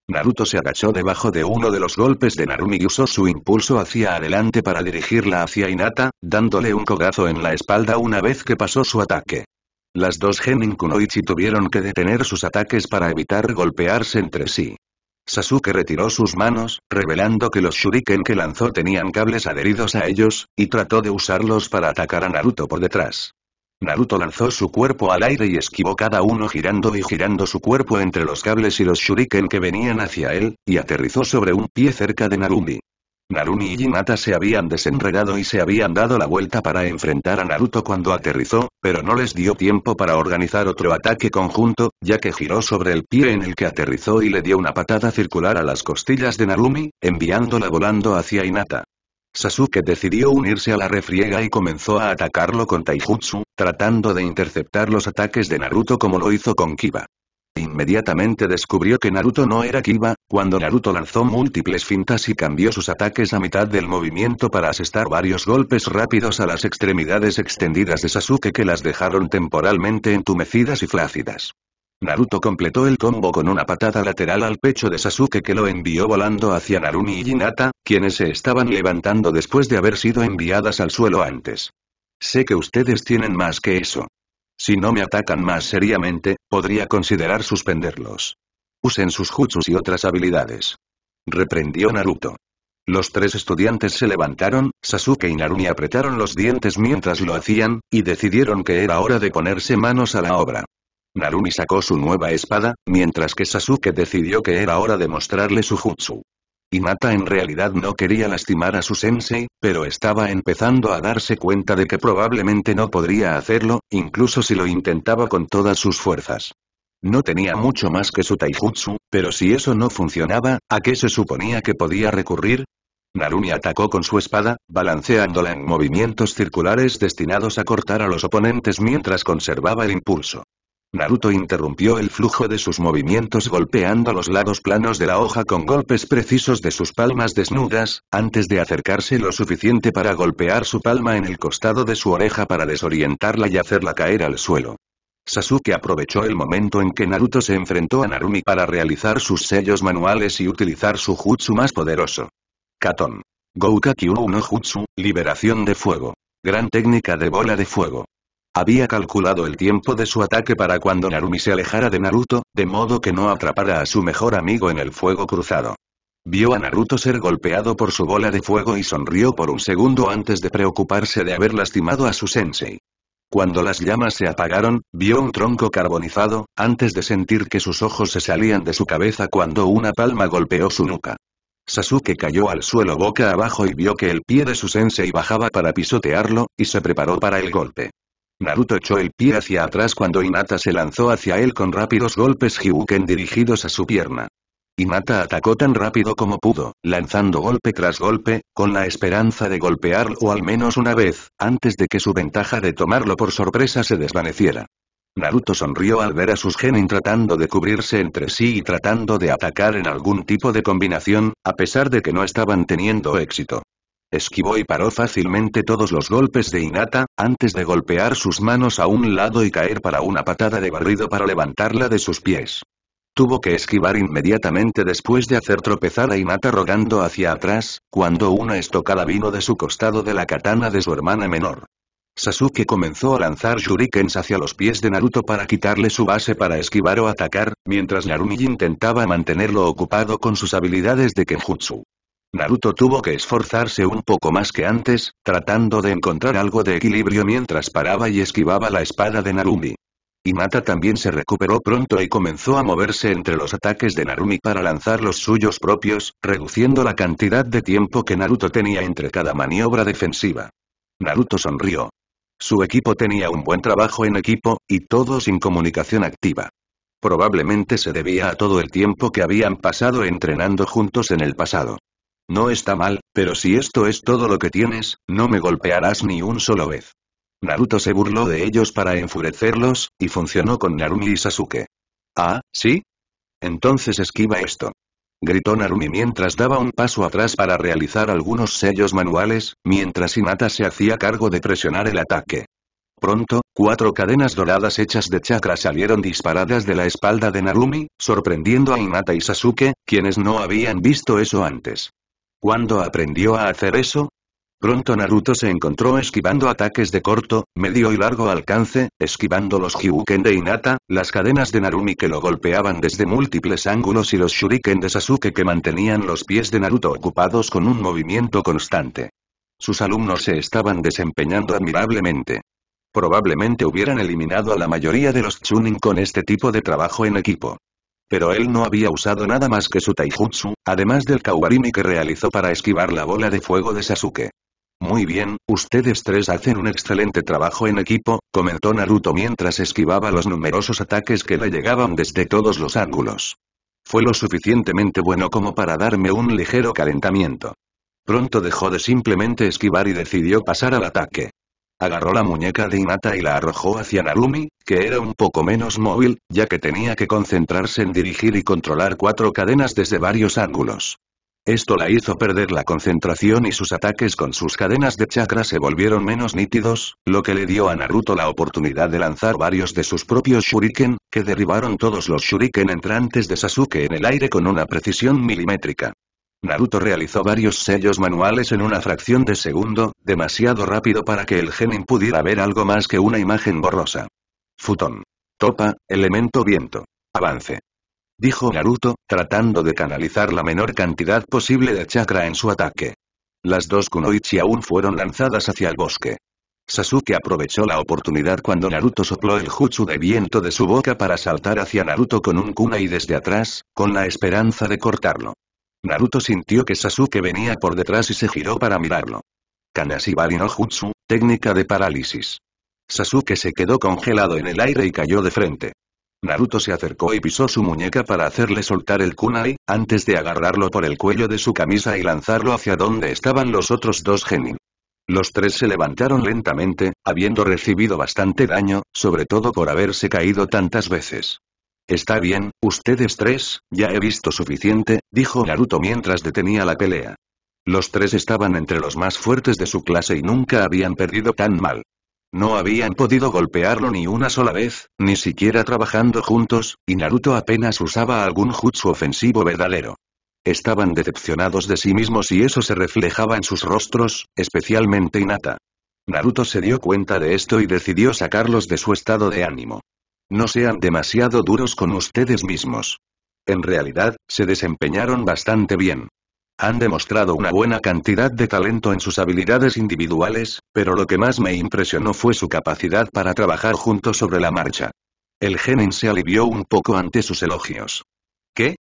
Naruto se agachó debajo de uno de los golpes de Narumi y usó su impulso hacia adelante para dirigirla hacia Hinata, dándole un cogazo en la espalda una vez que pasó su ataque. Las dos Genin Kunoichi tuvieron que detener sus ataques para evitar golpearse entre sí. Sasuke retiró sus manos, revelando que los shuriken que lanzó tenían cables adheridos a ellos, y trató de usarlos para atacar a Naruto por detrás. Naruto lanzó su cuerpo al aire y esquivó cada uno girando y girando su cuerpo entre los cables y los shuriken que venían hacia él, y aterrizó sobre un pie cerca de Narumi. Narumi y Inata se habían desenredado y se habían dado la vuelta para enfrentar a Naruto cuando aterrizó, pero no les dio tiempo para organizar otro ataque conjunto, ya que giró sobre el pie en el que aterrizó y le dio una patada circular a las costillas de Narumi, enviándola volando hacia Inata. Sasuke decidió unirse a la refriega y comenzó a atacarlo con Taijutsu, tratando de interceptar los ataques de Naruto como lo hizo con Kiba. Inmediatamente descubrió que Naruto no era Kiba, cuando Naruto lanzó múltiples fintas y cambió sus ataques a mitad del movimiento para asestar varios golpes rápidos a las extremidades extendidas de Sasuke que las dejaron temporalmente entumecidas y flácidas. Naruto completó el combo con una patada lateral al pecho de Sasuke que lo envió volando hacia Narumi y Hinata, quienes se estaban levantando después de haber sido enviadas al suelo antes. Sé que ustedes tienen más que eso. Si no me atacan más seriamente, podría considerar suspenderlos. Usen sus jutsus y otras habilidades. Reprendió Naruto. Los tres estudiantes se levantaron, Sasuke y Narumi apretaron los dientes mientras lo hacían, y decidieron que era hora de ponerse manos a la obra. Narumi sacó su nueva espada, mientras que Sasuke decidió que era hora de mostrarle su jutsu. Y Mata en realidad no quería lastimar a su sensei, pero estaba empezando a darse cuenta de que probablemente no podría hacerlo, incluso si lo intentaba con todas sus fuerzas. No tenía mucho más que su taijutsu, pero si eso no funcionaba, ¿a qué se suponía que podía recurrir? Narumi atacó con su espada, balanceándola en movimientos circulares destinados a cortar a los oponentes mientras conservaba el impulso. Naruto interrumpió el flujo de sus movimientos golpeando los lados planos de la hoja con golpes precisos de sus palmas desnudas, antes de acercarse lo suficiente para golpear su palma en el costado de su oreja para desorientarla y hacerla caer al suelo. Sasuke aprovechó el momento en que Naruto se enfrentó a Narumi para realizar sus sellos manuales y utilizar su jutsu más poderoso. Katon. Goukaki no Jutsu, liberación de fuego. Gran técnica de bola de fuego. Había calculado el tiempo de su ataque para cuando Narumi se alejara de Naruto, de modo que no atrapara a su mejor amigo en el fuego cruzado. Vio a Naruto ser golpeado por su bola de fuego y sonrió por un segundo antes de preocuparse de haber lastimado a su sensei. Cuando las llamas se apagaron, vio un tronco carbonizado, antes de sentir que sus ojos se salían de su cabeza cuando una palma golpeó su nuca. Sasuke cayó al suelo boca abajo y vio que el pie de su sensei bajaba para pisotearlo, y se preparó para el golpe. Naruto echó el pie hacia atrás cuando Inata se lanzó hacia él con rápidos golpes Hyuken dirigidos a su pierna. Hinata atacó tan rápido como pudo, lanzando golpe tras golpe, con la esperanza de golpearlo al menos una vez, antes de que su ventaja de tomarlo por sorpresa se desvaneciera. Naruto sonrió al ver a sus genin tratando de cubrirse entre sí y tratando de atacar en algún tipo de combinación, a pesar de que no estaban teniendo éxito. Esquivó y paró fácilmente todos los golpes de Inata, antes de golpear sus manos a un lado y caer para una patada de barrido para levantarla de sus pies. Tuvo que esquivar inmediatamente después de hacer tropezar a Inata rogando hacia atrás, cuando una estocada vino de su costado de la katana de su hermana menor. Sasuke comenzó a lanzar shurikens hacia los pies de Naruto para quitarle su base para esquivar o atacar, mientras Narumi intentaba mantenerlo ocupado con sus habilidades de kenjutsu. Naruto tuvo que esforzarse un poco más que antes, tratando de encontrar algo de equilibrio mientras paraba y esquivaba la espada de Narumi. Hinata también se recuperó pronto y comenzó a moverse entre los ataques de Narumi para lanzar los suyos propios, reduciendo la cantidad de tiempo que Naruto tenía entre cada maniobra defensiva. Naruto sonrió. Su equipo tenía un buen trabajo en equipo, y todo sin comunicación activa. Probablemente se debía a todo el tiempo que habían pasado entrenando juntos en el pasado. No está mal, pero si esto es todo lo que tienes, no me golpearás ni un solo vez. Naruto se burló de ellos para enfurecerlos, y funcionó con Narumi y Sasuke. Ah, ¿sí? Entonces esquiva esto. Gritó Narumi mientras daba un paso atrás para realizar algunos sellos manuales, mientras Hinata se hacía cargo de presionar el ataque. Pronto, cuatro cadenas doradas hechas de chakra salieron disparadas de la espalda de Narumi, sorprendiendo a Hinata y Sasuke, quienes no habían visto eso antes. ¿Cuándo aprendió a hacer eso? Pronto Naruto se encontró esquivando ataques de corto, medio y largo alcance, esquivando los Hyuken de Inata, las cadenas de Narumi que lo golpeaban desde múltiples ángulos y los Shuriken de Sasuke que mantenían los pies de Naruto ocupados con un movimiento constante. Sus alumnos se estaban desempeñando admirablemente. Probablemente hubieran eliminado a la mayoría de los Chunin con este tipo de trabajo en equipo. Pero él no había usado nada más que su taijutsu, además del kawarimi que realizó para esquivar la bola de fuego de Sasuke. Muy bien, ustedes tres hacen un excelente trabajo en equipo, comentó Naruto mientras esquivaba los numerosos ataques que le llegaban desde todos los ángulos. Fue lo suficientemente bueno como para darme un ligero calentamiento. Pronto dejó de simplemente esquivar y decidió pasar al ataque. Agarró la muñeca de Inata y la arrojó hacia Narumi, que era un poco menos móvil, ya que tenía que concentrarse en dirigir y controlar cuatro cadenas desde varios ángulos. Esto la hizo perder la concentración y sus ataques con sus cadenas de chakra se volvieron menos nítidos, lo que le dio a Naruto la oportunidad de lanzar varios de sus propios shuriken, que derribaron todos los shuriken entrantes de Sasuke en el aire con una precisión milimétrica. Naruto realizó varios sellos manuales en una fracción de segundo, demasiado rápido para que el genin pudiera ver algo más que una imagen borrosa. Futón. Topa, elemento viento. Avance. Dijo Naruto, tratando de canalizar la menor cantidad posible de chakra en su ataque. Las dos kunoichi aún fueron lanzadas hacia el bosque. Sasuke aprovechó la oportunidad cuando Naruto sopló el jutsu de viento de su boca para saltar hacia Naruto con un y desde atrás, con la esperanza de cortarlo. Naruto sintió que Sasuke venía por detrás y se giró para mirarlo. Kanashibari no técnica de parálisis. Sasuke se quedó congelado en el aire y cayó de frente. Naruto se acercó y pisó su muñeca para hacerle soltar el kunai, antes de agarrarlo por el cuello de su camisa y lanzarlo hacia donde estaban los otros dos genin. Los tres se levantaron lentamente, habiendo recibido bastante daño, sobre todo por haberse caído tantas veces. Está bien, ustedes tres, ya he visto suficiente, dijo Naruto mientras detenía la pelea. Los tres estaban entre los más fuertes de su clase y nunca habían perdido tan mal. No habían podido golpearlo ni una sola vez, ni siquiera trabajando juntos, y Naruto apenas usaba algún jutsu ofensivo verdadero. Estaban decepcionados de sí mismos y eso se reflejaba en sus rostros, especialmente Inata. Naruto se dio cuenta de esto y decidió sacarlos de su estado de ánimo. No sean demasiado duros con ustedes mismos. En realidad, se desempeñaron bastante bien. Han demostrado una buena cantidad de talento en sus habilidades individuales, pero lo que más me impresionó fue su capacidad para trabajar juntos sobre la marcha. El Genin se alivió un poco ante sus elogios. ¿Qué?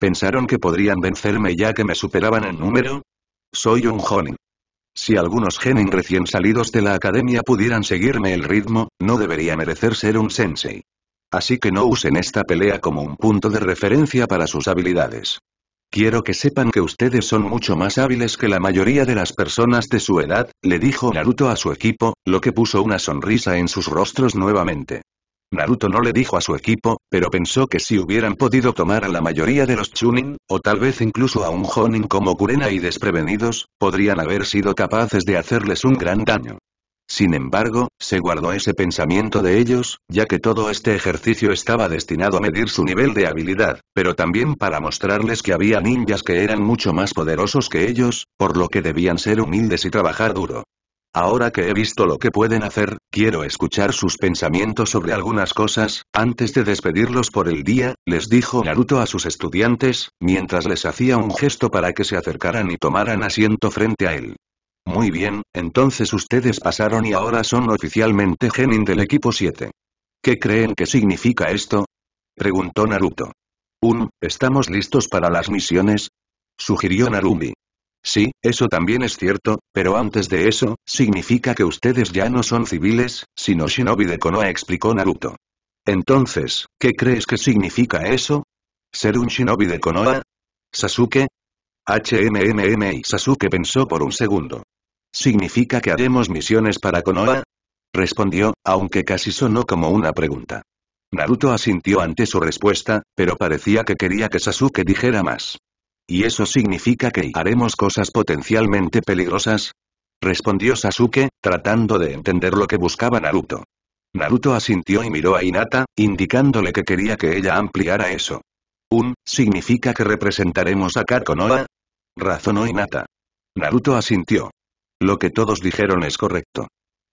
¿Pensaron que podrían vencerme ya que me superaban en número? Soy un Jonin. Si algunos genin recién salidos de la academia pudieran seguirme el ritmo, no debería merecer ser un sensei. Así que no usen esta pelea como un punto de referencia para sus habilidades. Quiero que sepan que ustedes son mucho más hábiles que la mayoría de las personas de su edad, le dijo Naruto a su equipo, lo que puso una sonrisa en sus rostros nuevamente. Naruto no le dijo a su equipo, pero pensó que si hubieran podido tomar a la mayoría de los Chunin, o tal vez incluso a un Honin como Kurena y desprevenidos, podrían haber sido capaces de hacerles un gran daño. Sin embargo, se guardó ese pensamiento de ellos, ya que todo este ejercicio estaba destinado a medir su nivel de habilidad, pero también para mostrarles que había ninjas que eran mucho más poderosos que ellos, por lo que debían ser humildes y trabajar duro. Ahora que he visto lo que pueden hacer, Quiero escuchar sus pensamientos sobre algunas cosas, antes de despedirlos por el día, les dijo Naruto a sus estudiantes, mientras les hacía un gesto para que se acercaran y tomaran asiento frente a él. Muy bien, entonces ustedes pasaron y ahora son oficialmente genin del equipo 7. ¿Qué creen que significa esto? Preguntó Naruto. Un, ¿estamos listos para las misiones? Sugirió Narumi. Sí, eso también es cierto, pero antes de eso, significa que ustedes ya no son civiles, sino shinobi de Konoha explicó Naruto. Entonces, ¿qué crees que significa eso? ¿Ser un shinobi de Konoha? ¿Sasuke? HMMM y Sasuke pensó por un segundo. ¿Significa que haremos misiones para Konoha? Respondió, aunque casi sonó como una pregunta. Naruto asintió ante su respuesta, pero parecía que quería que Sasuke dijera más. ¿Y eso significa que haremos cosas potencialmente peligrosas? Respondió Sasuke, tratando de entender lo que buscaba Naruto. Naruto asintió y miró a Hinata, indicándole que quería que ella ampliara eso. ¿Un, significa que representaremos a Kakonoa? Razonó Hinata. Naruto asintió. Lo que todos dijeron es correcto.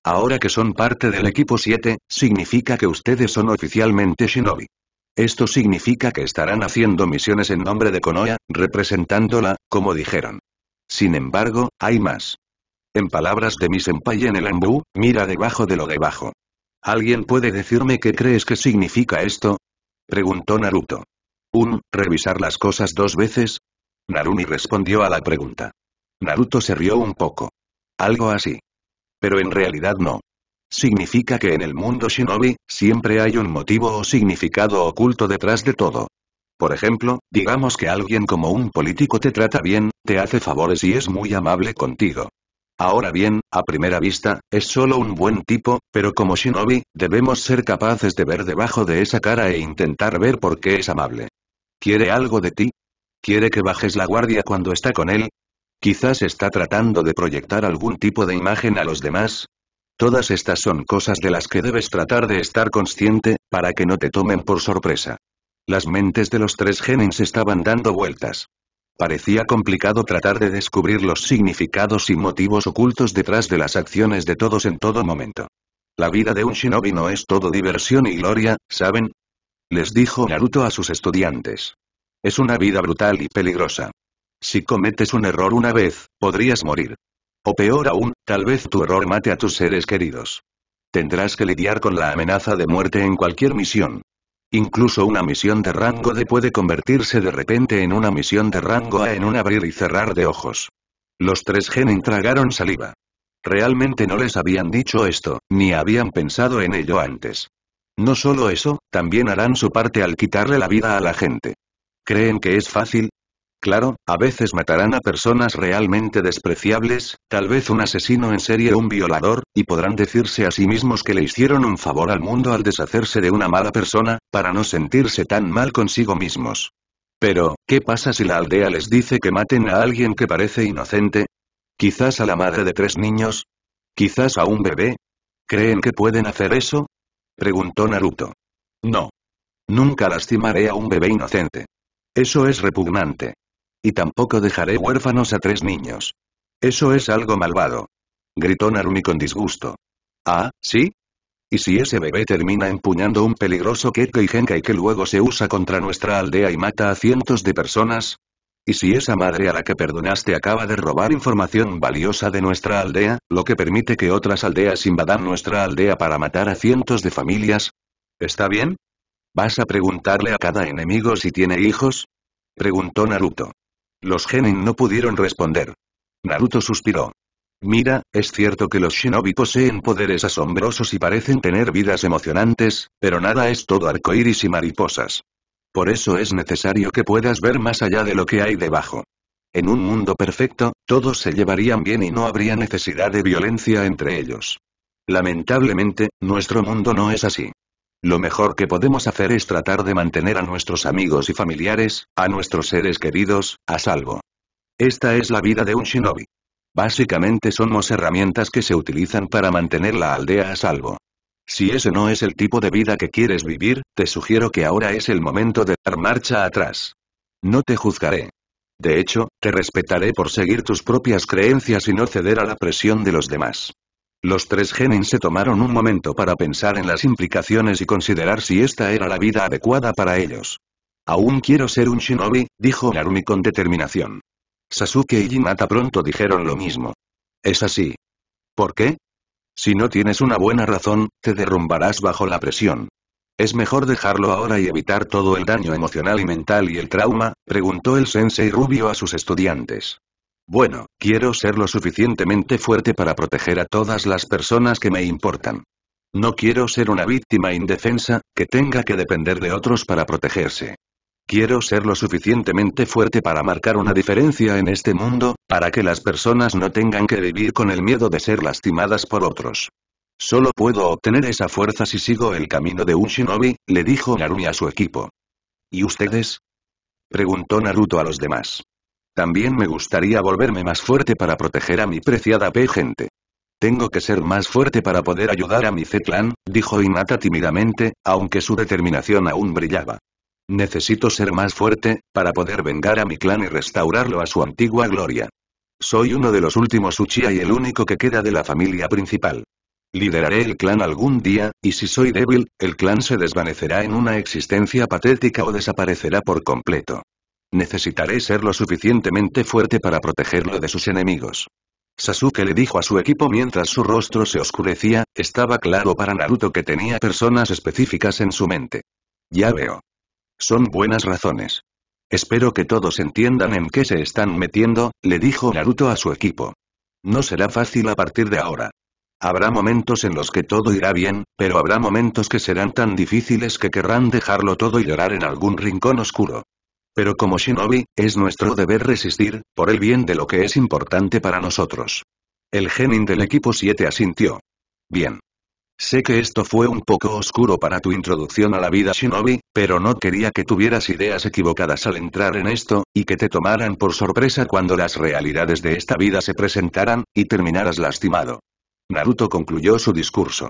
Ahora que son parte del equipo 7, significa que ustedes son oficialmente shinobi. Esto significa que estarán haciendo misiones en nombre de Konoha, representándola, como dijeron. Sin embargo, hay más. En palabras de mi en el Embu, mira debajo de lo debajo. ¿Alguien puede decirme qué crees que significa esto? Preguntó Naruto. ¿Un, revisar las cosas dos veces? Narumi respondió a la pregunta. Naruto se rió un poco. Algo así. Pero en realidad no. Significa que en el mundo shinobi, siempre hay un motivo o significado oculto detrás de todo. Por ejemplo, digamos que alguien como un político te trata bien, te hace favores y es muy amable contigo. Ahora bien, a primera vista, es solo un buen tipo, pero como shinobi, debemos ser capaces de ver debajo de esa cara e intentar ver por qué es amable. ¿Quiere algo de ti? ¿Quiere que bajes la guardia cuando está con él? Quizás está tratando de proyectar algún tipo de imagen a los demás, Todas estas son cosas de las que debes tratar de estar consciente, para que no te tomen por sorpresa. Las mentes de los tres genins estaban dando vueltas. Parecía complicado tratar de descubrir los significados y motivos ocultos detrás de las acciones de todos en todo momento. La vida de un shinobi no es todo diversión y gloria, ¿saben? Les dijo Naruto a sus estudiantes. Es una vida brutal y peligrosa. Si cometes un error una vez, podrías morir. O peor aún, tal vez tu error mate a tus seres queridos. Tendrás que lidiar con la amenaza de muerte en cualquier misión. Incluso una misión de rango D puede convertirse de repente en una misión de rango A en un abrir y cerrar de ojos. Los tres Gen tragaron saliva. Realmente no les habían dicho esto, ni habían pensado en ello antes. No solo eso, también harán su parte al quitarle la vida a la gente. Creen que es fácil, Claro, a veces matarán a personas realmente despreciables, tal vez un asesino en serie o un violador, y podrán decirse a sí mismos que le hicieron un favor al mundo al deshacerse de una mala persona, para no sentirse tan mal consigo mismos. Pero, ¿qué pasa si la aldea les dice que maten a alguien que parece inocente? Quizás a la madre de tres niños. Quizás a un bebé. ¿Creen que pueden hacer eso? Preguntó Naruto. No. Nunca lastimaré a un bebé inocente. Eso es repugnante. Y tampoco dejaré huérfanos a tres niños. Eso es algo malvado. Gritó Narumi con disgusto. Ah, ¿sí? ¿Y si ese bebé termina empuñando un peligroso Kekkei y que luego se usa contra nuestra aldea y mata a cientos de personas? ¿Y si esa madre a la que perdonaste acaba de robar información valiosa de nuestra aldea, lo que permite que otras aldeas invadan nuestra aldea para matar a cientos de familias? ¿Está bien? ¿Vas a preguntarle a cada enemigo si tiene hijos? Preguntó Naruto. Los genin no pudieron responder. Naruto suspiró. Mira, es cierto que los shinobi poseen poderes asombrosos y parecen tener vidas emocionantes, pero nada es todo arcoíris y mariposas. Por eso es necesario que puedas ver más allá de lo que hay debajo. En un mundo perfecto, todos se llevarían bien y no habría necesidad de violencia entre ellos. Lamentablemente, nuestro mundo no es así. Lo mejor que podemos hacer es tratar de mantener a nuestros amigos y familiares, a nuestros seres queridos, a salvo. Esta es la vida de un shinobi. Básicamente somos herramientas que se utilizan para mantener la aldea a salvo. Si ese no es el tipo de vida que quieres vivir, te sugiero que ahora es el momento de dar marcha atrás. No te juzgaré. De hecho, te respetaré por seguir tus propias creencias y no ceder a la presión de los demás. Los tres genin se tomaron un momento para pensar en las implicaciones y considerar si esta era la vida adecuada para ellos. Aún quiero ser un shinobi, dijo Narumi con determinación. Sasuke y Hinata pronto dijeron lo mismo. Es así. ¿Por qué? Si no tienes una buena razón, te derrumbarás bajo la presión. ¿Es mejor dejarlo ahora y evitar todo el daño emocional y mental y el trauma? preguntó el sensei rubio a sus estudiantes. Bueno, quiero ser lo suficientemente fuerte para proteger a todas las personas que me importan. No quiero ser una víctima indefensa, que tenga que depender de otros para protegerse. Quiero ser lo suficientemente fuerte para marcar una diferencia en este mundo, para que las personas no tengan que vivir con el miedo de ser lastimadas por otros. Solo puedo obtener esa fuerza si sigo el camino de un shinobi, le dijo Naruto a su equipo. ¿Y ustedes? Preguntó Naruto a los demás. También me gustaría volverme más fuerte para proteger a mi preciada P gente. Tengo que ser más fuerte para poder ayudar a mi C-Clan, dijo Inata tímidamente, aunque su determinación aún brillaba. Necesito ser más fuerte, para poder vengar a mi clan y restaurarlo a su antigua gloria. Soy uno de los últimos Uchiha y el único que queda de la familia principal. Lideraré el clan algún día, y si soy débil, el clan se desvanecerá en una existencia patética o desaparecerá por completo. Necesitaré ser lo suficientemente fuerte para protegerlo de sus enemigos. Sasuke le dijo a su equipo mientras su rostro se oscurecía, estaba claro para Naruto que tenía personas específicas en su mente. Ya veo. Son buenas razones. Espero que todos entiendan en qué se están metiendo, le dijo Naruto a su equipo. No será fácil a partir de ahora. Habrá momentos en los que todo irá bien, pero habrá momentos que serán tan difíciles que querrán dejarlo todo y llorar en algún rincón oscuro. Pero como shinobi, es nuestro deber resistir, por el bien de lo que es importante para nosotros. El genin del equipo 7 asintió. Bien. Sé que esto fue un poco oscuro para tu introducción a la vida shinobi, pero no quería que tuvieras ideas equivocadas al entrar en esto, y que te tomaran por sorpresa cuando las realidades de esta vida se presentaran, y terminaras lastimado. Naruto concluyó su discurso.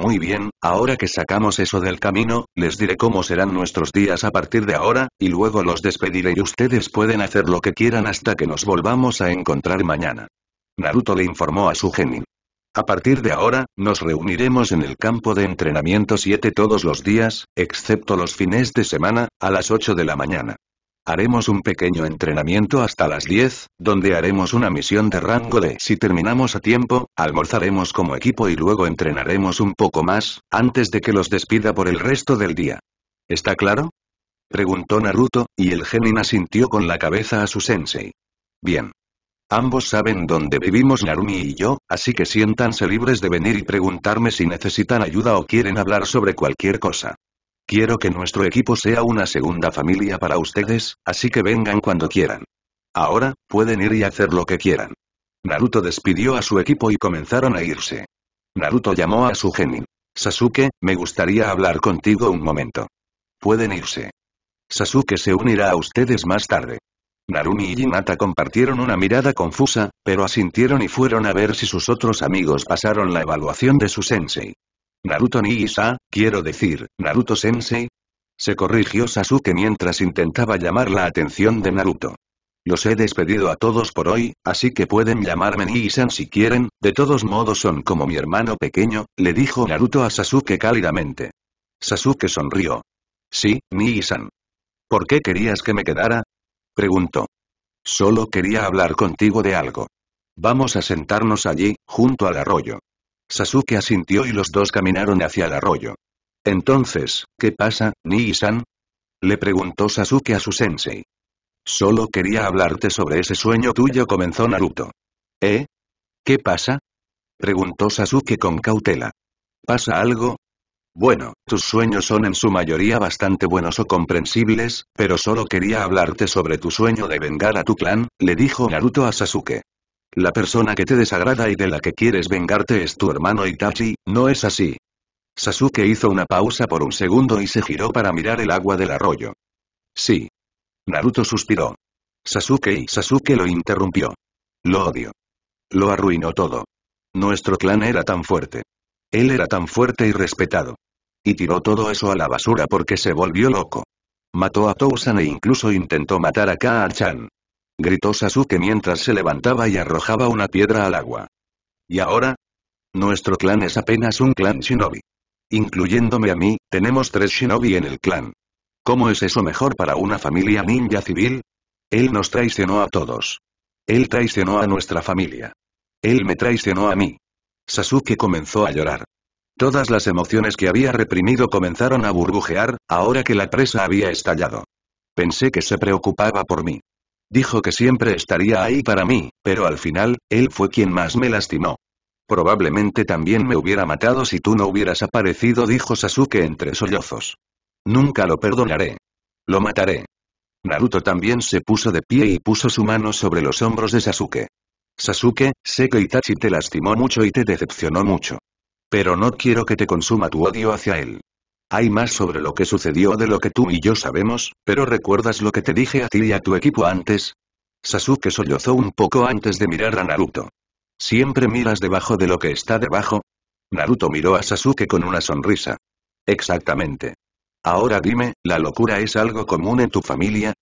Muy bien, ahora que sacamos eso del camino, les diré cómo serán nuestros días a partir de ahora, y luego los despediré y ustedes pueden hacer lo que quieran hasta que nos volvamos a encontrar mañana. Naruto le informó a su genin. A partir de ahora, nos reuniremos en el campo de entrenamiento 7 todos los días, excepto los fines de semana, a las 8 de la mañana. Haremos un pequeño entrenamiento hasta las 10, donde haremos una misión de rango de si terminamos a tiempo, almorzaremos como equipo y luego entrenaremos un poco más, antes de que los despida por el resto del día. ¿Está claro? Preguntó Naruto, y el genin asintió con la cabeza a su sensei. Bien. Ambos saben dónde vivimos Narumi y yo, así que siéntanse libres de venir y preguntarme si necesitan ayuda o quieren hablar sobre cualquier cosa. Quiero que nuestro equipo sea una segunda familia para ustedes, así que vengan cuando quieran. Ahora, pueden ir y hacer lo que quieran. Naruto despidió a su equipo y comenzaron a irse. Naruto llamó a su genin. Sasuke, me gustaría hablar contigo un momento. Pueden irse. Sasuke se unirá a ustedes más tarde. Narumi y Jinata compartieron una mirada confusa, pero asintieron y fueron a ver si sus otros amigos pasaron la evaluación de su sensei. Naruto ni quiero decir, Naruto-sensei. Se corrigió Sasuke mientras intentaba llamar la atención de Naruto. Los he despedido a todos por hoy, así que pueden llamarme nii si quieren, de todos modos son como mi hermano pequeño, le dijo Naruto a Sasuke cálidamente. Sasuke sonrió. Sí, niisan. ¿Por qué querías que me quedara? preguntó. Solo quería hablar contigo de algo. Vamos a sentarnos allí, junto al arroyo. Sasuke asintió y los dos caminaron hacia el arroyo. Entonces, ¿qué pasa, Nii-san? Le preguntó Sasuke a su sensei. Solo quería hablarte sobre ese sueño tuyo comenzó Naruto. ¿Eh? ¿Qué pasa? Preguntó Sasuke con cautela. ¿Pasa algo? Bueno, tus sueños son en su mayoría bastante buenos o comprensibles, pero solo quería hablarte sobre tu sueño de vengar a tu clan, le dijo Naruto a Sasuke. La persona que te desagrada y de la que quieres vengarte es tu hermano Itachi, ¿no es así? Sasuke hizo una pausa por un segundo y se giró para mirar el agua del arroyo. Sí. Naruto suspiró. Sasuke y Sasuke lo interrumpió. Lo odio. Lo arruinó todo. Nuestro clan era tan fuerte. Él era tan fuerte y respetado. Y tiró todo eso a la basura porque se volvió loco. Mató a Tousan e incluso intentó matar a Kaa-chan gritó Sasuke mientras se levantaba y arrojaba una piedra al agua. ¿Y ahora? Nuestro clan es apenas un clan shinobi. Incluyéndome a mí, tenemos tres shinobi en el clan. ¿Cómo es eso mejor para una familia ninja civil? Él nos traicionó a todos. Él traicionó a nuestra familia. Él me traicionó a mí. Sasuke comenzó a llorar. Todas las emociones que había reprimido comenzaron a burbujear, ahora que la presa había estallado. Pensé que se preocupaba por mí. Dijo que siempre estaría ahí para mí, pero al final, él fue quien más me lastimó. Probablemente también me hubiera matado si tú no hubieras aparecido, dijo Sasuke entre sollozos. Nunca lo perdonaré. Lo mataré. Naruto también se puso de pie y puso su mano sobre los hombros de Sasuke. Sasuke, sé que Itachi te lastimó mucho y te decepcionó mucho. Pero no quiero que te consuma tu odio hacia él. Hay más sobre lo que sucedió de lo que tú y yo sabemos, pero ¿recuerdas lo que te dije a ti y a tu equipo antes? Sasuke sollozó un poco antes de mirar a Naruto. ¿Siempre miras debajo de lo que está debajo? Naruto miró a Sasuke con una sonrisa. Exactamente. Ahora dime, ¿la locura es algo común en tu familia?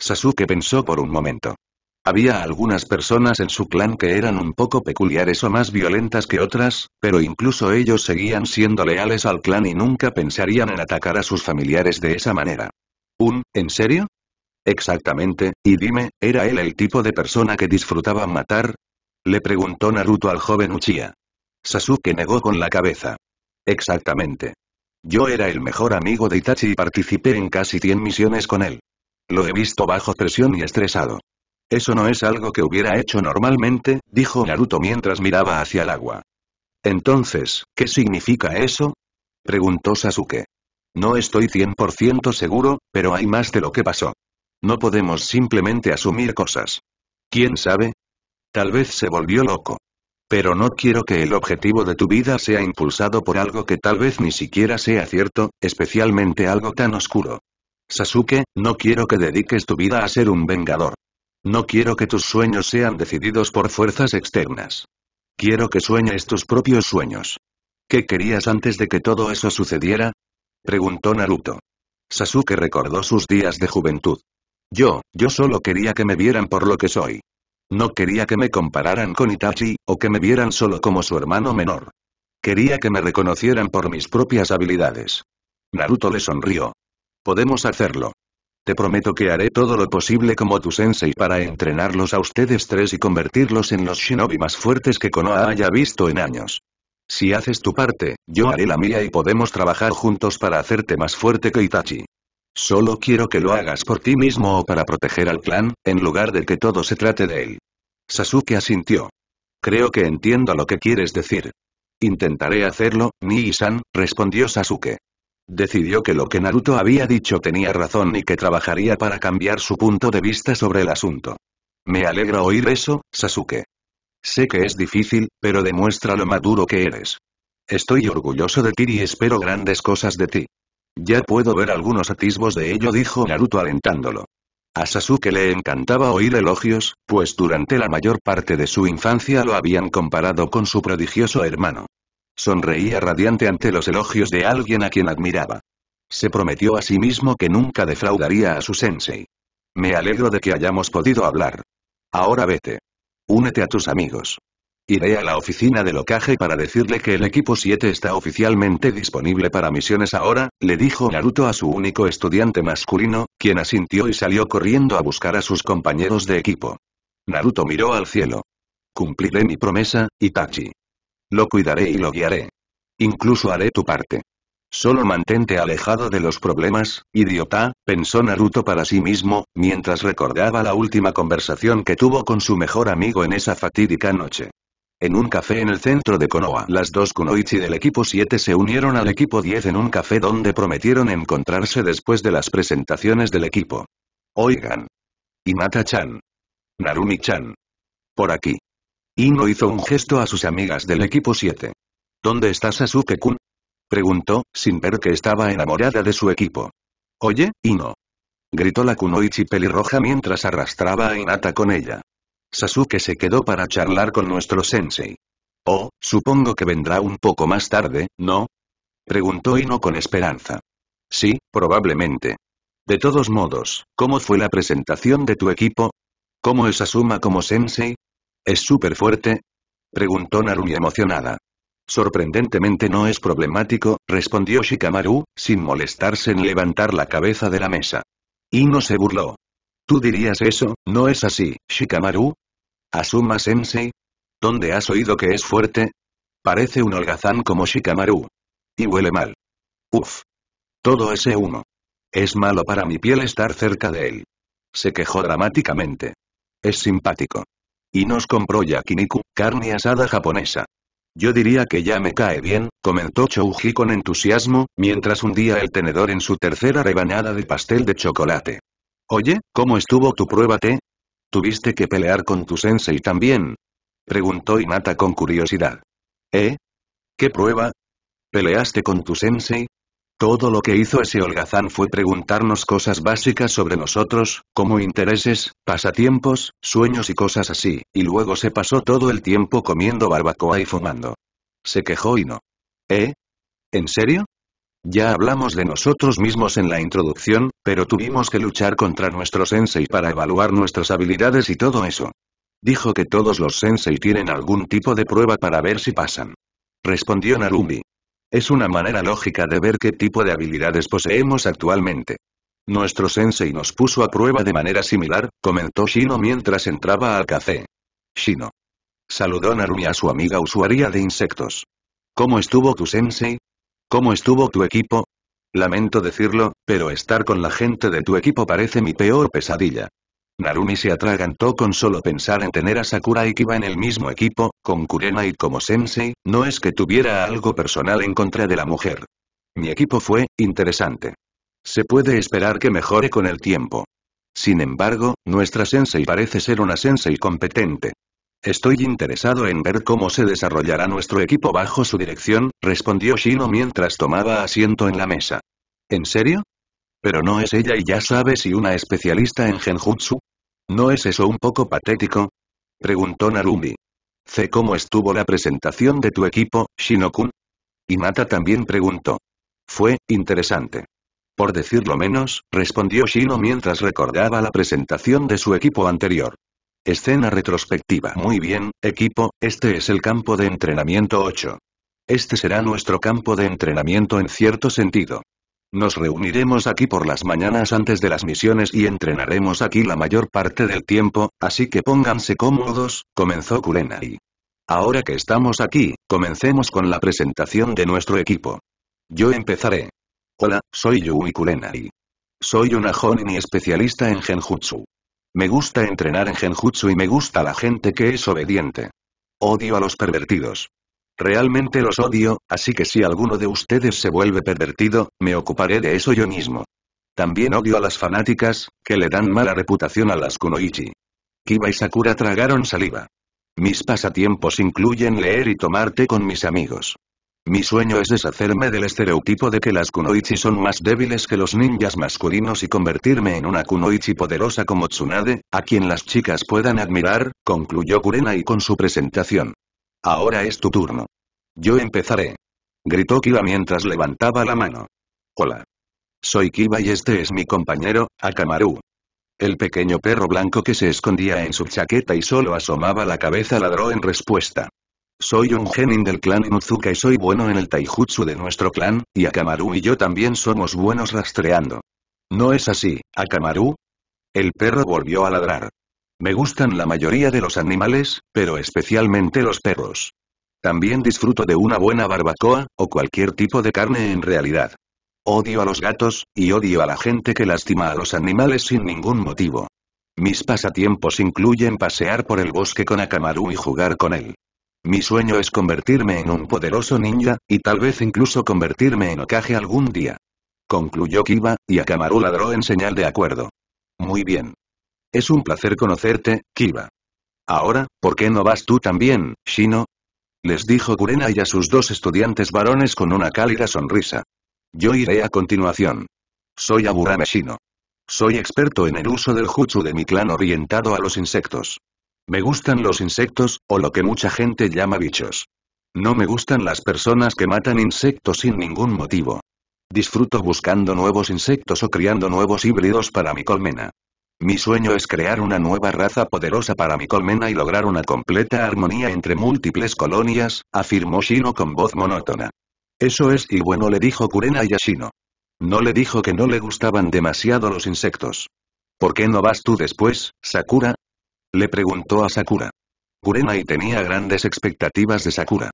Sasuke pensó por un momento. Había algunas personas en su clan que eran un poco peculiares o más violentas que otras, pero incluso ellos seguían siendo leales al clan y nunca pensarían en atacar a sus familiares de esa manera. ¿Un, en serio? Exactamente, y dime, ¿era él el tipo de persona que disfrutaba matar? Le preguntó Naruto al joven Uchiha. Sasuke negó con la cabeza. Exactamente. Yo era el mejor amigo de Itachi y participé en casi 100 misiones con él. Lo he visto bajo presión y estresado. Eso no es algo que hubiera hecho normalmente, dijo Naruto mientras miraba hacia el agua. Entonces, ¿qué significa eso? preguntó Sasuke. No estoy 100% seguro, pero hay más de lo que pasó. No podemos simplemente asumir cosas. ¿Quién sabe? Tal vez se volvió loco. Pero no quiero que el objetivo de tu vida sea impulsado por algo que tal vez ni siquiera sea cierto, especialmente algo tan oscuro. Sasuke, no quiero que dediques tu vida a ser un vengador. No quiero que tus sueños sean decididos por fuerzas externas. Quiero que sueñes tus propios sueños. ¿Qué querías antes de que todo eso sucediera? Preguntó Naruto. Sasuke recordó sus días de juventud. Yo, yo solo quería que me vieran por lo que soy. No quería que me compararan con Itachi, o que me vieran solo como su hermano menor. Quería que me reconocieran por mis propias habilidades. Naruto le sonrió. Podemos hacerlo. Te prometo que haré todo lo posible como tu sensei para entrenarlos a ustedes tres y convertirlos en los shinobi más fuertes que Konoha haya visto en años. Si haces tu parte, yo haré la mía y podemos trabajar juntos para hacerte más fuerte que Itachi. Solo quiero que lo hagas por ti mismo o para proteger al clan, en lugar de que todo se trate de él. Sasuke asintió. Creo que entiendo lo que quieres decir. Intentaré hacerlo, Nii-san, respondió Sasuke. Decidió que lo que Naruto había dicho tenía razón y que trabajaría para cambiar su punto de vista sobre el asunto. Me alegra oír eso, Sasuke. Sé que es difícil, pero demuestra lo maduro que eres. Estoy orgulloso de ti y espero grandes cosas de ti. Ya puedo ver algunos atisbos de ello, dijo Naruto alentándolo. A Sasuke le encantaba oír elogios, pues durante la mayor parte de su infancia lo habían comparado con su prodigioso hermano. Sonreía radiante ante los elogios de alguien a quien admiraba. Se prometió a sí mismo que nunca defraudaría a su sensei. Me alegro de que hayamos podido hablar. Ahora vete. Únete a tus amigos. Iré a la oficina de locaje para decirle que el equipo 7 está oficialmente disponible para misiones ahora, le dijo Naruto a su único estudiante masculino, quien asintió y salió corriendo a buscar a sus compañeros de equipo. Naruto miró al cielo. Cumpliré mi promesa, Itachi. Lo cuidaré y lo guiaré. Incluso haré tu parte. Solo mantente alejado de los problemas, idiota, pensó Naruto para sí mismo, mientras recordaba la última conversación que tuvo con su mejor amigo en esa fatídica noche. En un café en el centro de Konoha, las dos Kunoichi del equipo 7 se unieron al equipo 10 en un café donde prometieron encontrarse después de las presentaciones del equipo. Oigan. mata chan Narumi-chan. Por aquí. Ino hizo un gesto a sus amigas del equipo 7. ¿Dónde está Sasuke-kun? Preguntó, sin ver que estaba enamorada de su equipo. Oye, Ino. Gritó la kunoichi pelirroja mientras arrastraba a Inata con ella. Sasuke se quedó para charlar con nuestro sensei. Oh, supongo que vendrá un poco más tarde, ¿no? Preguntó Ino con esperanza. Sí, probablemente. De todos modos, ¿cómo fue la presentación de tu equipo? ¿Cómo es Asuma como sensei? ¿Es súper fuerte? Preguntó Narumi emocionada. Sorprendentemente no es problemático, respondió Shikamaru, sin molestarse en levantar la cabeza de la mesa. y no se burló. ¿Tú dirías eso, no es así, Shikamaru? Asuma sensei. ¿Dónde has oído que es fuerte? Parece un holgazán como Shikamaru. Y huele mal. Uf. Todo ese humo. Es malo para mi piel estar cerca de él. Se quejó dramáticamente. Es simpático. Y nos compró yakiniku, carne asada japonesa. Yo diría que ya me cae bien, comentó Chouji con entusiasmo, mientras hundía el tenedor en su tercera rebanada de pastel de chocolate. Oye, ¿cómo estuvo tu prueba T? ¿Tuviste que pelear con tu sensei también? Preguntó Inata con curiosidad. ¿Eh? ¿Qué prueba? ¿Peleaste con tu sensei? Todo lo que hizo ese holgazán fue preguntarnos cosas básicas sobre nosotros, como intereses, pasatiempos, sueños y cosas así, y luego se pasó todo el tiempo comiendo barbacoa y fumando. Se quejó y no. ¿Eh? ¿En serio? Ya hablamos de nosotros mismos en la introducción, pero tuvimos que luchar contra nuestro sensei para evaluar nuestras habilidades y todo eso. Dijo que todos los sensei tienen algún tipo de prueba para ver si pasan. Respondió Narumi. Es una manera lógica de ver qué tipo de habilidades poseemos actualmente. Nuestro sensei nos puso a prueba de manera similar, comentó Shino mientras entraba al café. Shino. Saludó Narumi a su amiga usuaria de insectos. ¿Cómo estuvo tu sensei? ¿Cómo estuvo tu equipo? Lamento decirlo, pero estar con la gente de tu equipo parece mi peor pesadilla. Narumi se atragantó con solo pensar en tener a Sakura Ikiba en el mismo equipo, con Kurena y como sensei, no es que tuviera algo personal en contra de la mujer. Mi equipo fue, interesante. Se puede esperar que mejore con el tiempo. Sin embargo, nuestra sensei parece ser una sensei competente. Estoy interesado en ver cómo se desarrollará nuestro equipo bajo su dirección, respondió Shino mientras tomaba asiento en la mesa. ¿En serio? Pero no es ella y ya sabe si una especialista en genjutsu, ¿No es eso un poco patético? Preguntó Narumi. ¿C cómo estuvo la presentación de tu equipo, Shinokun? Y Mata también preguntó. Fue, interesante. Por decirlo menos, respondió Shino mientras recordaba la presentación de su equipo anterior. Escena retrospectiva. Muy bien, equipo, este es el campo de entrenamiento 8. Este será nuestro campo de entrenamiento en cierto sentido. Nos reuniremos aquí por las mañanas antes de las misiones y entrenaremos aquí la mayor parte del tiempo, así que pónganse cómodos, comenzó Kurenai. Ahora que estamos aquí, comencemos con la presentación de nuestro equipo. Yo empezaré. Hola, soy Yui Kurenai. Soy una Honin y especialista en Genjutsu. Me gusta entrenar en Genjutsu y me gusta la gente que es obediente. Odio a los pervertidos. Realmente los odio, así que si alguno de ustedes se vuelve pervertido, me ocuparé de eso yo mismo. También odio a las fanáticas, que le dan mala reputación a las kunoichi. Kiba y Sakura tragaron saliva. Mis pasatiempos incluyen leer y tomarte con mis amigos. Mi sueño es deshacerme del estereotipo de que las kunoichi son más débiles que los ninjas masculinos y convertirme en una kunoichi poderosa como Tsunade, a quien las chicas puedan admirar, concluyó Kurenai con su presentación. Ahora es tu turno. Yo empezaré. Gritó Kiba mientras levantaba la mano. Hola. Soy Kiba y este es mi compañero, Akamaru. El pequeño perro blanco que se escondía en su chaqueta y solo asomaba la cabeza ladró en respuesta. Soy un genin del clan Inuzuka y soy bueno en el taijutsu de nuestro clan, y Akamaru y yo también somos buenos rastreando. ¿No es así, Akamaru? El perro volvió a ladrar. Me gustan la mayoría de los animales, pero especialmente los perros. También disfruto de una buena barbacoa, o cualquier tipo de carne en realidad. Odio a los gatos, y odio a la gente que lastima a los animales sin ningún motivo. Mis pasatiempos incluyen pasear por el bosque con Akamaru y jugar con él. Mi sueño es convertirme en un poderoso ninja, y tal vez incluso convertirme en Okage algún día. Concluyó Kiba, y Akamaru ladró en señal de acuerdo. Muy bien. Es un placer conocerte, Kiba. Ahora, ¿por qué no vas tú también, Shino? Les dijo Kurena y a sus dos estudiantes varones con una cálida sonrisa. Yo iré a continuación. Soy Aburame Shino. Soy experto en el uso del jutsu de mi clan orientado a los insectos. Me gustan los insectos, o lo que mucha gente llama bichos. No me gustan las personas que matan insectos sin ningún motivo. Disfruto buscando nuevos insectos o criando nuevos híbridos para mi colmena. Mi sueño es crear una nueva raza poderosa para mi colmena y lograr una completa armonía entre múltiples colonias, afirmó Shino con voz monótona. Eso es y bueno le dijo Kurena y a Shino. No le dijo que no le gustaban demasiado los insectos. ¿Por qué no vas tú después, Sakura? Le preguntó a Sakura. Kurenai tenía grandes expectativas de Sakura.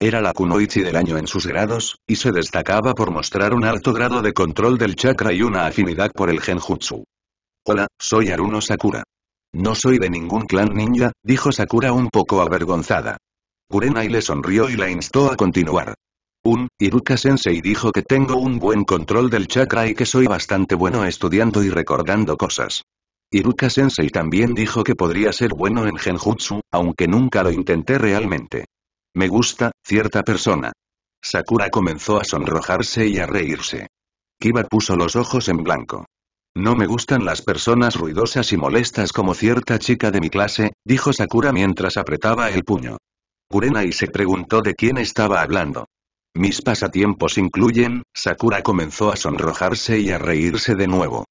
Era la kunoichi del año en sus grados, y se destacaba por mostrar un alto grado de control del chakra y una afinidad por el genjutsu. Hola, soy Aruno Sakura. No soy de ningún clan ninja, dijo Sakura un poco avergonzada. Kurenai le sonrió y la instó a continuar. Un, Iruka-sensei dijo que tengo un buen control del chakra y que soy bastante bueno estudiando y recordando cosas. Iruka-sensei también dijo que podría ser bueno en genjutsu, aunque nunca lo intenté realmente. Me gusta, cierta persona. Sakura comenzó a sonrojarse y a reírse. Kiba puso los ojos en blanco. No me gustan las personas ruidosas y molestas como cierta chica de mi clase, dijo Sakura mientras apretaba el puño. y se preguntó de quién estaba hablando. Mis pasatiempos incluyen, Sakura comenzó a sonrojarse y a reírse de nuevo.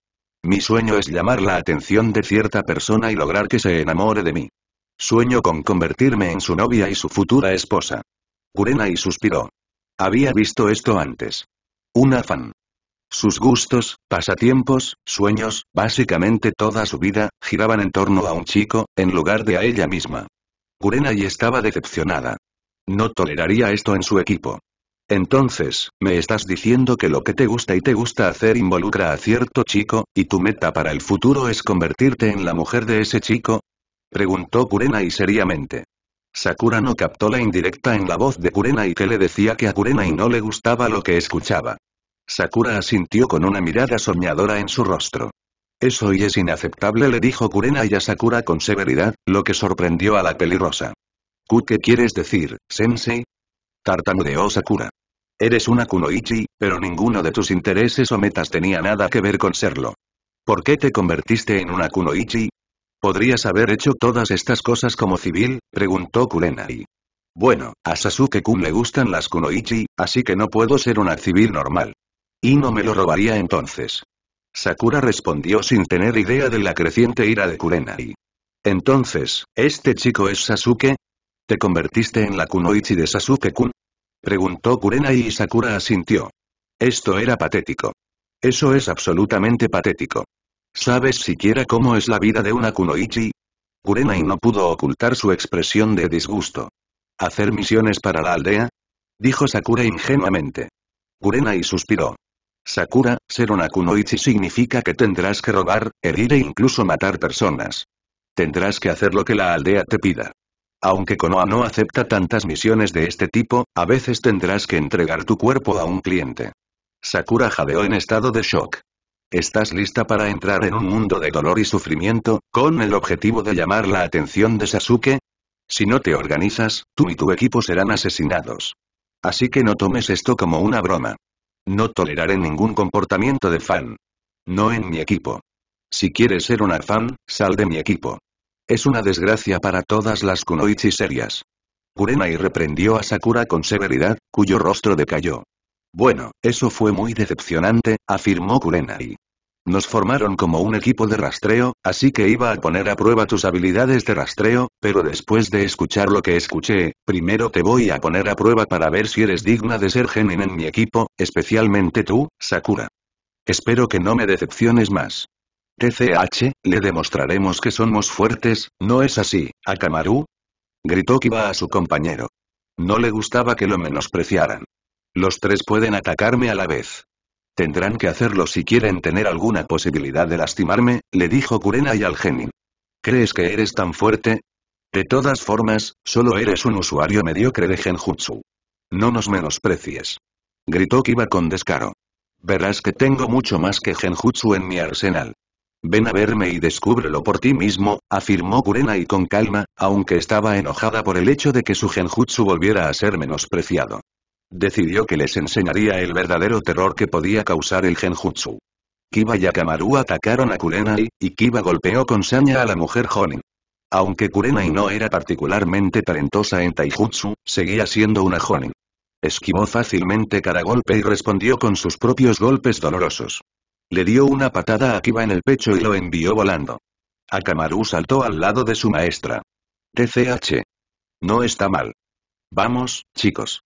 Mi sueño es llamar la atención de cierta persona y lograr que se enamore de mí. Sueño con convertirme en su novia y su futura esposa. Kurenai suspiró. Había visto esto antes. Un fan. Sus gustos, pasatiempos, sueños, básicamente toda su vida, giraban en torno a un chico, en lugar de a ella misma. y estaba decepcionada. No toleraría esto en su equipo. Entonces, me estás diciendo que lo que te gusta y te gusta hacer involucra a cierto chico, y tu meta para el futuro es convertirte en la mujer de ese chico? Preguntó Kurenai seriamente. Sakura no captó la indirecta en la voz de Kurenai que le decía que a Kurenai no le gustaba lo que escuchaba. Sakura asintió con una mirada soñadora en su rostro. Eso y es inaceptable le dijo Kurenai a Sakura con severidad, lo que sorprendió a la pelirrosa. qué quieres decir, sensei? Tartamudeó Sakura. Eres una kunoichi, pero ninguno de tus intereses o metas tenía nada que ver con serlo. ¿Por qué te convertiste en una kunoichi? ¿Podrías haber hecho todas estas cosas como civil? preguntó Kurenai. Bueno, a Sasuke-kun le gustan las kunoichi, así que no puedo ser una civil normal. Y no me lo robaría entonces. Sakura respondió sin tener idea de la creciente ira de Kurenai. Entonces, ¿este chico es Sasuke? ¿Te convertiste en la Kunoichi de Sasuke-kun? Preguntó Kurenai y Sakura asintió. Esto era patético. Eso es absolutamente patético. ¿Sabes siquiera cómo es la vida de una kunoichi? Kurenai no pudo ocultar su expresión de disgusto. ¿Hacer misiones para la aldea? Dijo Sakura ingenuamente. Kurenai suspiró. Sakura, ser un Akunoichi significa que tendrás que robar, herir e incluso matar personas. Tendrás que hacer lo que la aldea te pida. Aunque Konoha no acepta tantas misiones de este tipo, a veces tendrás que entregar tu cuerpo a un cliente. Sakura jadeó en estado de shock. ¿Estás lista para entrar en un mundo de dolor y sufrimiento, con el objetivo de llamar la atención de Sasuke? Si no te organizas, tú y tu equipo serán asesinados. Así que no tomes esto como una broma. No toleraré ningún comportamiento de fan. No en mi equipo. Si quieres ser una fan, sal de mi equipo. Es una desgracia para todas las kunoichi serias. Kurenai reprendió a Sakura con severidad, cuyo rostro decayó. Bueno, eso fue muy decepcionante, afirmó Kurenai. Nos formaron como un equipo de rastreo, así que iba a poner a prueba tus habilidades de rastreo, pero después de escuchar lo que escuché, primero te voy a poner a prueba para ver si eres digna de ser genin en mi equipo, especialmente tú, Sakura. Espero que no me decepciones más. TCH, le demostraremos que somos fuertes, ¿no es así, Akamaru? Gritó Kiba a su compañero. No le gustaba que lo menospreciaran. Los tres pueden atacarme a la vez. Tendrán que hacerlo si quieren tener alguna posibilidad de lastimarme, le dijo Kurena y al genin. ¿Crees que eres tan fuerte? De todas formas, solo eres un usuario mediocre de Genjutsu. No nos menosprecies. Gritó Kiba con descaro. Verás que tengo mucho más que Genjutsu en mi arsenal. Ven a verme y descúbrelo por ti mismo, afirmó Kurenai con calma, aunque estaba enojada por el hecho de que su genjutsu volviera a ser menospreciado. Decidió que les enseñaría el verdadero terror que podía causar el genjutsu. Kiba y Akamaru atacaron a Kurenai, y Kiba golpeó con saña a la mujer Jonin. Aunque Kurenai no era particularmente talentosa en taijutsu, seguía siendo una Jonin. Esquivó fácilmente cada golpe y respondió con sus propios golpes dolorosos. Le dio una patada a Kiba en el pecho y lo envió volando. Akamaru saltó al lado de su maestra. TCH. No está mal. Vamos, chicos.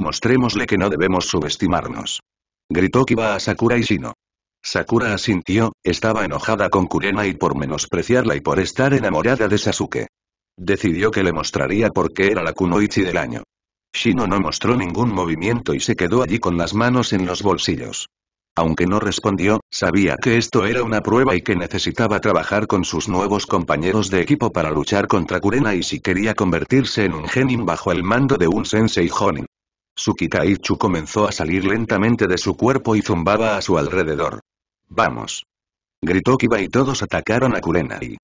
Mostrémosle que no debemos subestimarnos. Gritó Kiba a Sakura y Shino. Sakura asintió, estaba enojada con Kurena y por menospreciarla y por estar enamorada de Sasuke. Decidió que le mostraría por qué era la kunoichi del año. Shino no mostró ningún movimiento y se quedó allí con las manos en los bolsillos. Aunque no respondió, sabía que esto era una prueba y que necesitaba trabajar con sus nuevos compañeros de equipo para luchar contra Kurena y si quería convertirse en un genin bajo el mando de un sensei Honin. Su kikaichu comenzó a salir lentamente de su cuerpo y zumbaba a su alrededor. ¡Vamos! Gritó Kiba y todos atacaron a Kurenai.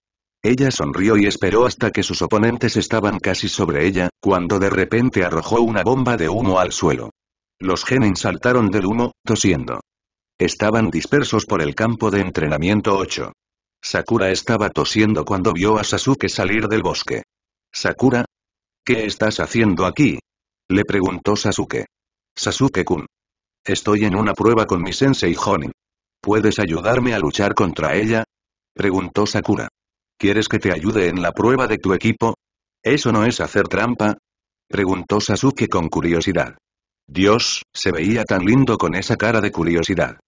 Ella sonrió y esperó hasta que sus oponentes estaban casi sobre ella, cuando de repente arrojó una bomba de humo al suelo. Los genin saltaron del humo, tosiendo. Estaban dispersos por el campo de entrenamiento 8. Sakura estaba tosiendo cuando vio a Sasuke salir del bosque. Sakura, ¿Qué estás haciendo aquí? Le preguntó Sasuke. Sasuke-kun. Estoy en una prueba con mi sensei Honin. ¿Puedes ayudarme a luchar contra ella? Preguntó Sakura. ¿Quieres que te ayude en la prueba de tu equipo? ¿Eso no es hacer trampa? Preguntó Sasuke con curiosidad. Dios, se veía tan lindo con esa cara de curiosidad.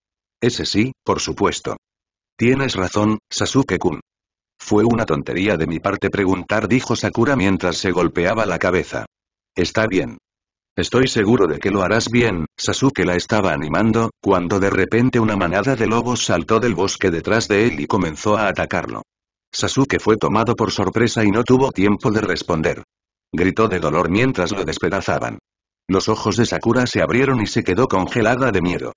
Ese sí, por supuesto. Tienes razón, Sasuke-kun. Fue una tontería de mi parte preguntar dijo Sakura mientras se golpeaba la cabeza. Está bien. Estoy seguro de que lo harás bien, Sasuke la estaba animando, cuando de repente una manada de lobos saltó del bosque detrás de él y comenzó a atacarlo. Sasuke fue tomado por sorpresa y no tuvo tiempo de responder. Gritó de dolor mientras lo despedazaban. Los ojos de Sakura se abrieron y se quedó congelada de miedo.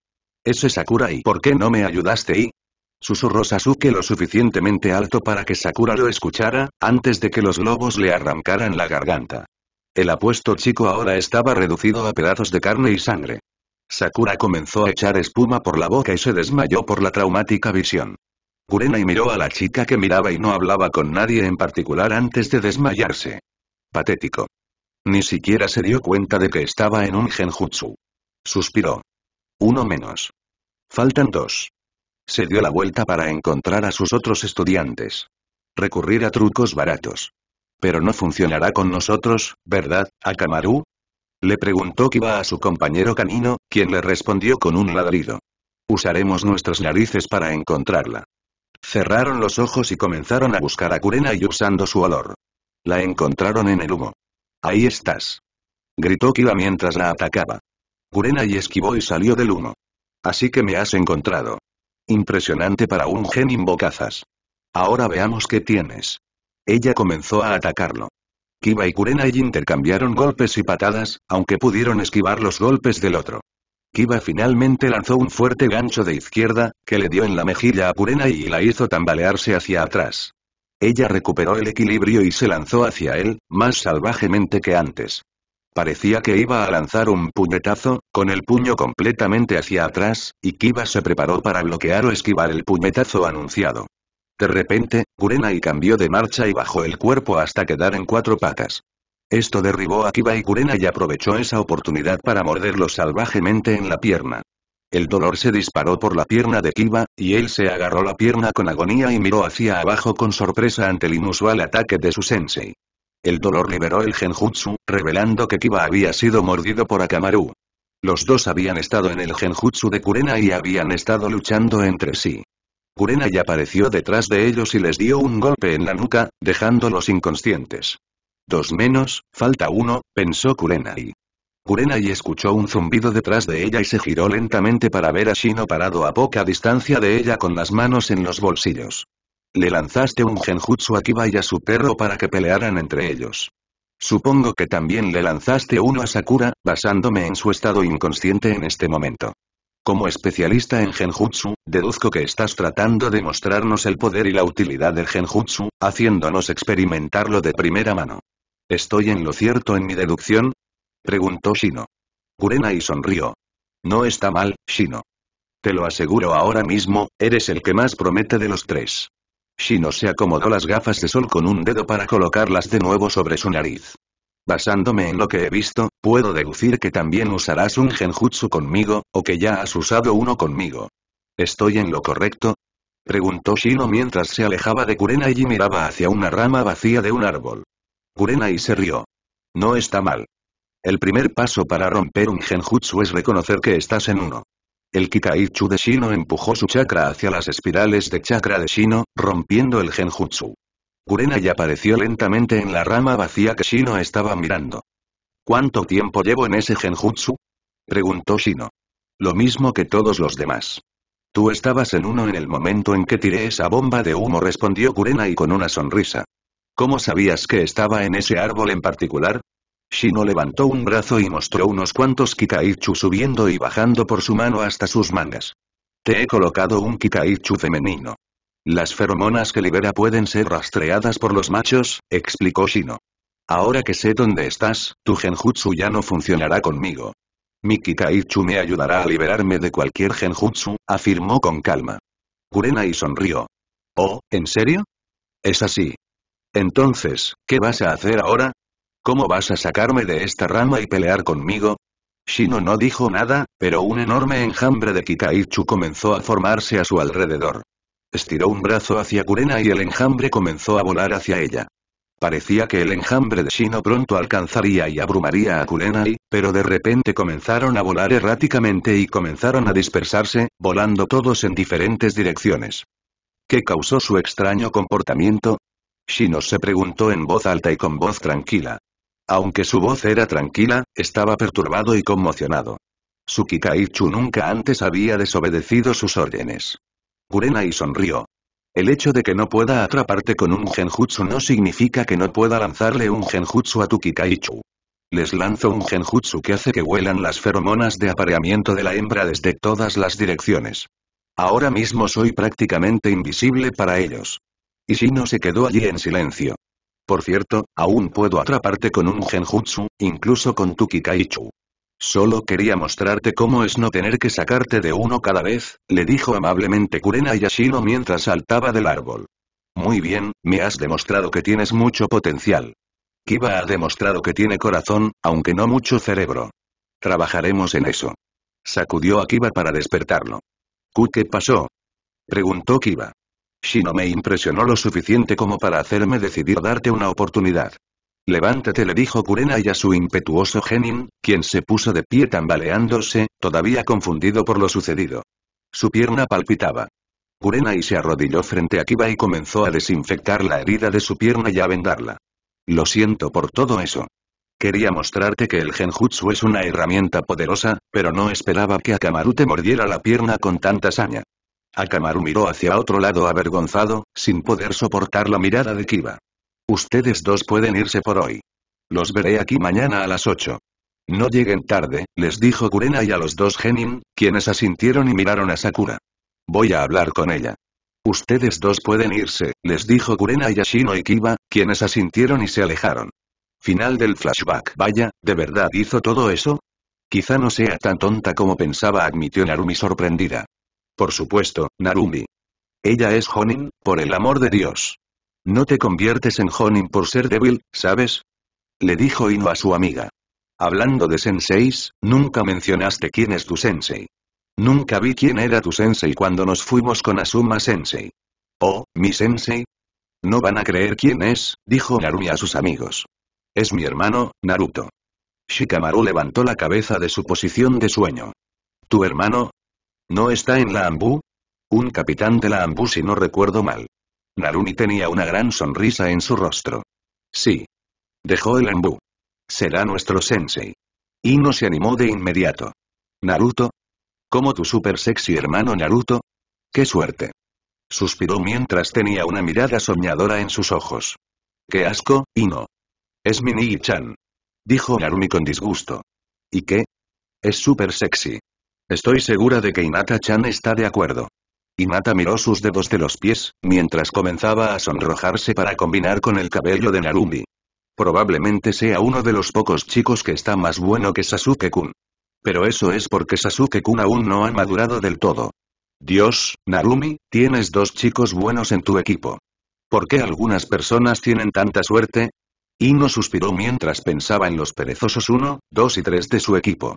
Ese Sakura y ¿por qué no me ayudaste y? Susurró Sasuke lo suficientemente alto para que Sakura lo escuchara, antes de que los lobos le arrancaran la garganta. El apuesto chico ahora estaba reducido a pedazos de carne y sangre. Sakura comenzó a echar espuma por la boca y se desmayó por la traumática visión. Kurenai miró a la chica que miraba y no hablaba con nadie en particular antes de desmayarse. Patético. Ni siquiera se dio cuenta de que estaba en un genjutsu. Suspiró. Uno menos. Faltan dos. Se dio la vuelta para encontrar a sus otros estudiantes. Recurrir a trucos baratos. Pero no funcionará con nosotros, ¿verdad, Akamaru? Le preguntó Kiba a su compañero canino, quien le respondió con un ladrido. Usaremos nuestras narices para encontrarla. Cerraron los ojos y comenzaron a buscar a Kurena y usando su olor. La encontraron en el humo. Ahí estás. Gritó Kiba mientras la atacaba. Kurena y esquivó y salió del humo. Así que me has encontrado. Impresionante para un genin bocazas. Ahora veamos qué tienes. Ella comenzó a atacarlo. Kiba y Kurenai intercambiaron golpes y patadas, aunque pudieron esquivar los golpes del otro. Kiba finalmente lanzó un fuerte gancho de izquierda, que le dio en la mejilla a Kurenai y la hizo tambalearse hacia atrás. Ella recuperó el equilibrio y se lanzó hacia él, más salvajemente que antes. Parecía que iba a lanzar un puñetazo, con el puño completamente hacia atrás, y Kiba se preparó para bloquear o esquivar el puñetazo anunciado. De repente, Kurenai cambió de marcha y bajó el cuerpo hasta quedar en cuatro patas. Esto derribó a Kiba y Kurenai aprovechó esa oportunidad para morderlo salvajemente en la pierna. El dolor se disparó por la pierna de Kiba, y él se agarró la pierna con agonía y miró hacia abajo con sorpresa ante el inusual ataque de su sensei. El dolor liberó el genjutsu, revelando que Kiba había sido mordido por Akamaru. Los dos habían estado en el genjutsu de Kurenai y habían estado luchando entre sí. Kurenai apareció detrás de ellos y les dio un golpe en la nuca, dejándolos inconscientes. Dos menos, falta uno, pensó Kurenai. Kurenai escuchó un zumbido detrás de ella y se giró lentamente para ver a Shino parado a poca distancia de ella con las manos en los bolsillos. Le lanzaste un genjutsu a Kiba y a su perro para que pelearan entre ellos. Supongo que también le lanzaste uno a Sakura, basándome en su estado inconsciente en este momento. Como especialista en genjutsu, deduzco que estás tratando de mostrarnos el poder y la utilidad del genjutsu, haciéndonos experimentarlo de primera mano. ¿Estoy en lo cierto en mi deducción? Preguntó Shino. Kurena y sonrió. No está mal, Shino. Te lo aseguro ahora mismo, eres el que más promete de los tres. Shino se acomodó las gafas de sol con un dedo para colocarlas de nuevo sobre su nariz. Basándome en lo que he visto, puedo deducir que también usarás un genjutsu conmigo, o que ya has usado uno conmigo. ¿Estoy en lo correcto? Preguntó Shino mientras se alejaba de Kurenai y miraba hacia una rama vacía de un árbol. Kurenai se rió. No está mal. El primer paso para romper un genjutsu es reconocer que estás en uno. El Kikaichu de Shino empujó su chakra hacia las espirales de chakra de Shino, rompiendo el genjutsu. Kurenai apareció lentamente en la rama vacía que Shino estaba mirando. ¿Cuánto tiempo llevo en ese genjutsu? Preguntó Shino. Lo mismo que todos los demás. Tú estabas en uno en el momento en que tiré esa bomba de humo respondió Kurenai con una sonrisa. ¿Cómo sabías que estaba en ese árbol en particular? Shino levantó un brazo y mostró unos cuantos kikaichu subiendo y bajando por su mano hasta sus mangas. Te he colocado un kikaichu femenino. Las feromonas que libera pueden ser rastreadas por los machos, explicó Shino. Ahora que sé dónde estás, tu genjutsu ya no funcionará conmigo. Mi Kikaichu me ayudará a liberarme de cualquier genjutsu, afirmó con calma. Kurenai sonrió. Oh, ¿en serio? Es así. Entonces, ¿qué vas a hacer ahora? ¿Cómo vas a sacarme de esta rama y pelear conmigo? Shino no dijo nada, pero un enorme enjambre de Kikaichu comenzó a formarse a su alrededor. Estiró un brazo hacia Kurena y el enjambre comenzó a volar hacia ella. Parecía que el enjambre de Shino pronto alcanzaría y abrumaría a Kurenai, pero de repente comenzaron a volar erráticamente y comenzaron a dispersarse, volando todos en diferentes direcciones. ¿Qué causó su extraño comportamiento? Shino se preguntó en voz alta y con voz tranquila. Aunque su voz era tranquila, estaba perturbado y conmocionado. Su Kikaichu nunca antes había desobedecido sus órdenes. Kurena y sonrió. El hecho de que no pueda atraparte con un genjutsu no significa que no pueda lanzarle un genjutsu a tu Kikaichu. Les lanzo un genjutsu que hace que huelan las feromonas de apareamiento de la hembra desde todas las direcciones. Ahora mismo soy prácticamente invisible para ellos. Y si no se quedó allí en silencio. Por cierto, aún puedo atraparte con un genjutsu, incluso con tu Kikaichu. Solo quería mostrarte cómo es no tener que sacarte de uno cada vez, le dijo amablemente Kurena y Ashino mientras saltaba del árbol. Muy bien, me has demostrado que tienes mucho potencial. Kiba ha demostrado que tiene corazón, aunque no mucho cerebro. Trabajaremos en eso. Sacudió a Kiba para despertarlo. qué pasó? Preguntó Kiba. Shino me impresionó lo suficiente como para hacerme decidir darte una oportunidad. Levántate le dijo Kurenai a su impetuoso Genin, quien se puso de pie tambaleándose, todavía confundido por lo sucedido. Su pierna palpitaba. Kurenai se arrodilló frente a Kiba y comenzó a desinfectar la herida de su pierna y a vendarla. Lo siento por todo eso. Quería mostrarte que el genjutsu es una herramienta poderosa, pero no esperaba que Akamaru te mordiera la pierna con tanta saña. Akamaru miró hacia otro lado avergonzado, sin poder soportar la mirada de Kiba. Ustedes dos pueden irse por hoy. Los veré aquí mañana a las 8. No lleguen tarde, les dijo Kurena y a los dos Genin, quienes asintieron y miraron a Sakura. Voy a hablar con ella. Ustedes dos pueden irse, les dijo Kurena y a Shino y Kiba, quienes asintieron y se alejaron. Final del flashback. Vaya, ¿de verdad hizo todo eso? Quizá no sea tan tonta como pensaba, admitió Narumi sorprendida. Por supuesto, Narumi. Ella es Honin, por el amor de Dios. No te conviertes en Honin por ser débil, ¿sabes? Le dijo Ino a su amiga. Hablando de senseis, nunca mencionaste quién es tu sensei. Nunca vi quién era tu sensei cuando nos fuimos con Asuma sensei. Oh, mi sensei. No van a creer quién es, dijo Narumi a sus amigos. Es mi hermano, Naruto. Shikamaru levantó la cabeza de su posición de sueño. ¿Tu hermano? ¿No está en la Ambu? Un capitán de la Ambu si no recuerdo mal. Narumi tenía una gran sonrisa en su rostro. Sí. Dejó el embú. Será nuestro sensei. no se animó de inmediato. Naruto. ¿Cómo tu super sexy hermano Naruto? ¡Qué suerte! Suspiró mientras tenía una mirada soñadora en sus ojos. ¡Qué asco, Ino! Es Minigi-chan. Dijo Narumi con disgusto. ¿Y qué? Es super sexy. Estoy segura de que Inata-chan está de acuerdo. Mata miró sus dedos de los pies, mientras comenzaba a sonrojarse para combinar con el cabello de Narumi. Probablemente sea uno de los pocos chicos que está más bueno que Sasuke-kun. Pero eso es porque Sasuke-kun aún no ha madurado del todo. Dios, Narumi, tienes dos chicos buenos en tu equipo. ¿Por qué algunas personas tienen tanta suerte? no suspiró mientras pensaba en los perezosos uno, dos y tres de su equipo.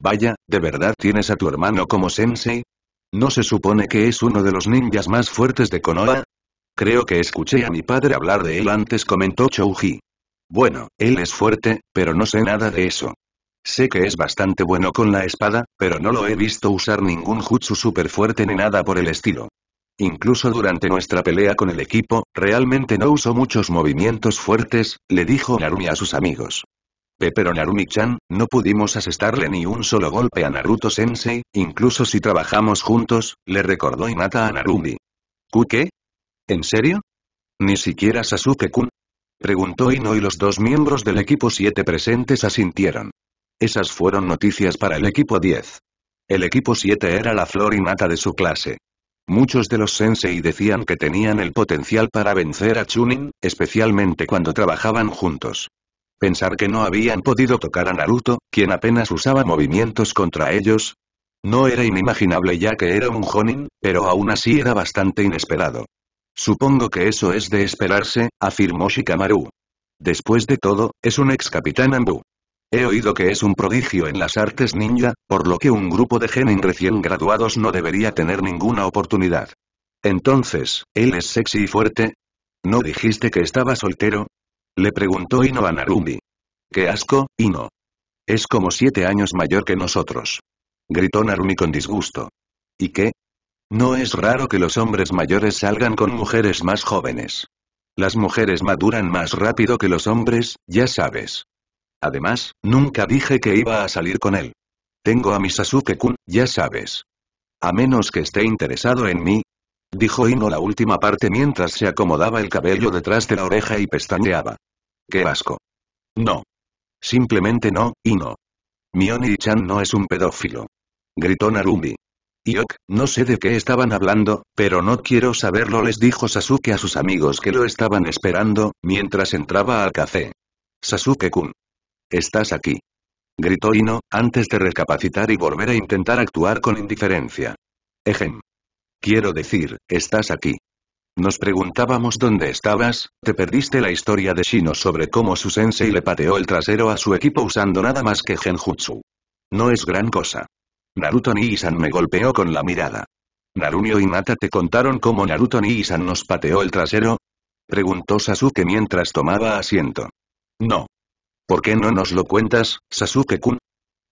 Vaya, ¿de verdad tienes a tu hermano como sensei? ¿No se supone que es uno de los ninjas más fuertes de Konoha? Creo que escuché a mi padre hablar de él antes comentó Chouji. Bueno, él es fuerte, pero no sé nada de eso. Sé que es bastante bueno con la espada, pero no lo he visto usar ningún jutsu super fuerte ni nada por el estilo. Incluso durante nuestra pelea con el equipo, realmente no usó muchos movimientos fuertes, le dijo Narumi a sus amigos. Pero Narumi-chan, no pudimos asestarle ni un solo golpe a Naruto-sensei, incluso si trabajamos juntos, le recordó Inata a Narumi. ¿Qué? ¿En serio? ¿Ni siquiera Sasuke-kun? Preguntó Ino y los dos miembros del equipo 7 presentes asintieron. Esas fueron noticias para el equipo 10. El equipo 7 era la flor y de su clase. Muchos de los sensei decían que tenían el potencial para vencer a Chunin, especialmente cuando trabajaban juntos. Pensar que no habían podido tocar a Naruto, quien apenas usaba movimientos contra ellos. No era inimaginable ya que era un Jonin, pero aún así era bastante inesperado. Supongo que eso es de esperarse, afirmó Shikamaru. Después de todo, es un ex capitán Anbu. He oído que es un prodigio en las artes ninja, por lo que un grupo de genin recién graduados no debería tener ninguna oportunidad. Entonces, ¿él es sexy y fuerte? ¿No dijiste que estaba soltero? Le preguntó Ino a Narumi. ¡Qué asco, Ino! Es como siete años mayor que nosotros. Gritó Narumi con disgusto. ¿Y qué? No es raro que los hombres mayores salgan con mujeres más jóvenes. Las mujeres maduran más rápido que los hombres, ya sabes. Además, nunca dije que iba a salir con él. Tengo a mi Sasuke-kun, ya sabes. A menos que esté interesado en mí, dijo Ino la última parte mientras se acomodaba el cabello detrás de la oreja y pestañeaba. ¡Qué asco! No. Simplemente no, Ino. Mioni-chan no es un pedófilo. Gritó Narumi. Yok, no sé de qué estaban hablando, pero no quiero saberlo les dijo Sasuke a sus amigos que lo estaban esperando, mientras entraba al café. Sasuke-kun. Estás aquí. Gritó Ino, antes de recapacitar y volver a intentar actuar con indiferencia. Ejem. Quiero decir, estás aquí. Nos preguntábamos dónde estabas, te perdiste la historia de Shino sobre cómo su sensei le pateó el trasero a su equipo usando nada más que genjutsu. No es gran cosa. Naruto Nii-san me golpeó con la mirada. ¿Narunio y Nata te contaron cómo Naruto ni Isan nos pateó el trasero? Preguntó Sasuke mientras tomaba asiento. No. ¿Por qué no nos lo cuentas, Sasuke-kun?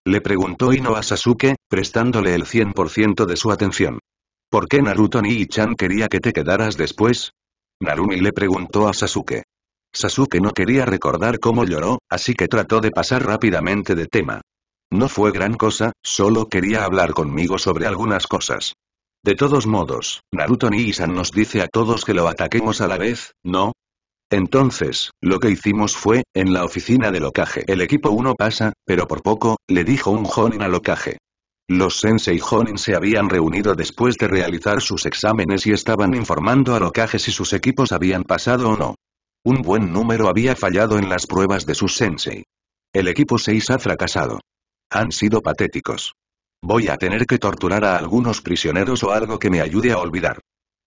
Le preguntó Ino a Sasuke, prestándole el 100% de su atención. ¿Por qué Naruto ni chan quería que te quedaras después? Narumi le preguntó a Sasuke. Sasuke no quería recordar cómo lloró, así que trató de pasar rápidamente de tema. No fue gran cosa, solo quería hablar conmigo sobre algunas cosas. De todos modos, Naruto ni Isan nos dice a todos que lo ataquemos a la vez, ¿no? Entonces, lo que hicimos fue, en la oficina de locaje. el equipo 1 pasa, pero por poco, le dijo un Jonin a locaje. Los sensei Honin se habían reunido después de realizar sus exámenes y estaban informando a Rokage si sus equipos habían pasado o no. Un buen número había fallado en las pruebas de sus sensei. El equipo 6 ha fracasado. Han sido patéticos. Voy a tener que torturar a algunos prisioneros o algo que me ayude a olvidar.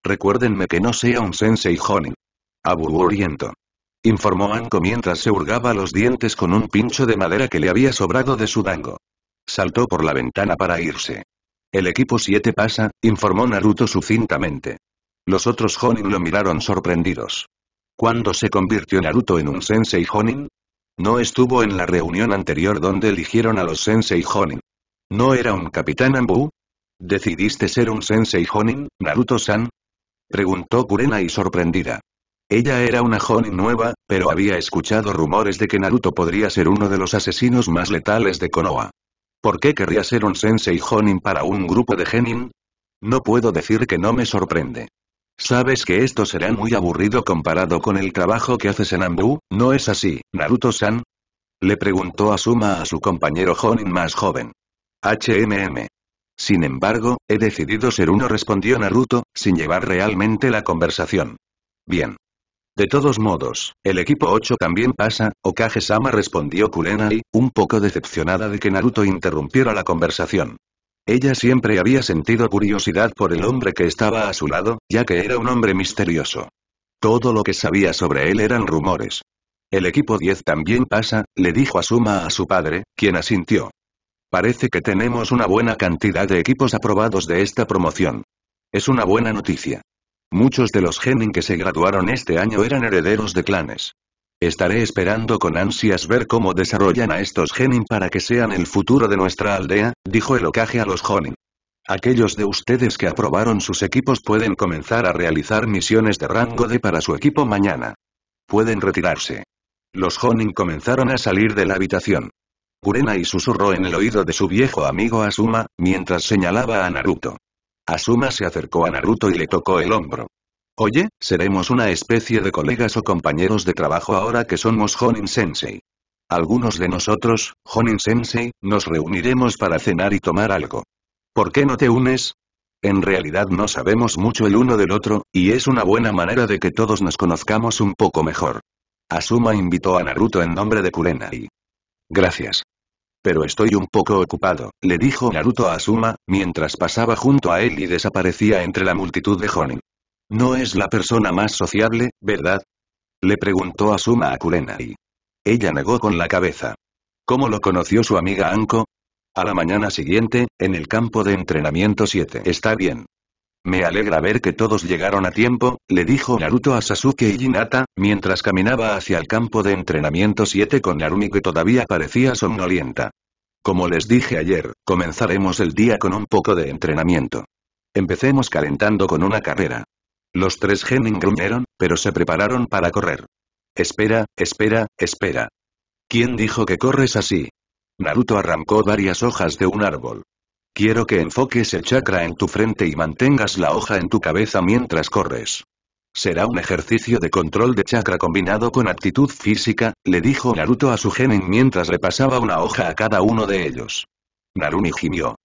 Recuérdenme que no sea un sensei Honin. Aburriento. Informó Anko mientras se hurgaba los dientes con un pincho de madera que le había sobrado de su dango saltó por la ventana para irse. El equipo 7 pasa, informó Naruto sucintamente. Los otros Honin lo miraron sorprendidos. ¿Cuándo se convirtió Naruto en un sensei Honin? No estuvo en la reunión anterior donde eligieron a los sensei Honin. ¿No era un capitán Ambu? ¿Decidiste ser un sensei Honin, Naruto-san? Preguntó Kurena y sorprendida. Ella era una Honin nueva, pero había escuchado rumores de que Naruto podría ser uno de los asesinos más letales de Konoha. ¿Por qué querría ser un sensei Honin para un grupo de genin? No puedo decir que no me sorprende. Sabes que esto será muy aburrido comparado con el trabajo que haces en Ambu, ¿no es así, Naruto-san? Le preguntó Asuma a su compañero Honin más joven. HMM. Sin embargo, he decidido ser uno respondió Naruto, sin llevar realmente la conversación. Bien. De todos modos, el equipo 8 también pasa, Okage-sama respondió Kurenai, un poco decepcionada de que Naruto interrumpiera la conversación. Ella siempre había sentido curiosidad por el hombre que estaba a su lado, ya que era un hombre misterioso. Todo lo que sabía sobre él eran rumores. El equipo 10 también pasa, le dijo Asuma a su padre, quien asintió. Parece que tenemos una buena cantidad de equipos aprobados de esta promoción. Es una buena noticia. Muchos de los genin que se graduaron este año eran herederos de clanes. Estaré esperando con ansias ver cómo desarrollan a estos genin para que sean el futuro de nuestra aldea, dijo el ocaje a los Jonin. Aquellos de ustedes que aprobaron sus equipos pueden comenzar a realizar misiones de rango D para su equipo mañana. Pueden retirarse. Los Jonin comenzaron a salir de la habitación. Kurena y susurró en el oído de su viejo amigo Asuma, mientras señalaba a Naruto. Asuma se acercó a Naruto y le tocó el hombro. Oye, seremos una especie de colegas o compañeros de trabajo ahora que somos Honin Sensei. Algunos de nosotros, Honin Sensei, nos reuniremos para cenar y tomar algo. ¿Por qué no te unes? En realidad no sabemos mucho el uno del otro, y es una buena manera de que todos nos conozcamos un poco mejor. Asuma invitó a Naruto en nombre de Kurenai. Gracias. Pero estoy un poco ocupado, le dijo Naruto a Asuma, mientras pasaba junto a él y desaparecía entre la multitud de Honin. No es la persona más sociable, ¿verdad? Le preguntó Asuma a Kurenai. Ella negó con la cabeza. ¿Cómo lo conoció su amiga Anko? A la mañana siguiente, en el campo de entrenamiento 7. Está bien. Me alegra ver que todos llegaron a tiempo, le dijo Naruto a Sasuke y Hinata, mientras caminaba hacia el campo de entrenamiento 7 con Narumi que todavía parecía somnolienta. Como les dije ayer, comenzaremos el día con un poco de entrenamiento. Empecemos calentando con una carrera. Los tres genin gruñeron, pero se prepararon para correr. Espera, espera, espera. ¿Quién dijo que corres así? Naruto arrancó varias hojas de un árbol. Quiero que enfoques el chakra en tu frente y mantengas la hoja en tu cabeza mientras corres. Será un ejercicio de control de chakra combinado con actitud física, le dijo Naruto a su genin mientras le pasaba una hoja a cada uno de ellos. Narumi gimió.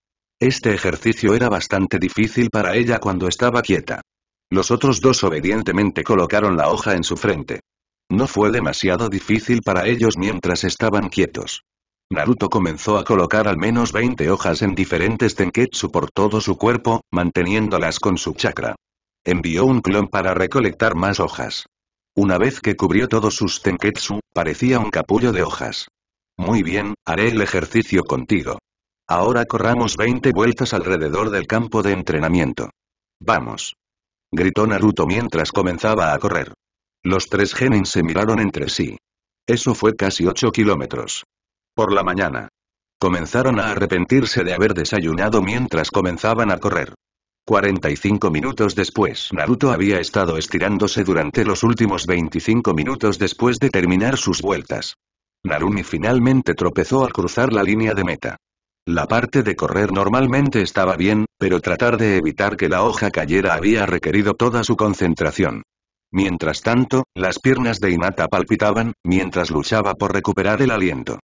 Este ejercicio era bastante difícil para ella cuando estaba quieta. Los otros dos obedientemente colocaron la hoja en su frente. No fue demasiado difícil para ellos mientras estaban quietos. Naruto comenzó a colocar al menos 20 hojas en diferentes tenketsu por todo su cuerpo, manteniéndolas con su chakra. Envió un clon para recolectar más hojas. Una vez que cubrió todos sus tenketsu, parecía un capullo de hojas. Muy bien, haré el ejercicio contigo. Ahora corramos 20 vueltas alrededor del campo de entrenamiento. Vamos. Gritó Naruto mientras comenzaba a correr. Los tres genin se miraron entre sí. Eso fue casi 8 kilómetros. Por la mañana. Comenzaron a arrepentirse de haber desayunado mientras comenzaban a correr. 45 minutos después, Naruto había estado estirándose durante los últimos 25 minutos después de terminar sus vueltas. Narumi finalmente tropezó al cruzar la línea de meta. La parte de correr normalmente estaba bien, pero tratar de evitar que la hoja cayera había requerido toda su concentración. Mientras tanto, las piernas de Inata palpitaban, mientras luchaba por recuperar el aliento.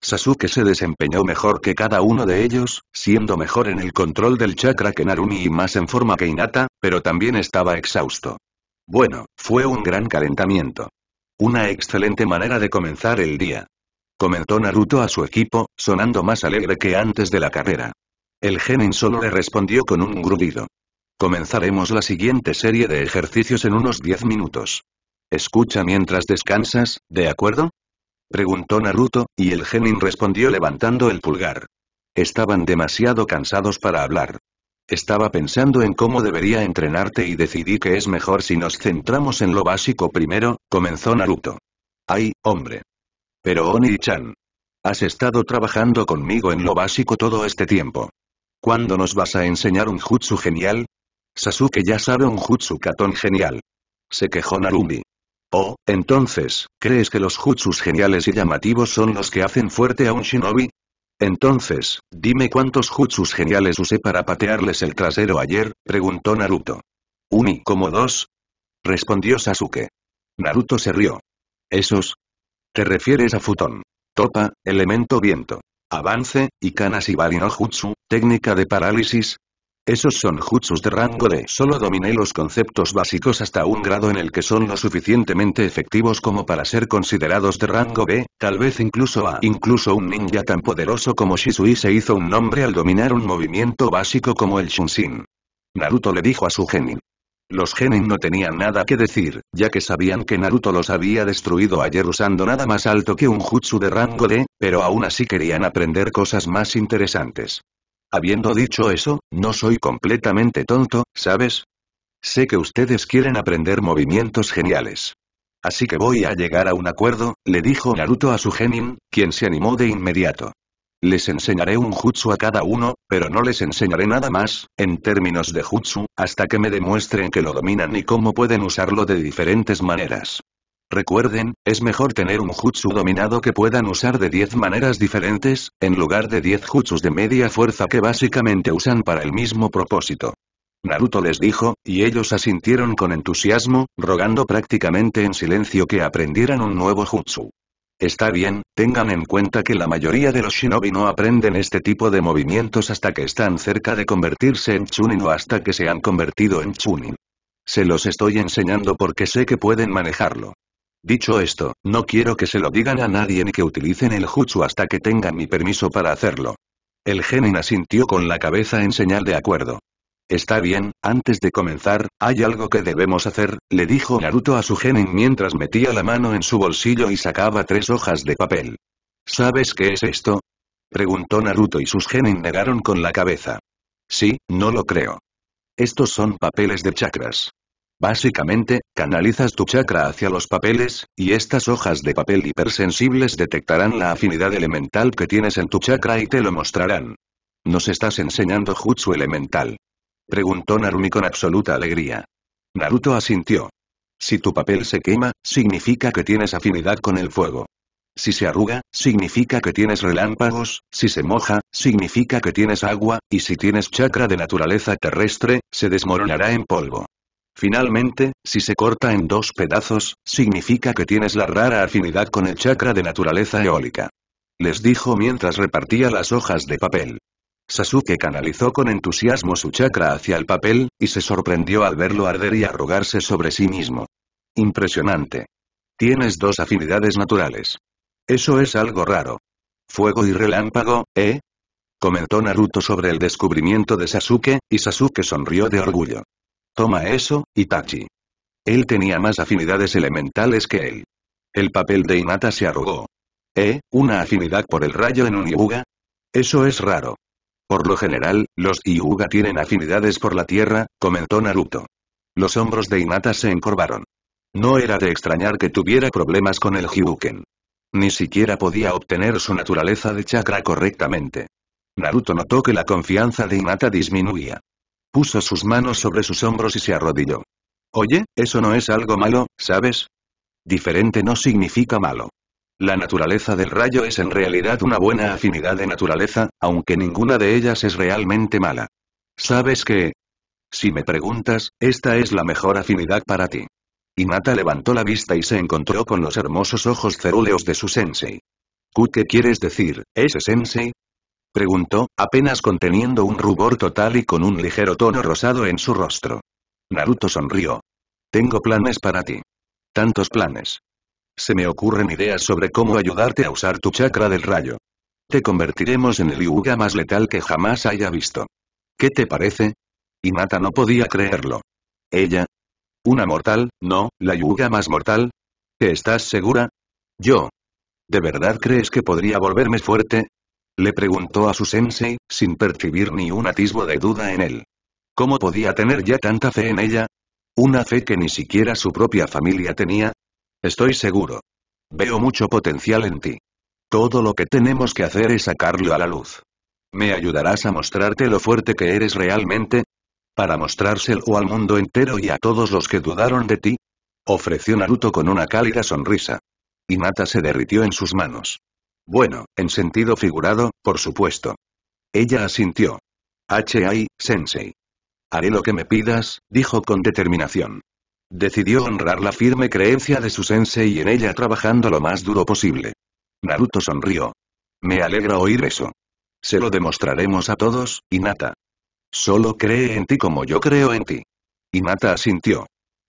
Sasuke se desempeñó mejor que cada uno de ellos, siendo mejor en el control del chakra que Narumi y más en forma que Hinata, pero también estaba exhausto. Bueno, fue un gran calentamiento. Una excelente manera de comenzar el día. Comentó Naruto a su equipo, sonando más alegre que antes de la carrera. El genin solo le respondió con un grudido. Comenzaremos la siguiente serie de ejercicios en unos 10 minutos. Escucha mientras descansas, ¿de acuerdo? Preguntó Naruto, y el genin respondió levantando el pulgar. Estaban demasiado cansados para hablar. Estaba pensando en cómo debería entrenarte y decidí que es mejor si nos centramos en lo básico primero, comenzó Naruto. Ay, hombre. Pero Oni-chan. Has estado trabajando conmigo en lo básico todo este tiempo. ¿Cuándo nos vas a enseñar un jutsu genial? Sasuke ya sabe un jutsu katon genial. Se quejó Narumi. Oh, entonces, ¿crees que los jutsus geniales y llamativos son los que hacen fuerte a un shinobi? Entonces, dime cuántos jutsus geniales usé para patearles el trasero ayer, preguntó Naruto. «¿Uni como dos? Respondió Sasuke. Naruto se rió. ¿Esos? ¿Te refieres a futón, Topa, elemento viento. Avance, y Kanashibari no Jutsu, técnica de parálisis, esos son jutsus de rango de solo dominé los conceptos básicos hasta un grado en el que son lo suficientemente efectivos como para ser considerados de rango B, tal vez incluso A. Incluso un ninja tan poderoso como Shisui se hizo un nombre al dominar un movimiento básico como el Shunshin. Naruto le dijo a su genin. Los genin no tenían nada que decir, ya que sabían que Naruto los había destruido ayer usando nada más alto que un jutsu de rango D, pero aún así querían aprender cosas más interesantes. Habiendo dicho eso, no soy completamente tonto, ¿sabes? Sé que ustedes quieren aprender movimientos geniales. Así que voy a llegar a un acuerdo, le dijo Naruto a su genin, quien se animó de inmediato. Les enseñaré un jutsu a cada uno, pero no les enseñaré nada más, en términos de jutsu, hasta que me demuestren que lo dominan y cómo pueden usarlo de diferentes maneras. Recuerden, es mejor tener un jutsu dominado que puedan usar de 10 maneras diferentes, en lugar de 10 jutsus de media fuerza que básicamente usan para el mismo propósito. Naruto les dijo, y ellos asintieron con entusiasmo, rogando prácticamente en silencio que aprendieran un nuevo jutsu. Está bien, tengan en cuenta que la mayoría de los shinobi no aprenden este tipo de movimientos hasta que están cerca de convertirse en chunin o hasta que se han convertido en chunin. Se los estoy enseñando porque sé que pueden manejarlo. Dicho esto, no quiero que se lo digan a nadie ni que utilicen el jutsu hasta que tengan mi permiso para hacerlo. El genin asintió con la cabeza en señal de acuerdo. Está bien, antes de comenzar, hay algo que debemos hacer, le dijo Naruto a su genin mientras metía la mano en su bolsillo y sacaba tres hojas de papel. ¿Sabes qué es esto? Preguntó Naruto y sus genin negaron con la cabeza. Sí, no lo creo. Estos son papeles de chakras. Básicamente, canalizas tu chakra hacia los papeles, y estas hojas de papel hipersensibles detectarán la afinidad elemental que tienes en tu chakra y te lo mostrarán. Nos estás enseñando jutsu elemental. Preguntó Narumi con absoluta alegría. Naruto asintió. Si tu papel se quema, significa que tienes afinidad con el fuego. Si se arruga, significa que tienes relámpagos, si se moja, significa que tienes agua, y si tienes chakra de naturaleza terrestre, se desmoronará en polvo. Finalmente, si se corta en dos pedazos, significa que tienes la rara afinidad con el chakra de naturaleza eólica. Les dijo mientras repartía las hojas de papel. Sasuke canalizó con entusiasmo su chakra hacia el papel, y se sorprendió al verlo arder y arrogarse sobre sí mismo. Impresionante. Tienes dos afinidades naturales. Eso es algo raro. Fuego y relámpago, ¿eh? Comentó Naruto sobre el descubrimiento de Sasuke, y Sasuke sonrió de orgullo. Toma eso, Itachi. Él tenía más afinidades elementales que él. El papel de Inata se arrugó. ¿Eh? ¿Una afinidad por el rayo en un Yuga? Eso es raro. Por lo general, los Yuga tienen afinidades por la tierra, comentó Naruto. Los hombros de Inata se encorvaron. No era de extrañar que tuviera problemas con el Hyuken. Ni siquiera podía obtener su naturaleza de chakra correctamente. Naruto notó que la confianza de Inata disminuía. Puso sus manos sobre sus hombros y se arrodilló. Oye, eso no es algo malo, ¿sabes? Diferente no significa malo. La naturaleza del rayo es en realidad una buena afinidad de naturaleza, aunque ninguna de ellas es realmente mala. ¿Sabes que? Si me preguntas, esta es la mejor afinidad para ti. mata levantó la vista y se encontró con los hermosos ojos cerúleos de su sensei. ¿Qué quieres decir, ese sensei? Preguntó, apenas conteniendo un rubor total y con un ligero tono rosado en su rostro. Naruto sonrió. Tengo planes para ti. Tantos planes. Se me ocurren ideas sobre cómo ayudarte a usar tu chakra del rayo. Te convertiremos en el Yuga más letal que jamás haya visto. ¿Qué te parece? Mata no podía creerlo. ¿Ella? ¿Una mortal? No, la Yuga más mortal. ¿Te estás segura? Yo. ¿De verdad crees que podría volverme fuerte? Le preguntó a su sensei, sin percibir ni un atisbo de duda en él. ¿Cómo podía tener ya tanta fe en ella? Una fe que ni siquiera su propia familia tenía. Estoy seguro. Veo mucho potencial en ti. Todo lo que tenemos que hacer es sacarlo a la luz. ¿Me ayudarás a mostrarte lo fuerte que eres realmente? Para mostrárselo al mundo entero y a todos los que dudaron de ti. Ofreció Naruto con una cálida sonrisa. y Nata se derritió en sus manos. Bueno, en sentido figurado, por supuesto. Ella asintió. H.I., Sensei. Haré lo que me pidas, dijo con determinación. Decidió honrar la firme creencia de su sensei y en ella trabajando lo más duro posible. Naruto sonrió. Me alegra oír eso. Se lo demostraremos a todos, Hinata. Solo cree en ti como yo creo en ti. Hinata asintió.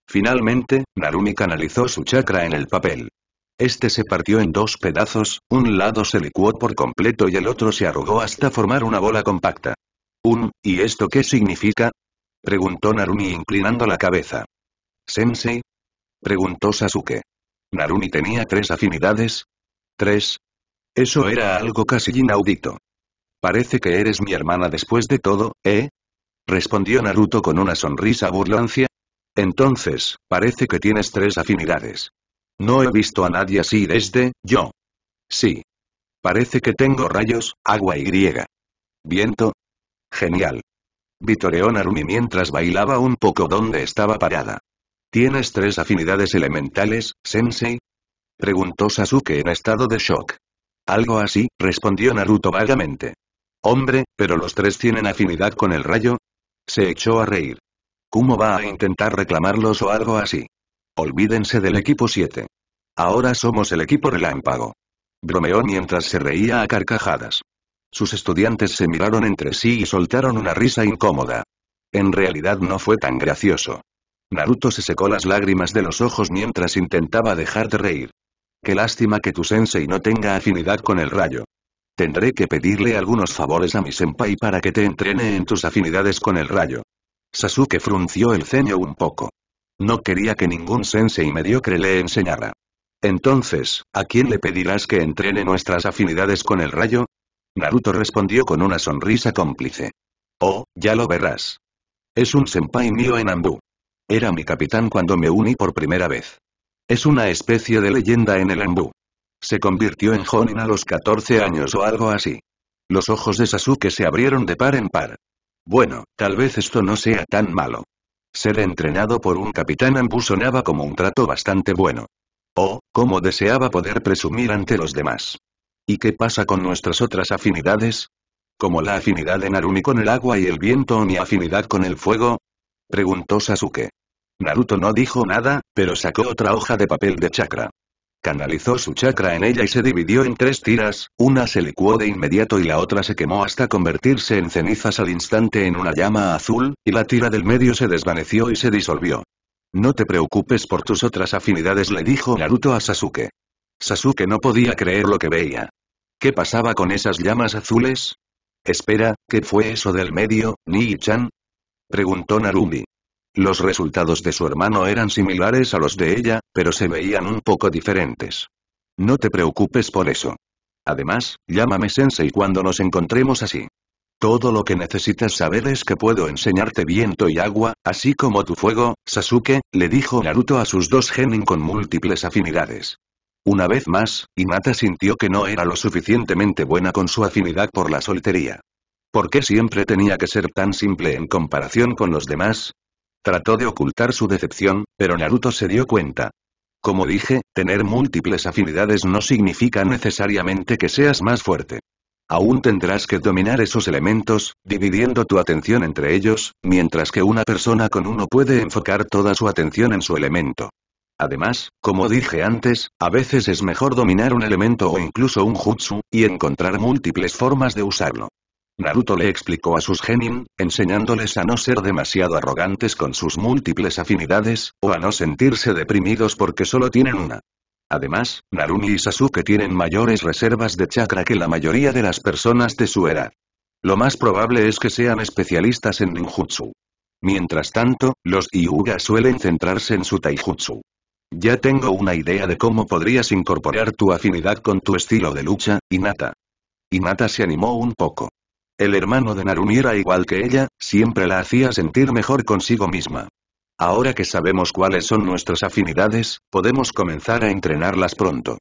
Finalmente, Narumi canalizó su chakra en el papel. Este se partió en dos pedazos, un lado se licuó por completo y el otro se arrugó hasta formar una bola compacta. Un, ¿y esto qué significa? Preguntó Narumi inclinando la cabeza. ¿Sensei? Preguntó Sasuke. ¿Narumi tenía tres afinidades? ¿Tres? Eso era algo casi inaudito. Parece que eres mi hermana después de todo, ¿eh? Respondió Naruto con una sonrisa burlancia. Entonces, parece que tienes tres afinidades. No he visto a nadie así desde, yo. Sí. Parece que tengo rayos, agua y griega. Viento. Genial. Vitoreó Narumi mientras bailaba un poco donde estaba parada. ¿Tienes tres afinidades elementales, Sensei? Preguntó Sasuke en estado de shock. Algo así, respondió Naruto vagamente. Hombre, pero los tres tienen afinidad con el rayo. Se echó a reír. ¿Cómo va a intentar reclamarlos o algo así? Olvídense del equipo 7. Ahora somos el equipo relámpago. Bromeó mientras se reía a carcajadas. Sus estudiantes se miraron entre sí y soltaron una risa incómoda. En realidad no fue tan gracioso. Naruto se secó las lágrimas de los ojos mientras intentaba dejar de reír. Qué lástima que tu sensei no tenga afinidad con el rayo. Tendré que pedirle algunos favores a mi senpai para que te entrene en tus afinidades con el rayo. Sasuke frunció el ceño un poco. No quería que ningún sensei mediocre le enseñara. Entonces, ¿a quién le pedirás que entrene nuestras afinidades con el rayo? Naruto respondió con una sonrisa cómplice. Oh, ya lo verás. Es un senpai mío en Ambu. Era mi capitán cuando me uní por primera vez. Es una especie de leyenda en el Ambu. Se convirtió en Jonin a los 14 años o algo así. Los ojos de Sasuke se abrieron de par en par. Bueno, tal vez esto no sea tan malo. Ser entrenado por un capitán ambusonaba como un trato bastante bueno. Oh, cómo deseaba poder presumir ante los demás. ¿Y qué pasa con nuestras otras afinidades? ¿Como la afinidad de Narumi con el agua y el viento o mi afinidad con el fuego? Preguntó Sasuke. Naruto no dijo nada, pero sacó otra hoja de papel de chakra. Canalizó su chakra en ella y se dividió en tres tiras, una se licuó de inmediato y la otra se quemó hasta convertirse en cenizas al instante en una llama azul, y la tira del medio se desvaneció y se disolvió. No te preocupes por tus otras afinidades le dijo Naruto a Sasuke. Sasuke no podía creer lo que veía. ¿Qué pasaba con esas llamas azules? Espera, ¿qué fue eso del medio, Nii-chan? Preguntó Narumi. Los resultados de su hermano eran similares a los de ella, pero se veían un poco diferentes. No te preocupes por eso. Además, llámame Sensei cuando nos encontremos así. Todo lo que necesitas saber es que puedo enseñarte viento y agua, así como tu fuego, Sasuke, le dijo Naruto a sus dos genin con múltiples afinidades. Una vez más, Inata sintió que no era lo suficientemente buena con su afinidad por la soltería. ¿Por qué siempre tenía que ser tan simple en comparación con los demás? Trató de ocultar su decepción, pero Naruto se dio cuenta. Como dije, tener múltiples afinidades no significa necesariamente que seas más fuerte. Aún tendrás que dominar esos elementos, dividiendo tu atención entre ellos, mientras que una persona con uno puede enfocar toda su atención en su elemento. Además, como dije antes, a veces es mejor dominar un elemento o incluso un jutsu, y encontrar múltiples formas de usarlo. Naruto le explicó a sus genin, enseñándoles a no ser demasiado arrogantes con sus múltiples afinidades, o a no sentirse deprimidos porque solo tienen una. Además, Narumi y Sasuke tienen mayores reservas de chakra que la mayoría de las personas de su edad. Lo más probable es que sean especialistas en ninjutsu. Mientras tanto, los Hyuga suelen centrarse en su taijutsu. Ya tengo una idea de cómo podrías incorporar tu afinidad con tu estilo de lucha, Hinata. Hinata se animó un poco. El hermano de Narumi era igual que ella, siempre la hacía sentir mejor consigo misma. Ahora que sabemos cuáles son nuestras afinidades, podemos comenzar a entrenarlas pronto.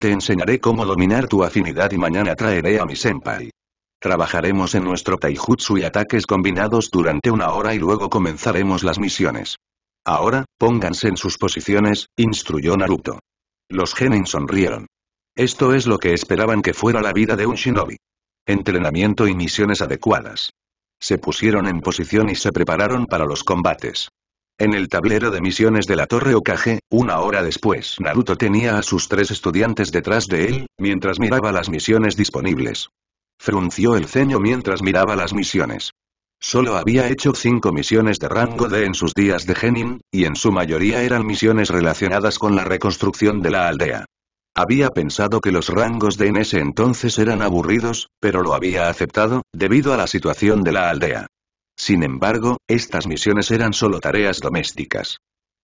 Te enseñaré cómo dominar tu afinidad y mañana traeré a mi senpai. Trabajaremos en nuestro taijutsu y ataques combinados durante una hora y luego comenzaremos las misiones. Ahora, pónganse en sus posiciones, instruyó Naruto. Los genin sonrieron. Esto es lo que esperaban que fuera la vida de un shinobi. Entrenamiento y misiones adecuadas. Se pusieron en posición y se prepararon para los combates. En el tablero de misiones de la Torre Okage, una hora después Naruto tenía a sus tres estudiantes detrás de él, mientras miraba las misiones disponibles. Frunció el ceño mientras miraba las misiones. Solo había hecho cinco misiones de rango D en sus días de Genin, y en su mayoría eran misiones relacionadas con la reconstrucción de la aldea. Había pensado que los rangos de en ese entonces eran aburridos, pero lo había aceptado, debido a la situación de la aldea. Sin embargo, estas misiones eran solo tareas domésticas.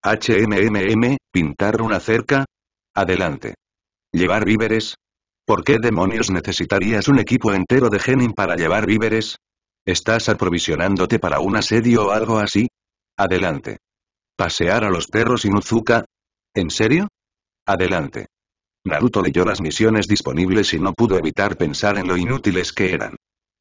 HMMM, pintar una cerca. Adelante. Llevar víveres. ¿Por qué demonios necesitarías un equipo entero de Genin para llevar víveres? ¿Estás aprovisionándote para un asedio o algo así? Adelante. ¿Pasear a los perros Inuzuka? ¿En serio? Adelante. Naruto leyó las misiones disponibles y no pudo evitar pensar en lo inútiles que eran.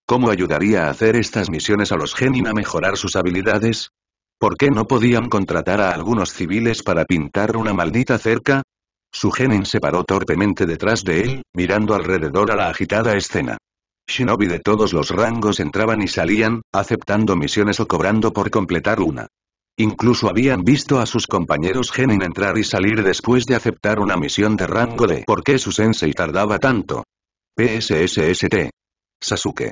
¿Cómo ayudaría a hacer estas misiones a los genin a mejorar sus habilidades? ¿Por qué no podían contratar a algunos civiles para pintar una maldita cerca? Su genin se paró torpemente detrás de él, mirando alrededor a la agitada escena. Shinobi de todos los rangos entraban y salían, aceptando misiones o cobrando por completar una. Incluso habían visto a sus compañeros Genin entrar y salir después de aceptar una misión de rango de ¿Por qué su sensei tardaba tanto? PSSST. Sasuke.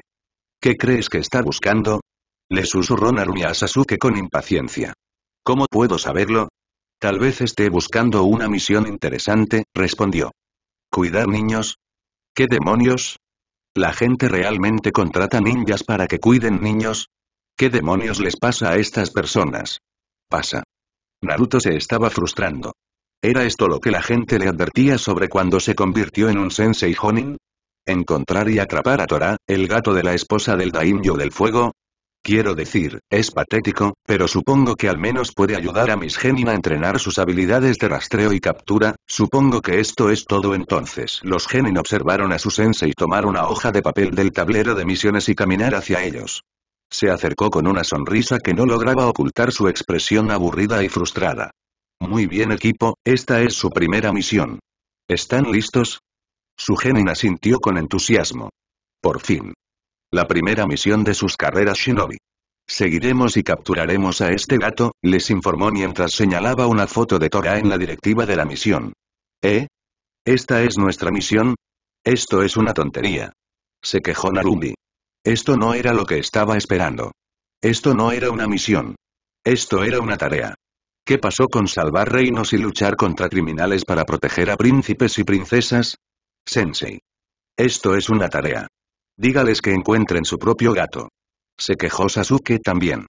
¿Qué crees que está buscando? Le susurró Narumi a Sasuke con impaciencia. ¿Cómo puedo saberlo? Tal vez esté buscando una misión interesante, respondió. ¿Cuidar niños? ¿Qué demonios? ¿La gente realmente contrata ninjas para que cuiden niños? ¿Qué demonios les pasa a estas personas? pasa? Naruto se estaba frustrando. ¿Era esto lo que la gente le advertía sobre cuando se convirtió en un sensei Honin? ¿Encontrar y atrapar a Tora, el gato de la esposa del Daimyo del Fuego? Quiero decir, es patético, pero supongo que al menos puede ayudar a mis genin a entrenar sus habilidades de rastreo y captura, supongo que esto es todo entonces. Los genin observaron a su sensei tomar una hoja de papel del tablero de misiones y caminar hacia ellos. Se acercó con una sonrisa que no lograba ocultar su expresión aburrida y frustrada. Muy bien equipo, esta es su primera misión. ¿Están listos? Su genin asintió con entusiasmo. Por fin. La primera misión de sus carreras shinobi. Seguiremos y capturaremos a este gato, les informó mientras señalaba una foto de Tora en la directiva de la misión. ¿Eh? ¿Esta es nuestra misión? Esto es una tontería. Se quejó Narumi. Esto no era lo que estaba esperando. Esto no era una misión. Esto era una tarea. ¿Qué pasó con salvar reinos y luchar contra criminales para proteger a príncipes y princesas? Sensei. Esto es una tarea. Dígales que encuentren su propio gato. Se quejó Sasuke también.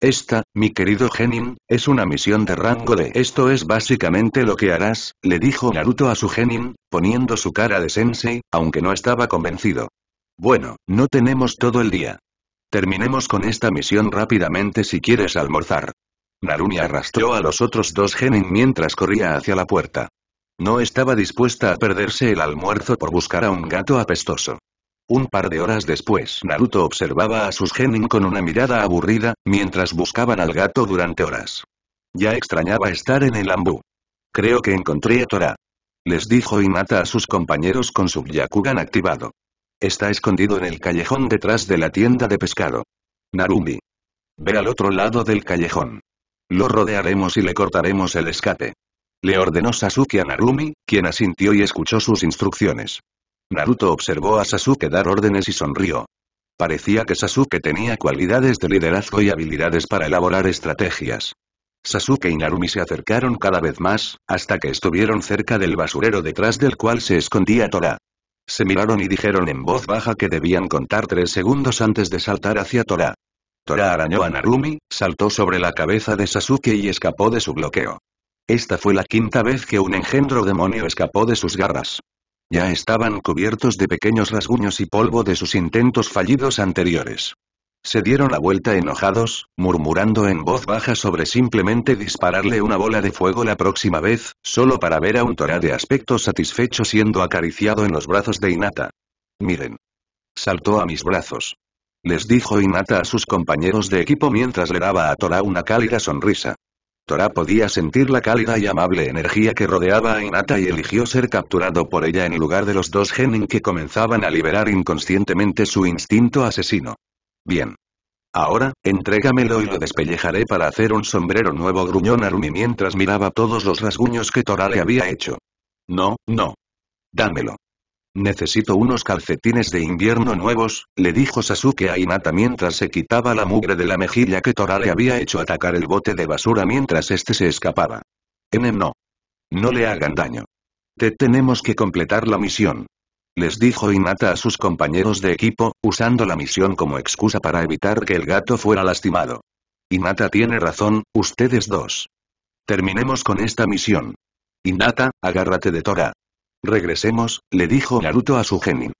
Esta, mi querido Genin, es una misión de rango de... Esto es básicamente lo que harás, le dijo Naruto a su Genin, poniendo su cara de sensei, aunque no estaba convencido. Bueno, no tenemos todo el día. Terminemos con esta misión rápidamente si quieres almorzar. Narumi arrastró a los otros dos genin mientras corría hacia la puerta. No estaba dispuesta a perderse el almuerzo por buscar a un gato apestoso. Un par de horas después Naruto observaba a sus genin con una mirada aburrida, mientras buscaban al gato durante horas. Ya extrañaba estar en el ambú. Creo que encontré a Tora. Les dijo y mata a sus compañeros con su Yakugan activado. Está escondido en el callejón detrás de la tienda de pescado. Narumi. Ve al otro lado del callejón. Lo rodearemos y le cortaremos el escape. Le ordenó Sasuke a Narumi, quien asintió y escuchó sus instrucciones. Naruto observó a Sasuke dar órdenes y sonrió. Parecía que Sasuke tenía cualidades de liderazgo y habilidades para elaborar estrategias. Sasuke y Narumi se acercaron cada vez más, hasta que estuvieron cerca del basurero detrás del cual se escondía Tora. Se miraron y dijeron en voz baja que debían contar tres segundos antes de saltar hacia Tora. Tora arañó a Narumi, saltó sobre la cabeza de Sasuke y escapó de su bloqueo. Esta fue la quinta vez que un engendro demonio escapó de sus garras. Ya estaban cubiertos de pequeños rasguños y polvo de sus intentos fallidos anteriores. Se dieron la vuelta enojados, murmurando en voz baja sobre simplemente dispararle una bola de fuego la próxima vez, solo para ver a un Torá de aspecto satisfecho siendo acariciado en los brazos de Inata. Miren. Saltó a mis brazos. Les dijo Inata a sus compañeros de equipo mientras le daba a Torá una cálida sonrisa. Torá podía sentir la cálida y amable energía que rodeaba a Inata y eligió ser capturado por ella en lugar de los dos genin que comenzaban a liberar inconscientemente su instinto asesino. Bien. Ahora, entrégamelo y lo despellejaré para hacer un sombrero nuevo gruñó Narumi mientras miraba todos los rasguños que Torale había hecho. No, no. Dámelo. Necesito unos calcetines de invierno nuevos, le dijo Sasuke a Inata mientras se quitaba la mugre de la mejilla que Torale había hecho atacar el bote de basura mientras este se escapaba. Enem no. No le hagan daño. Te tenemos que completar la misión les dijo Inata a sus compañeros de equipo, usando la misión como excusa para evitar que el gato fuera lastimado. Inata tiene razón, ustedes dos. Terminemos con esta misión. Inata, agárrate de Tora. Regresemos, le dijo Naruto a su genin.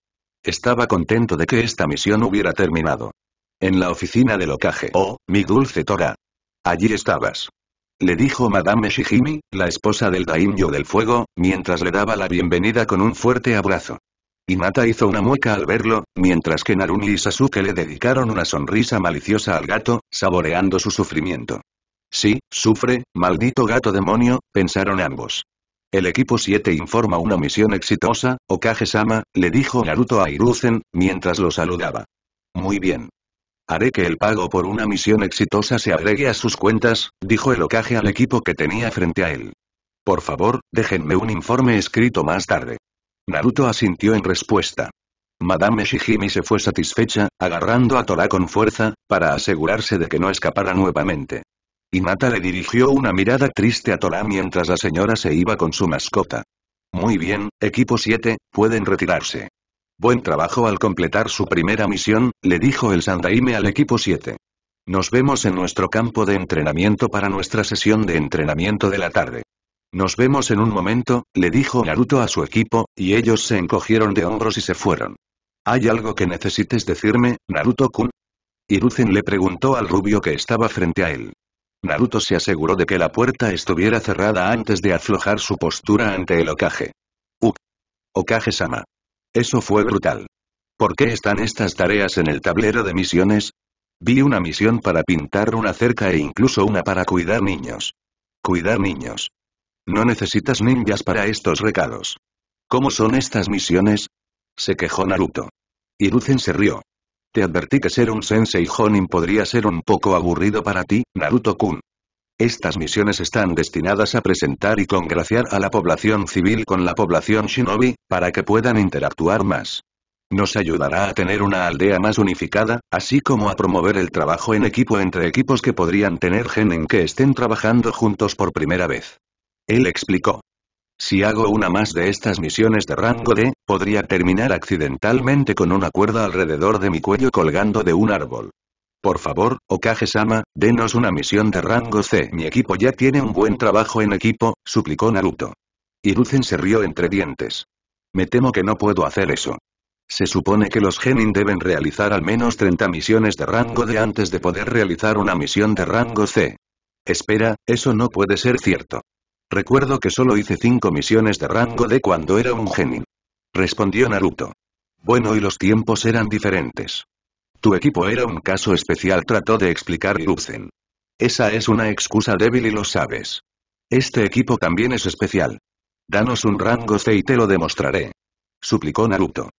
Estaba contento de que esta misión hubiera terminado. En la oficina del Okage. Oh, mi dulce Tora. Allí estabas. Le dijo Madame Shihimi, la esposa del Daimyo del Fuego, mientras le daba la bienvenida con un fuerte abrazo. Mata hizo una mueca al verlo, mientras que Narumi y Sasuke le dedicaron una sonrisa maliciosa al gato, saboreando su sufrimiento. Sí, sufre, maldito gato demonio, pensaron ambos. El equipo 7 informa una misión exitosa, Okage-sama, le dijo Naruto a Hiruzen, mientras lo saludaba. Muy bien. Haré que el pago por una misión exitosa se agregue a sus cuentas, dijo el Okage al equipo que tenía frente a él. Por favor, déjenme un informe escrito más tarde. Naruto asintió en respuesta. Madame Shihimi se fue satisfecha, agarrando a Tora con fuerza, para asegurarse de que no escapara nuevamente. Hinata le dirigió una mirada triste a Tora mientras la señora se iba con su mascota. Muy bien, equipo 7, pueden retirarse. Buen trabajo al completar su primera misión, le dijo el Sandaime al equipo 7. Nos vemos en nuestro campo de entrenamiento para nuestra sesión de entrenamiento de la tarde. Nos vemos en un momento, le dijo Naruto a su equipo, y ellos se encogieron de hombros y se fueron. ¿Hay algo que necesites decirme, Naruto-kun? Hiruzen le preguntó al rubio que estaba frente a él. Naruto se aseguró de que la puerta estuviera cerrada antes de aflojar su postura ante el Okage. uk Okage-sama. Eso fue brutal. ¿Por qué están estas tareas en el tablero de misiones? Vi una misión para pintar una cerca e incluso una para cuidar niños. Cuidar niños. No necesitas ninjas para estos recados. ¿Cómo son estas misiones? Se quejó Naruto. Hiruzen se rió. Te advertí que ser un sensei Honin podría ser un poco aburrido para ti, Naruto-kun. Estas misiones están destinadas a presentar y congraciar a la población civil con la población shinobi, para que puedan interactuar más. Nos ayudará a tener una aldea más unificada, así como a promover el trabajo en equipo entre equipos que podrían tener gen en que estén trabajando juntos por primera vez. Él explicó. Si hago una más de estas misiones de rango D, podría terminar accidentalmente con una cuerda alrededor de mi cuello colgando de un árbol. Por favor, Okage-sama, denos una misión de rango C. Mi equipo ya tiene un buen trabajo en equipo, suplicó Naruto. Hiruzen se rió entre dientes. Me temo que no puedo hacer eso. Se supone que los genin deben realizar al menos 30 misiones de rango D antes de poder realizar una misión de rango C. Espera, eso no puede ser cierto. Recuerdo que solo hice cinco misiones de rango D cuando era un genin. Respondió Naruto. Bueno y los tiempos eran diferentes. Tu equipo era un caso especial trató de explicar Hiruzen. Esa es una excusa débil y lo sabes. Este equipo también es especial. Danos un rango C y te lo demostraré. Suplicó Naruto.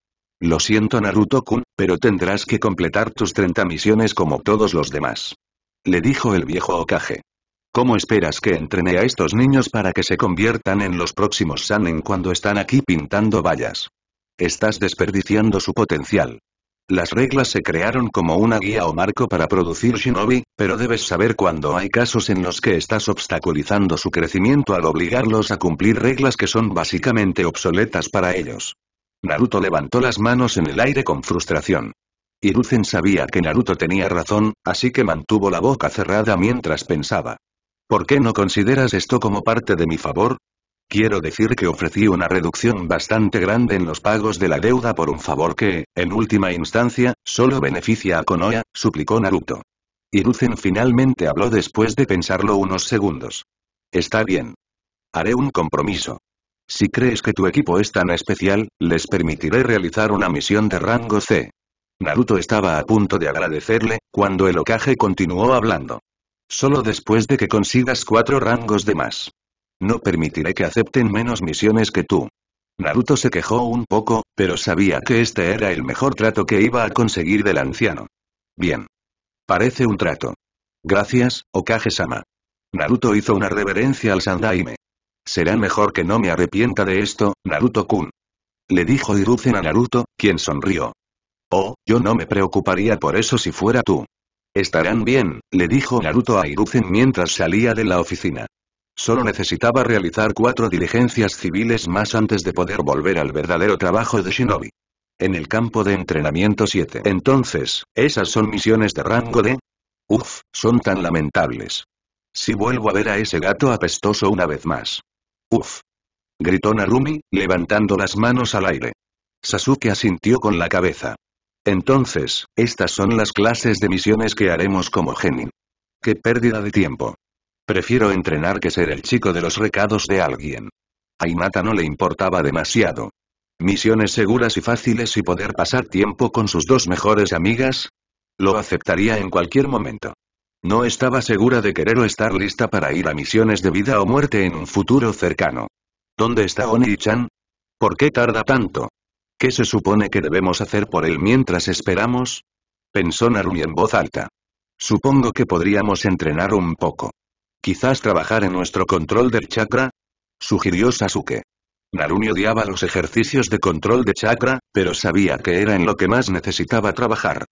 Lo siento Naruto-kun, pero tendrás que completar tus 30 misiones como todos los demás. Le dijo el viejo Okage. ¿Cómo esperas que entrene a estos niños para que se conviertan en los próximos Sanen cuando están aquí pintando vallas? Estás desperdiciando su potencial. Las reglas se crearon como una guía o marco para producir shinobi, pero debes saber cuando hay casos en los que estás obstaculizando su crecimiento al obligarlos a cumplir reglas que son básicamente obsoletas para ellos. Naruto levantó las manos en el aire con frustración. Hiruzen sabía que Naruto tenía razón, así que mantuvo la boca cerrada mientras pensaba. ¿Por qué no consideras esto como parte de mi favor? Quiero decir que ofrecí una reducción bastante grande en los pagos de la deuda por un favor que, en última instancia, solo beneficia a Konoha, suplicó Naruto. Hiruzen finalmente habló después de pensarlo unos segundos. Está bien. Haré un compromiso. Si crees que tu equipo es tan especial, les permitiré realizar una misión de rango C. Naruto estaba a punto de agradecerle, cuando el ocaje continuó hablando. Solo después de que consigas cuatro rangos de más. No permitiré que acepten menos misiones que tú. Naruto se quejó un poco, pero sabía que este era el mejor trato que iba a conseguir del anciano. Bien. Parece un trato. Gracias, Okage-sama. Naruto hizo una reverencia al Sandaime. Será mejor que no me arrepienta de esto, Naruto-kun. Le dijo Hiruzen a Naruto, quien sonrió. Oh, yo no me preocuparía por eso si fuera tú. Estarán bien, le dijo Naruto a Hiruzen mientras salía de la oficina. Solo necesitaba realizar cuatro diligencias civiles más antes de poder volver al verdadero trabajo de Shinobi. En el campo de entrenamiento 7. Entonces, ¿esas son misiones de rango de? Uf, son tan lamentables. Si vuelvo a ver a ese gato apestoso una vez más. Uf. Gritó Narumi, levantando las manos al aire. Sasuke asintió con la cabeza. Entonces, estas son las clases de misiones que haremos como Genin. ¡Qué pérdida de tiempo! Prefiero entrenar que ser el chico de los recados de alguien. A no le importaba demasiado. Misiones seguras y fáciles y poder pasar tiempo con sus dos mejores amigas. Lo aceptaría en cualquier momento. No estaba segura de querer o estar lista para ir a misiones de vida o muerte en un futuro cercano. ¿Dónde está Oni-chan? ¿Por qué tarda tanto? ¿Qué se supone que debemos hacer por él mientras esperamos? Pensó Narumi en voz alta. Supongo que podríamos entrenar un poco. Quizás trabajar en nuestro control del chakra? Sugirió Sasuke. Narumi odiaba los ejercicios de control de chakra, pero sabía que era en lo que más necesitaba trabajar.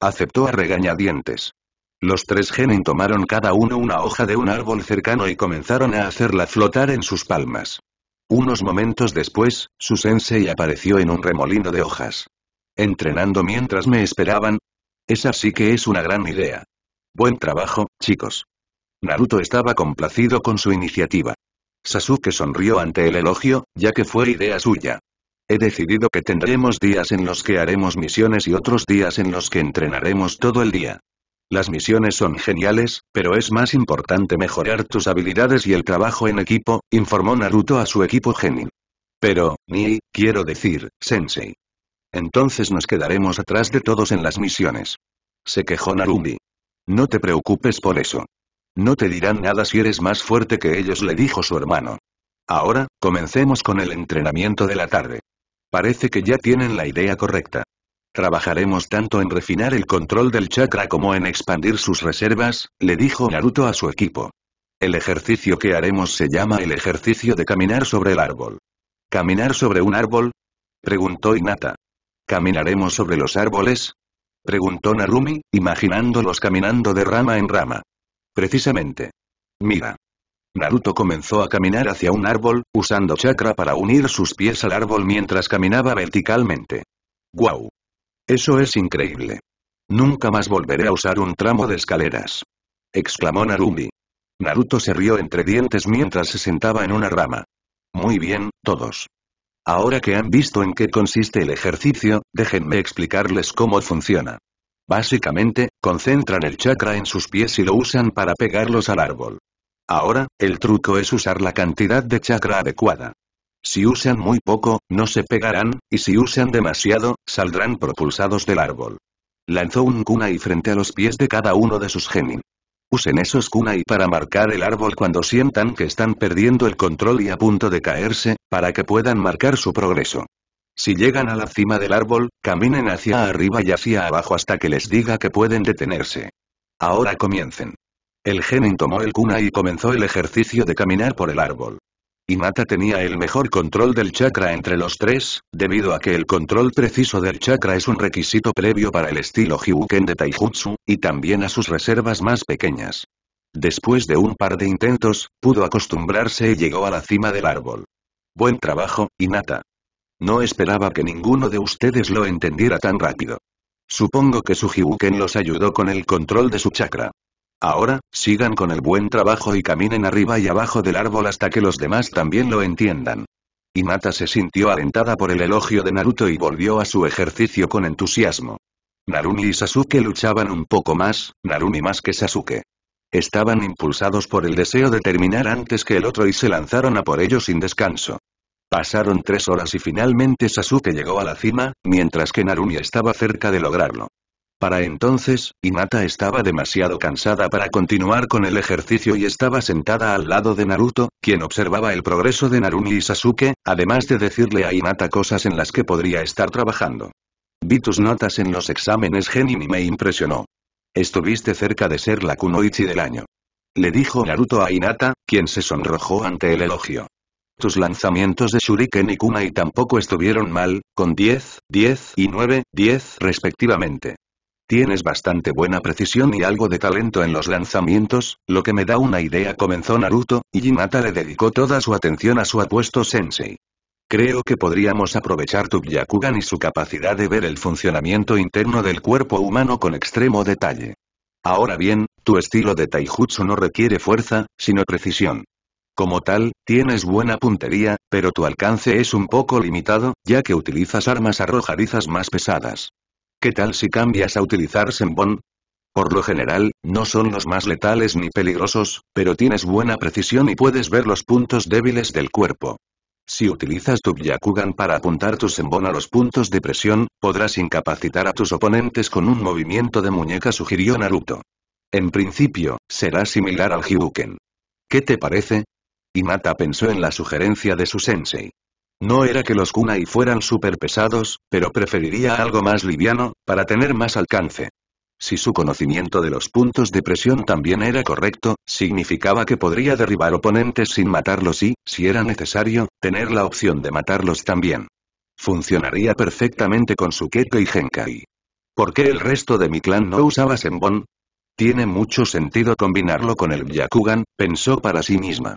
Aceptó a regañadientes. Los tres genin tomaron cada uno una hoja de un árbol cercano y comenzaron a hacerla flotar en sus palmas. Unos momentos después, su sensei apareció en un remolino de hojas. ¿Entrenando mientras me esperaban? Esa sí que es una gran idea. Buen trabajo, chicos. Naruto estaba complacido con su iniciativa. Sasuke sonrió ante el elogio, ya que fue idea suya. He decidido que tendremos días en los que haremos misiones y otros días en los que entrenaremos todo el día. Las misiones son geniales, pero es más importante mejorar tus habilidades y el trabajo en equipo, informó Naruto a su equipo Genin. Pero, Ni, quiero decir, Sensei. Entonces nos quedaremos atrás de todos en las misiones. Se quejó Narumi. No te preocupes por eso. No te dirán nada si eres más fuerte que ellos, le dijo su hermano. Ahora, comencemos con el entrenamiento de la tarde. Parece que ya tienen la idea correcta. Trabajaremos tanto en refinar el control del chakra como en expandir sus reservas, le dijo Naruto a su equipo. El ejercicio que haremos se llama el ejercicio de caminar sobre el árbol. ¿Caminar sobre un árbol? Preguntó Inata. ¿Caminaremos sobre los árboles? Preguntó Narumi, imaginándolos caminando de rama en rama. Precisamente. Mira. Naruto comenzó a caminar hacia un árbol, usando chakra para unir sus pies al árbol mientras caminaba verticalmente. ¡Guau! Eso es increíble. Nunca más volveré a usar un tramo de escaleras. Exclamó Narumi. Naruto se rió entre dientes mientras se sentaba en una rama. Muy bien, todos. Ahora que han visto en qué consiste el ejercicio, déjenme explicarles cómo funciona. Básicamente, concentran el chakra en sus pies y lo usan para pegarlos al árbol. Ahora, el truco es usar la cantidad de chakra adecuada. Si usan muy poco, no se pegarán, y si usan demasiado, saldrán propulsados del árbol. Lanzó un kunai frente a los pies de cada uno de sus genin. Usen esos kunai para marcar el árbol cuando sientan que están perdiendo el control y a punto de caerse, para que puedan marcar su progreso. Si llegan a la cima del árbol, caminen hacia arriba y hacia abajo hasta que les diga que pueden detenerse. Ahora comiencen. El genin tomó el kunai y comenzó el ejercicio de caminar por el árbol. Inata tenía el mejor control del chakra entre los tres, debido a que el control preciso del chakra es un requisito previo para el estilo Hyuken de Taijutsu, y también a sus reservas más pequeñas. Después de un par de intentos, pudo acostumbrarse y llegó a la cima del árbol. Buen trabajo, Inata. No esperaba que ninguno de ustedes lo entendiera tan rápido. Supongo que su Hyuken los ayudó con el control de su chakra. Ahora, sigan con el buen trabajo y caminen arriba y abajo del árbol hasta que los demás también lo entiendan. Mata se sintió alentada por el elogio de Naruto y volvió a su ejercicio con entusiasmo. Narumi y Sasuke luchaban un poco más, Narumi más que Sasuke. Estaban impulsados por el deseo de terminar antes que el otro y se lanzaron a por ello sin descanso. Pasaron tres horas y finalmente Sasuke llegó a la cima, mientras que Narumi estaba cerca de lograrlo. Para entonces, Hinata estaba demasiado cansada para continuar con el ejercicio y estaba sentada al lado de Naruto, quien observaba el progreso de Narumi y Sasuke, además de decirle a Hinata cosas en las que podría estar trabajando. Vi tus notas en los exámenes Genin y me impresionó. Estuviste cerca de ser la Kunoichi del año. Le dijo Naruto a Hinata, quien se sonrojó ante el elogio. Tus lanzamientos de Shuriken y Kunai tampoco estuvieron mal, con 10, 10 y 9, 10 respectivamente. Tienes bastante buena precisión y algo de talento en los lanzamientos, lo que me da una idea comenzó Naruto, y Hinata le dedicó toda su atención a su apuesto sensei. Creo que podríamos aprovechar tu Byakugan y su capacidad de ver el funcionamiento interno del cuerpo humano con extremo detalle. Ahora bien, tu estilo de taijutsu no requiere fuerza, sino precisión. Como tal, tienes buena puntería, pero tu alcance es un poco limitado, ya que utilizas armas arrojadizas más pesadas. ¿Qué tal si cambias a utilizar Sembon? Por lo general, no son los más letales ni peligrosos, pero tienes buena precisión y puedes ver los puntos débiles del cuerpo. Si utilizas tu Byakugan para apuntar tu Sembon a los puntos de presión, podrás incapacitar a tus oponentes con un movimiento de muñeca sugirió Naruto. En principio, será similar al Hibuken. ¿Qué te parece? Imata pensó en la sugerencia de su sensei. No era que los kunai fueran súper pesados, pero preferiría algo más liviano, para tener más alcance. Si su conocimiento de los puntos de presión también era correcto, significaba que podría derribar oponentes sin matarlos y, si era necesario, tener la opción de matarlos también. Funcionaría perfectamente con su Keto y Genkai. ¿Por qué el resto de mi clan no usaba Senbon? Tiene mucho sentido combinarlo con el Byakugan, pensó para sí misma.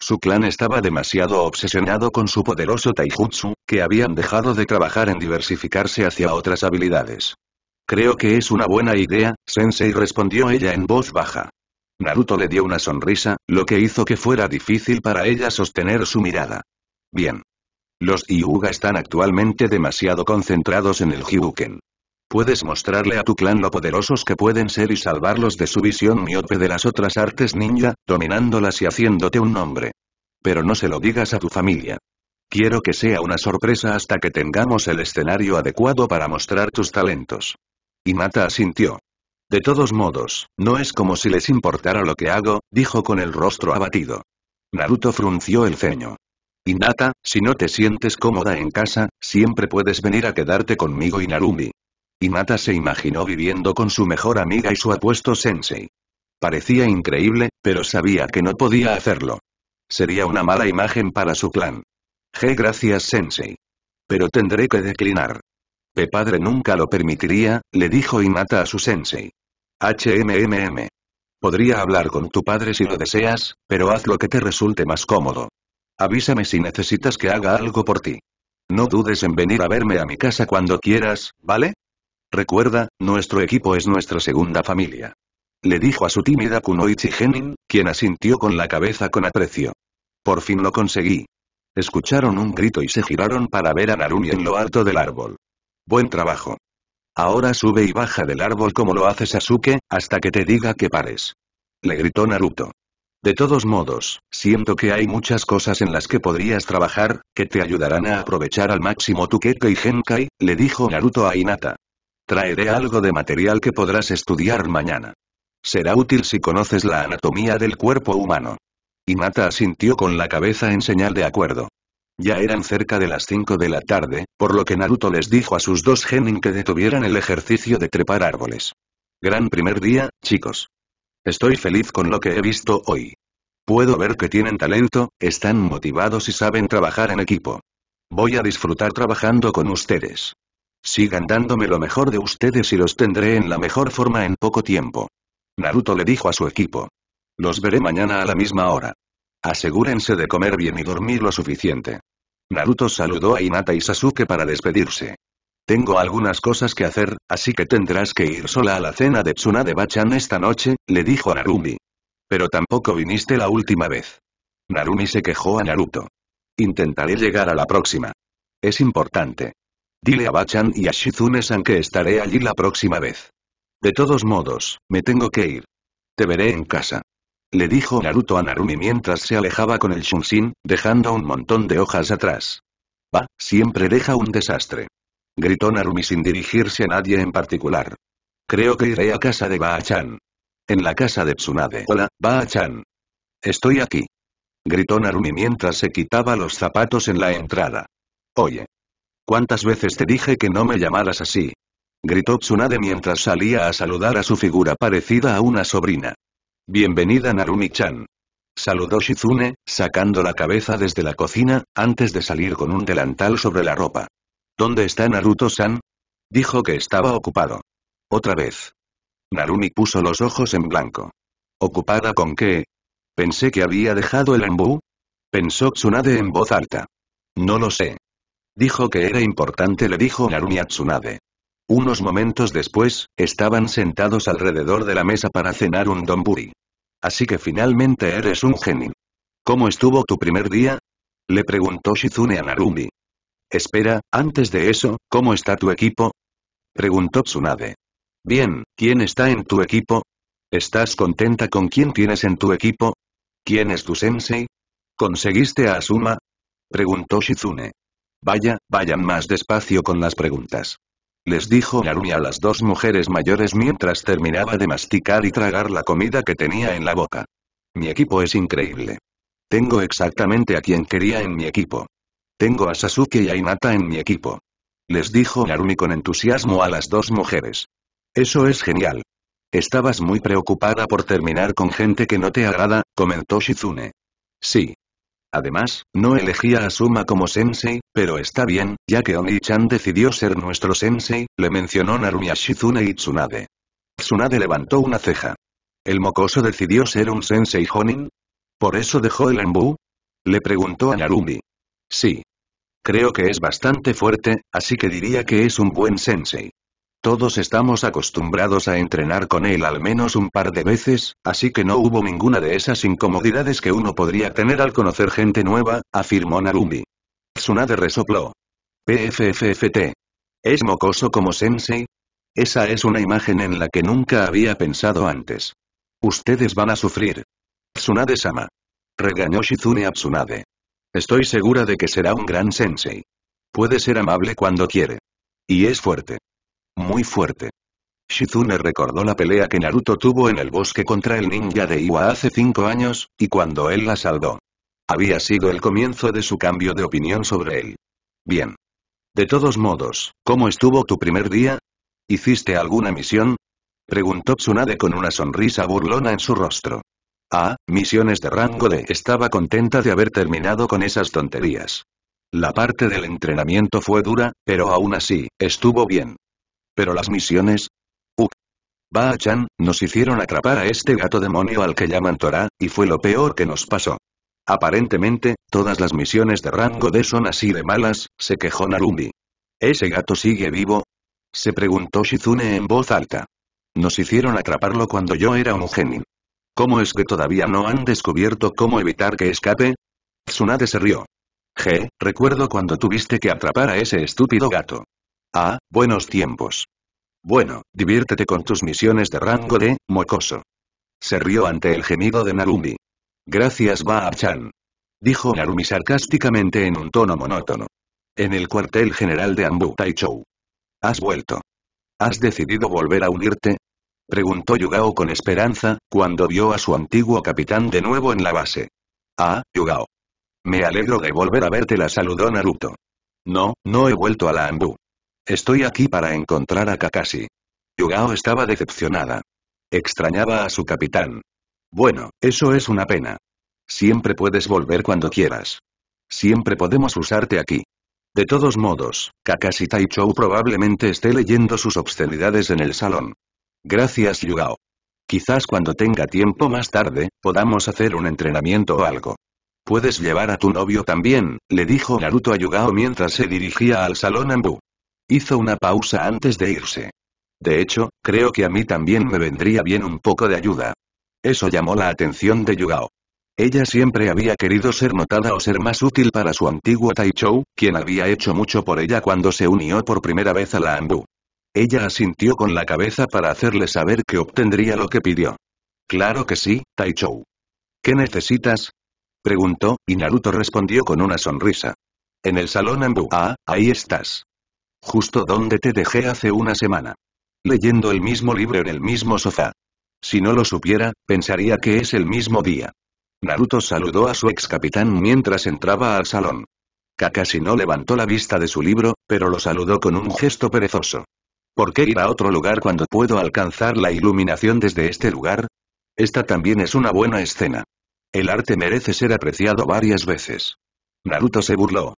Su clan estaba demasiado obsesionado con su poderoso taijutsu, que habían dejado de trabajar en diversificarse hacia otras habilidades. Creo que es una buena idea, Sensei respondió ella en voz baja. Naruto le dio una sonrisa, lo que hizo que fuera difícil para ella sostener su mirada. Bien. Los Hyuga están actualmente demasiado concentrados en el Hyuken. Puedes mostrarle a tu clan lo poderosos que pueden ser y salvarlos de su visión miope de las otras artes ninja, dominándolas y haciéndote un nombre. Pero no se lo digas a tu familia. Quiero que sea una sorpresa hasta que tengamos el escenario adecuado para mostrar tus talentos. Y Mata asintió. De todos modos, no es como si les importara lo que hago, dijo con el rostro abatido. Naruto frunció el ceño. Inata, si no te sientes cómoda en casa, siempre puedes venir a quedarte conmigo y Narumi. Y Mata se imaginó viviendo con su mejor amiga y su apuesto sensei. Parecía increíble, pero sabía que no podía hacerlo. Sería una mala imagen para su clan. G gracias sensei. Pero tendré que declinar. padre nunca lo permitiría, le dijo Mata a su sensei. HMMM. Podría hablar con tu padre si lo deseas, pero haz lo que te resulte más cómodo. Avísame si necesitas que haga algo por ti. No dudes en venir a verme a mi casa cuando quieras, ¿vale? Recuerda, nuestro equipo es nuestra segunda familia. Le dijo a su tímida Kunoichi Genin, quien asintió con la cabeza con aprecio. Por fin lo conseguí. Escucharon un grito y se giraron para ver a Narumi en lo alto del árbol. Buen trabajo. Ahora sube y baja del árbol como lo hace Sasuke, hasta que te diga que pares. Le gritó Naruto. De todos modos, siento que hay muchas cosas en las que podrías trabajar, que te ayudarán a aprovechar al máximo tu Kekkei Genkai, le dijo Naruto a Hinata. Traeré algo de material que podrás estudiar mañana. Será útil si conoces la anatomía del cuerpo humano. Mata asintió con la cabeza en señal de acuerdo. Ya eran cerca de las 5 de la tarde, por lo que Naruto les dijo a sus dos genin que detuvieran el ejercicio de trepar árboles. Gran primer día, chicos. Estoy feliz con lo que he visto hoy. Puedo ver que tienen talento, están motivados y saben trabajar en equipo. Voy a disfrutar trabajando con ustedes. Sigan dándome lo mejor de ustedes y los tendré en la mejor forma en poco tiempo. Naruto le dijo a su equipo. Los veré mañana a la misma hora. Asegúrense de comer bien y dormir lo suficiente. Naruto saludó a Hinata y Sasuke para despedirse. Tengo algunas cosas que hacer, así que tendrás que ir sola a la cena de Tsunade-bachan esta noche, le dijo a Narumi. Pero tampoco viniste la última vez. Narumi se quejó a Naruto. Intentaré llegar a la próxima. Es importante. Dile a Bachan y a Shizune-san que estaré allí la próxima vez. De todos modos, me tengo que ir. Te veré en casa. Le dijo Naruto a Narumi mientras se alejaba con el Shunshin, dejando un montón de hojas atrás. Va, siempre deja un desastre. Gritó Narumi sin dirigirse a nadie en particular. Creo que iré a casa de Bachan. En la casa de Tsunade. Hola, ba Estoy aquí. Gritó Narumi mientras se quitaba los zapatos en la entrada. Oye. ¿Cuántas veces te dije que no me llamaras así? Gritó Tsunade mientras salía a saludar a su figura parecida a una sobrina. Bienvenida Narumi-chan. Saludó Shizune, sacando la cabeza desde la cocina, antes de salir con un delantal sobre la ropa. ¿Dónde está Naruto-san? Dijo que estaba ocupado. Otra vez. Narumi puso los ojos en blanco. ¿Ocupada con qué? Pensé que había dejado el embú. Pensó Tsunade en voz alta. No lo sé. Dijo que era importante le dijo Narumi a Tsunade. Unos momentos después, estaban sentados alrededor de la mesa para cenar un donburi. Así que finalmente eres un genio. ¿Cómo estuvo tu primer día? Le preguntó Shizune a Narumi. Espera, antes de eso, ¿cómo está tu equipo? Preguntó Tsunade. Bien, ¿quién está en tu equipo? ¿Estás contenta con quién tienes en tu equipo? ¿Quién es tu sensei? ¿Conseguiste a Asuma? Preguntó Shizune. Vaya, vayan más despacio con las preguntas. Les dijo Narumi a las dos mujeres mayores mientras terminaba de masticar y tragar la comida que tenía en la boca. Mi equipo es increíble. Tengo exactamente a quien quería en mi equipo. Tengo a Sasuke y a Hinata en mi equipo. Les dijo Narumi con entusiasmo a las dos mujeres. Eso es genial. Estabas muy preocupada por terminar con gente que no te agrada, comentó Shizune. Sí, Además, no elegía a Suma como sensei, pero está bien, ya que Oni-chan decidió ser nuestro sensei, le mencionó Narumi a Shizune y Tsunade. Tsunade levantó una ceja. ¿El mocoso decidió ser un sensei Honin? ¿Por eso dejó el embu? Le preguntó a Narumi. Sí. Creo que es bastante fuerte, así que diría que es un buen sensei. Todos estamos acostumbrados a entrenar con él al menos un par de veces, así que no hubo ninguna de esas incomodidades que uno podría tener al conocer gente nueva, afirmó Narumi. Tsunade resopló. PFFFT. ¿Es mocoso como Sensei? Esa es una imagen en la que nunca había pensado antes. Ustedes van a sufrir. Tsunade-sama. Regañó Shizune a Tsunade. Estoy segura de que será un gran sensei. Puede ser amable cuando quiere. Y es fuerte. Muy fuerte. Shizune recordó la pelea que Naruto tuvo en el bosque contra el ninja de Iwa hace cinco años, y cuando él la salvó. Había sido el comienzo de su cambio de opinión sobre él. Bien. De todos modos, ¿cómo estuvo tu primer día? ¿Hiciste alguna misión? Preguntó Tsunade con una sonrisa burlona en su rostro. Ah, misiones de rango de. Estaba contenta de haber terminado con esas tonterías. La parte del entrenamiento fue dura, pero aún así, estuvo bien. Pero las misiones... Uh. Ba-chan, nos hicieron atrapar a este gato demonio al que llaman Torah, y fue lo peor que nos pasó. Aparentemente, todas las misiones de rango D son así de malas, se quejó Narumi. ¿Ese gato sigue vivo? Se preguntó Shizune en voz alta. Nos hicieron atraparlo cuando yo era un genin. ¿Cómo es que todavía no han descubierto cómo evitar que escape? Tsunade se rió. Je, recuerdo cuando tuviste que atrapar a ese estúpido gato. Ah, buenos tiempos. Bueno, diviértete con tus misiones de rango de, mocoso. Se rió ante el gemido de Narumi. Gracias Baab-chan. Dijo Narumi sarcásticamente en un tono monótono. En el cuartel general de Ambu Taichou. Has vuelto. ¿Has decidido volver a unirte? Preguntó Yugao con esperanza, cuando vio a su antiguo capitán de nuevo en la base. Ah, Yugao. Me alegro de volver a verte la saludó Naruto. No, no he vuelto a la Ambu. Estoy aquí para encontrar a Kakashi. Yugao estaba decepcionada. Extrañaba a su capitán. Bueno, eso es una pena. Siempre puedes volver cuando quieras. Siempre podemos usarte aquí. De todos modos, Kakashi Taichou probablemente esté leyendo sus obscenidades en el salón. Gracias Yugao. Quizás cuando tenga tiempo más tarde, podamos hacer un entrenamiento o algo. Puedes llevar a tu novio también, le dijo Naruto a Yugao mientras se dirigía al salón Ambu. Hizo una pausa antes de irse. De hecho, creo que a mí también me vendría bien un poco de ayuda. Eso llamó la atención de Yugao. Ella siempre había querido ser notada o ser más útil para su antiguo Taichou, quien había hecho mucho por ella cuando se unió por primera vez a la Ambu. Ella asintió con la cabeza para hacerle saber que obtendría lo que pidió. Claro que sí, Taichou. ¿Qué necesitas? Preguntó, y Naruto respondió con una sonrisa. En el salón Ambu. Ah, ahí estás. Justo donde te dejé hace una semana. Leyendo el mismo libro en el mismo sofá. Si no lo supiera, pensaría que es el mismo día. Naruto saludó a su ex capitán mientras entraba al salón. Kakashi no levantó la vista de su libro, pero lo saludó con un gesto perezoso. ¿Por qué ir a otro lugar cuando puedo alcanzar la iluminación desde este lugar? Esta también es una buena escena. El arte merece ser apreciado varias veces. Naruto se burló.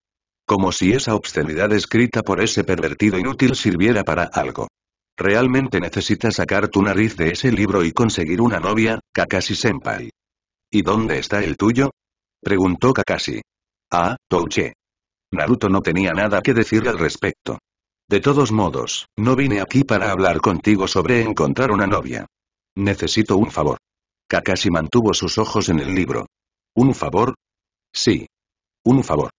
Como si esa obscenidad escrita por ese pervertido inútil sirviera para algo. Realmente necesitas sacar tu nariz de ese libro y conseguir una novia, Kakashi-senpai. ¿Y dónde está el tuyo? Preguntó Kakashi. Ah, Touche. Naruto no tenía nada que decir al respecto. De todos modos, no vine aquí para hablar contigo sobre encontrar una novia. Necesito un favor. Kakashi mantuvo sus ojos en el libro. ¿Un favor? Sí. Un favor.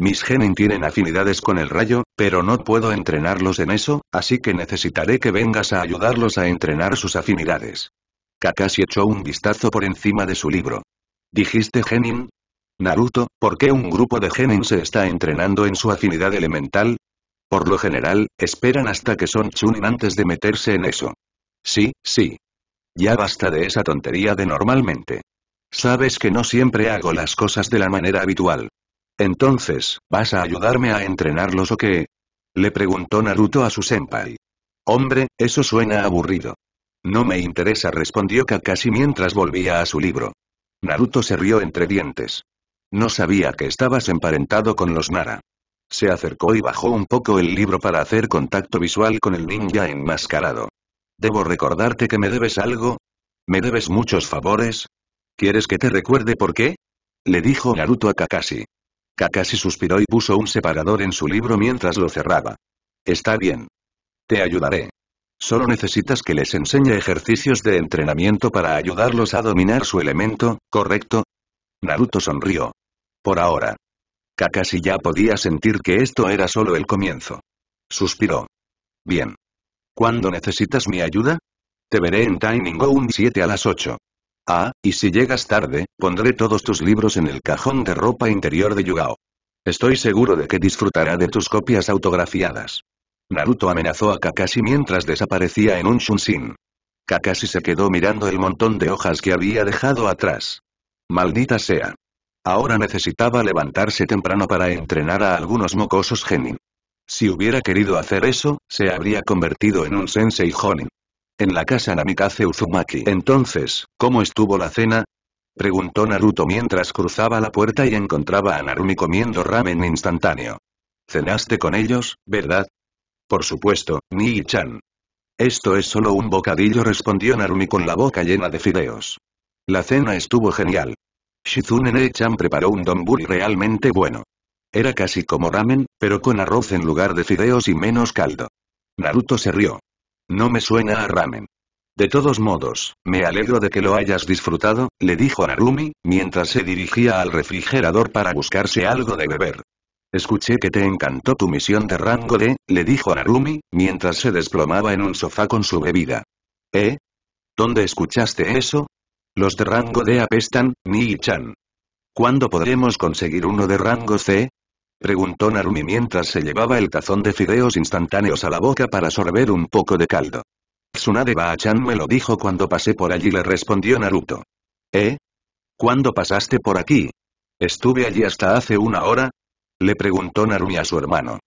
Mis genin tienen afinidades con el rayo, pero no puedo entrenarlos en eso, así que necesitaré que vengas a ayudarlos a entrenar sus afinidades. Kakashi echó un vistazo por encima de su libro. ¿Dijiste genin? Naruto, ¿por qué un grupo de genin se está entrenando en su afinidad elemental? Por lo general, esperan hasta que son chunin antes de meterse en eso. Sí, sí. Ya basta de esa tontería de normalmente. Sabes que no siempre hago las cosas de la manera habitual. Entonces, ¿vas a ayudarme a entrenarlos o qué? Le preguntó Naruto a su senpai. Hombre, eso suena aburrido. No me interesa respondió Kakashi mientras volvía a su libro. Naruto se rió entre dientes. No sabía que estabas emparentado con los Nara. Se acercó y bajó un poco el libro para hacer contacto visual con el ninja enmascarado. ¿Debo recordarte que me debes algo? ¿Me debes muchos favores? ¿Quieres que te recuerde por qué? Le dijo Naruto a Kakashi. Kakashi suspiró y puso un separador en su libro mientras lo cerraba. Está bien. Te ayudaré. Solo necesitas que les enseñe ejercicios de entrenamiento para ayudarlos a dominar su elemento, ¿correcto? Naruto sonrió. Por ahora. Kakashi ya podía sentir que esto era solo el comienzo. Suspiró. Bien. ¿Cuándo necesitas mi ayuda? Te veré en Timing un 7 a las 8. Ah, y si llegas tarde, pondré todos tus libros en el cajón de ropa interior de Yugao. Estoy seguro de que disfrutará de tus copias autografiadas. Naruto amenazó a Kakashi mientras desaparecía en un Shunshin. Kakashi se quedó mirando el montón de hojas que había dejado atrás. Maldita sea. Ahora necesitaba levantarse temprano para entrenar a algunos mocosos genin. Si hubiera querido hacer eso, se habría convertido en un sensei honin. En la casa Namikaze Uzumaki. Entonces, ¿cómo estuvo la cena? Preguntó Naruto mientras cruzaba la puerta y encontraba a Narumi comiendo ramen instantáneo. ¿Cenaste con ellos, verdad? Por supuesto, y chan Esto es solo un bocadillo respondió Narumi con la boca llena de fideos. La cena estuvo genial. Shizune chan preparó un donburi realmente bueno. Era casi como ramen, pero con arroz en lugar de fideos y menos caldo. Naruto se rió. No me suena a ramen. De todos modos, me alegro de que lo hayas disfrutado, le dijo Narumi, mientras se dirigía al refrigerador para buscarse algo de beber. Escuché que te encantó tu misión de rango D, le dijo Narumi, mientras se desplomaba en un sofá con su bebida. ¿Eh? ¿Dónde escuchaste eso? Los de rango D apestan, y chan ¿Cuándo podremos conseguir uno de rango C? preguntó Narumi mientras se llevaba el tazón de fideos instantáneos a la boca para sorber un poco de caldo. Tsunade bachan me lo dijo cuando pasé por allí le respondió Naruto. ¿Eh? ¿Cuándo pasaste por aquí? ¿Estuve allí hasta hace una hora? Le preguntó Narumi a su hermano.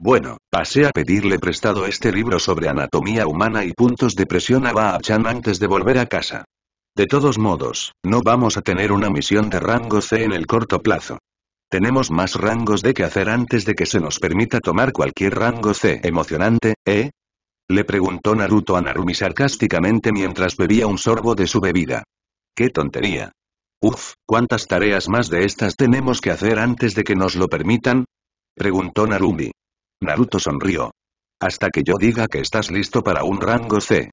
Bueno, pasé a pedirle prestado este libro sobre anatomía humana y puntos de presión a Baachan antes de volver a casa. De todos modos, no vamos a tener una misión de rango C en el corto plazo. Tenemos más rangos de que hacer antes de que se nos permita tomar cualquier rango C emocionante, ¿eh? Le preguntó Naruto a Narumi sarcásticamente mientras bebía un sorbo de su bebida. ¡Qué tontería! Uf, ¿cuántas tareas más de estas tenemos que hacer antes de que nos lo permitan? Preguntó Narumi. Naruto sonrió. Hasta que yo diga que estás listo para un rango C.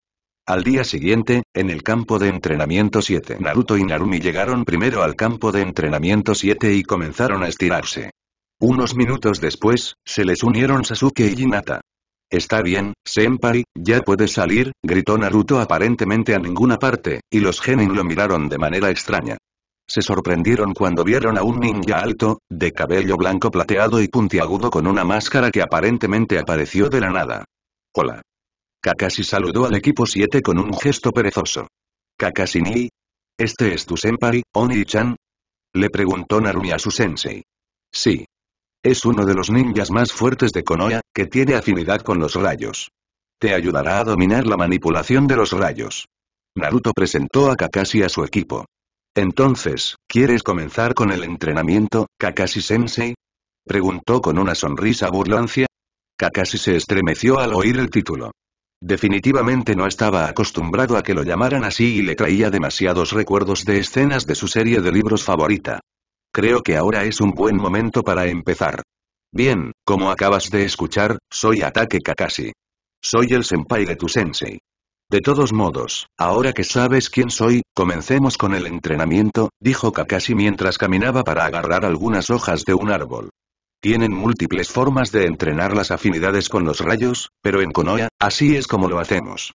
Al día siguiente, en el campo de entrenamiento 7, Naruto y Narumi llegaron primero al campo de entrenamiento 7 y comenzaron a estirarse. Unos minutos después, se les unieron Sasuke y Hinata. Está bien, Senpai, ya puedes salir, gritó Naruto aparentemente a ninguna parte, y los genin lo miraron de manera extraña. Se sorprendieron cuando vieron a un ninja alto, de cabello blanco plateado y puntiagudo con una máscara que aparentemente apareció de la nada. Hola. Kakashi saludó al equipo 7 con un gesto perezoso. Kakashi-ni. ¿Este es tu senpai, Oni-chan? Le preguntó Narumi a su sensei. Sí. Es uno de los ninjas más fuertes de Konoha, que tiene afinidad con los rayos. Te ayudará a dominar la manipulación de los rayos. Naruto presentó a Kakashi a su equipo. Entonces, ¿quieres comenzar con el entrenamiento, Kakashi-sensei? Preguntó con una sonrisa burlancia. Kakashi se estremeció al oír el título. Definitivamente no estaba acostumbrado a que lo llamaran así y le traía demasiados recuerdos de escenas de su serie de libros favorita. Creo que ahora es un buen momento para empezar. Bien, como acabas de escuchar, soy Ataque Kakashi. Soy el senpai de tu sensei. De todos modos, ahora que sabes quién soy, comencemos con el entrenamiento, dijo Kakashi mientras caminaba para agarrar algunas hojas de un árbol. Tienen múltiples formas de entrenar las afinidades con los rayos, pero en Konoha, así es como lo hacemos.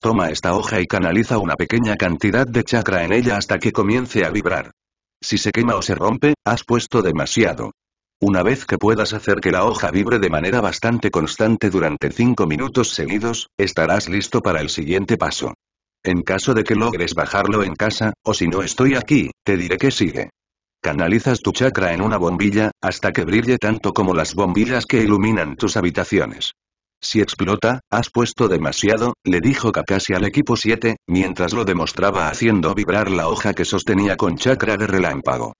Toma esta hoja y canaliza una pequeña cantidad de chakra en ella hasta que comience a vibrar. Si se quema o se rompe, has puesto demasiado. Una vez que puedas hacer que la hoja vibre de manera bastante constante durante 5 minutos seguidos, estarás listo para el siguiente paso. En caso de que logres bajarlo en casa, o si no estoy aquí, te diré que sigue. Canalizas tu chakra en una bombilla, hasta que brille tanto como las bombillas que iluminan tus habitaciones. Si explota, has puesto demasiado, le dijo Kakashi al equipo 7, mientras lo demostraba haciendo vibrar la hoja que sostenía con chakra de relámpago.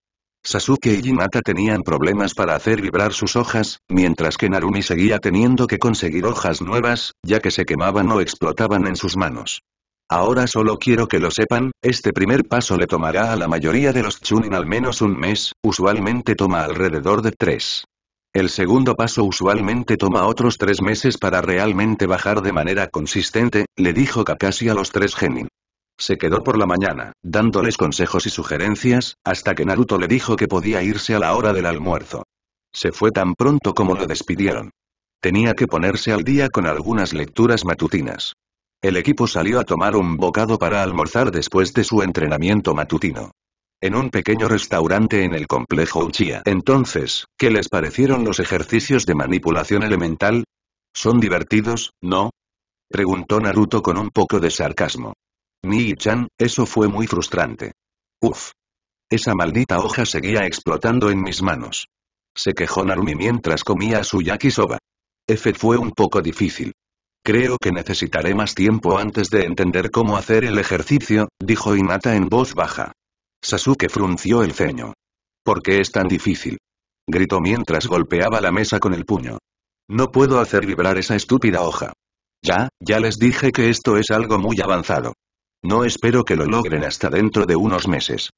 Sasuke y Jinata tenían problemas para hacer vibrar sus hojas, mientras que Narumi seguía teniendo que conseguir hojas nuevas, ya que se quemaban o explotaban en sus manos. Ahora solo quiero que lo sepan, este primer paso le tomará a la mayoría de los Chunin al menos un mes, usualmente toma alrededor de tres. El segundo paso usualmente toma otros tres meses para realmente bajar de manera consistente, le dijo Kakashi a los tres genin. Se quedó por la mañana, dándoles consejos y sugerencias, hasta que Naruto le dijo que podía irse a la hora del almuerzo. Se fue tan pronto como lo despidieron. Tenía que ponerse al día con algunas lecturas matutinas. El equipo salió a tomar un bocado para almorzar después de su entrenamiento matutino. En un pequeño restaurante en el complejo Uchiha. Entonces, ¿qué les parecieron los ejercicios de manipulación elemental? ¿Son divertidos, no? Preguntó Naruto con un poco de sarcasmo. y chan eso fue muy frustrante. Uf. Esa maldita hoja seguía explotando en mis manos. Se quejó Narumi mientras comía su yakisoba. F fue un poco difícil. Creo que necesitaré más tiempo antes de entender cómo hacer el ejercicio, dijo Inata en voz baja. Sasuke frunció el ceño. ¿Por qué es tan difícil? Gritó mientras golpeaba la mesa con el puño. No puedo hacer vibrar esa estúpida hoja. Ya, ya les dije que esto es algo muy avanzado. No espero que lo logren hasta dentro de unos meses.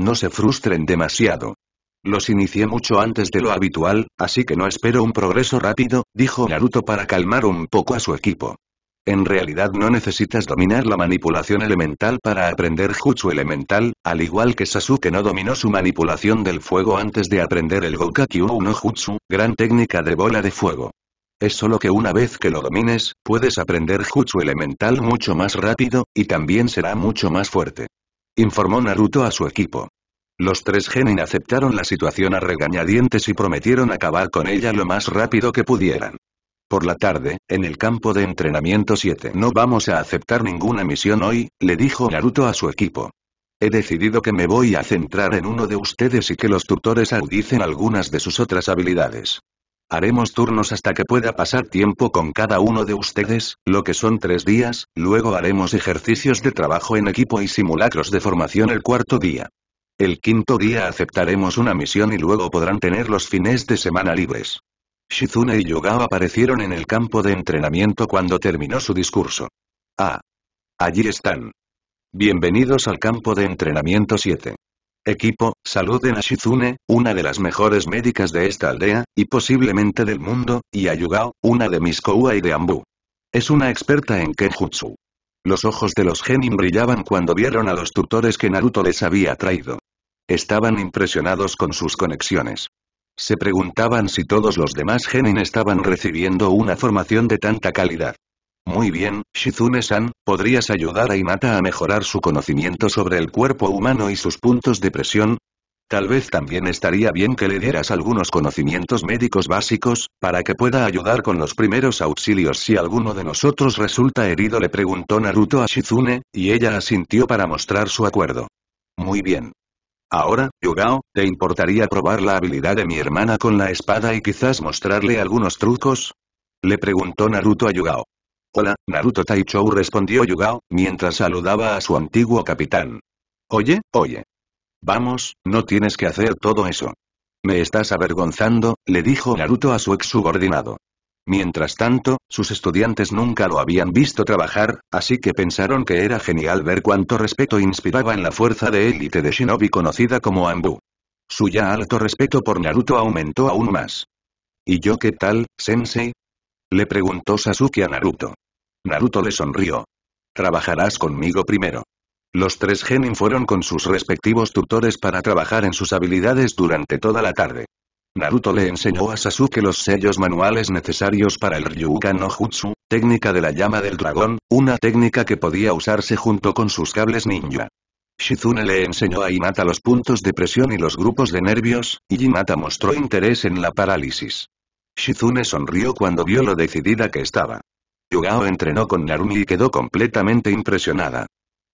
No se frustren demasiado. Los inicié mucho antes de lo habitual, así que no espero un progreso rápido, dijo Naruto para calmar un poco a su equipo. En realidad no necesitas dominar la manipulación elemental para aprender Jutsu elemental, al igual que Sasuke no dominó su manipulación del fuego antes de aprender el Gokakyu no Jutsu, gran técnica de bola de fuego. Es solo que una vez que lo domines, puedes aprender Jutsu elemental mucho más rápido, y también será mucho más fuerte. Informó Naruto a su equipo. Los tres genin aceptaron la situación a regañadientes y prometieron acabar con ella lo más rápido que pudieran. Por la tarde, en el campo de entrenamiento 7 no vamos a aceptar ninguna misión hoy, le dijo Naruto a su equipo. He decidido que me voy a centrar en uno de ustedes y que los tutores audicen algunas de sus otras habilidades. Haremos turnos hasta que pueda pasar tiempo con cada uno de ustedes, lo que son tres días, luego haremos ejercicios de trabajo en equipo y simulacros de formación el cuarto día. El quinto día aceptaremos una misión y luego podrán tener los fines de semana libres. Shizune y Yugao aparecieron en el campo de entrenamiento cuando terminó su discurso. Ah. Allí están. Bienvenidos al campo de entrenamiento 7. Equipo, saluden a Shizune, una de las mejores médicas de esta aldea, y posiblemente del mundo, y a Yugao, una de mis kouai y de Ambu. Es una experta en Kenjutsu. Los ojos de los genin brillaban cuando vieron a los tutores que Naruto les había traído. Estaban impresionados con sus conexiones. Se preguntaban si todos los demás genin estaban recibiendo una formación de tanta calidad. Muy bien, Shizune-san, ¿podrías ayudar a Hinata a mejorar su conocimiento sobre el cuerpo humano y sus puntos de presión? Tal vez también estaría bien que le dieras algunos conocimientos médicos básicos, para que pueda ayudar con los primeros auxilios si alguno de nosotros resulta herido, le preguntó Naruto a Shizune, y ella asintió para mostrar su acuerdo. Muy bien. Ahora, Yugao, ¿te importaría probar la habilidad de mi hermana con la espada y quizás mostrarle algunos trucos? Le preguntó Naruto a Yugao. Hola, Naruto Taichou respondió Yugao, mientras saludaba a su antiguo capitán. Oye, oye, Vamos, no tienes que hacer todo eso. Me estás avergonzando, le dijo Naruto a su ex subordinado. Mientras tanto, sus estudiantes nunca lo habían visto trabajar, así que pensaron que era genial ver cuánto respeto inspiraba en la fuerza de élite de Shinobi conocida como Ambu. Su ya alto respeto por Naruto aumentó aún más. ¿Y yo qué tal, sensei? Le preguntó Sasuke a Naruto. Naruto le sonrió. Trabajarás conmigo primero. Los tres genin fueron con sus respectivos tutores para trabajar en sus habilidades durante toda la tarde. Naruto le enseñó a Sasuke los sellos manuales necesarios para el Ryuga no Jutsu, técnica de la llama del dragón, una técnica que podía usarse junto con sus cables ninja. Shizune le enseñó a Hinata los puntos de presión y los grupos de nervios, y Hinata mostró interés en la parálisis. Shizune sonrió cuando vio lo decidida que estaba. Yugao entrenó con Narumi y quedó completamente impresionada.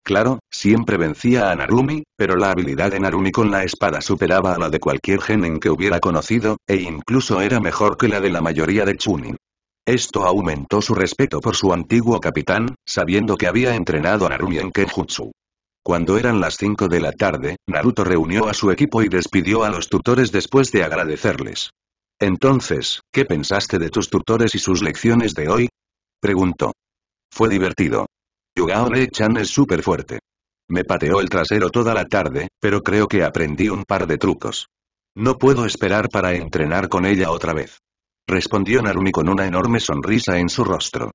Claro, siempre vencía a Narumi, pero la habilidad de Narumi con la espada superaba a la de cualquier genin que hubiera conocido, e incluso era mejor que la de la mayoría de Chunin. Esto aumentó su respeto por su antiguo capitán, sabiendo que había entrenado a Narumi en Kenjutsu. Cuando eran las 5 de la tarde, Naruto reunió a su equipo y despidió a los tutores después de agradecerles. Entonces, ¿qué pensaste de tus tutores y sus lecciones de hoy? Preguntó. Fue divertido. Gao Le Chan es súper fuerte. Me pateó el trasero toda la tarde, pero creo que aprendí un par de trucos. No puedo esperar para entrenar con ella otra vez. Respondió Narumi con una enorme sonrisa en su rostro.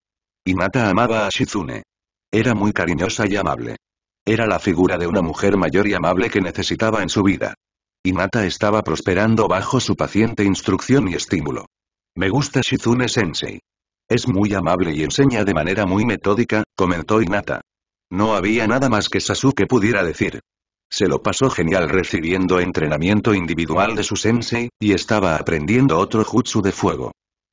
Imata amaba a Shizune. Era muy cariñosa y amable. Era la figura de una mujer mayor y amable que necesitaba en su vida. Imata estaba prosperando bajo su paciente instrucción y estímulo. Me gusta Shizune Sensei. Es muy amable y enseña de manera muy metódica, comentó Inata. No había nada más que Sasuke pudiera decir. Se lo pasó genial recibiendo entrenamiento individual de su sensei, y estaba aprendiendo otro jutsu de fuego.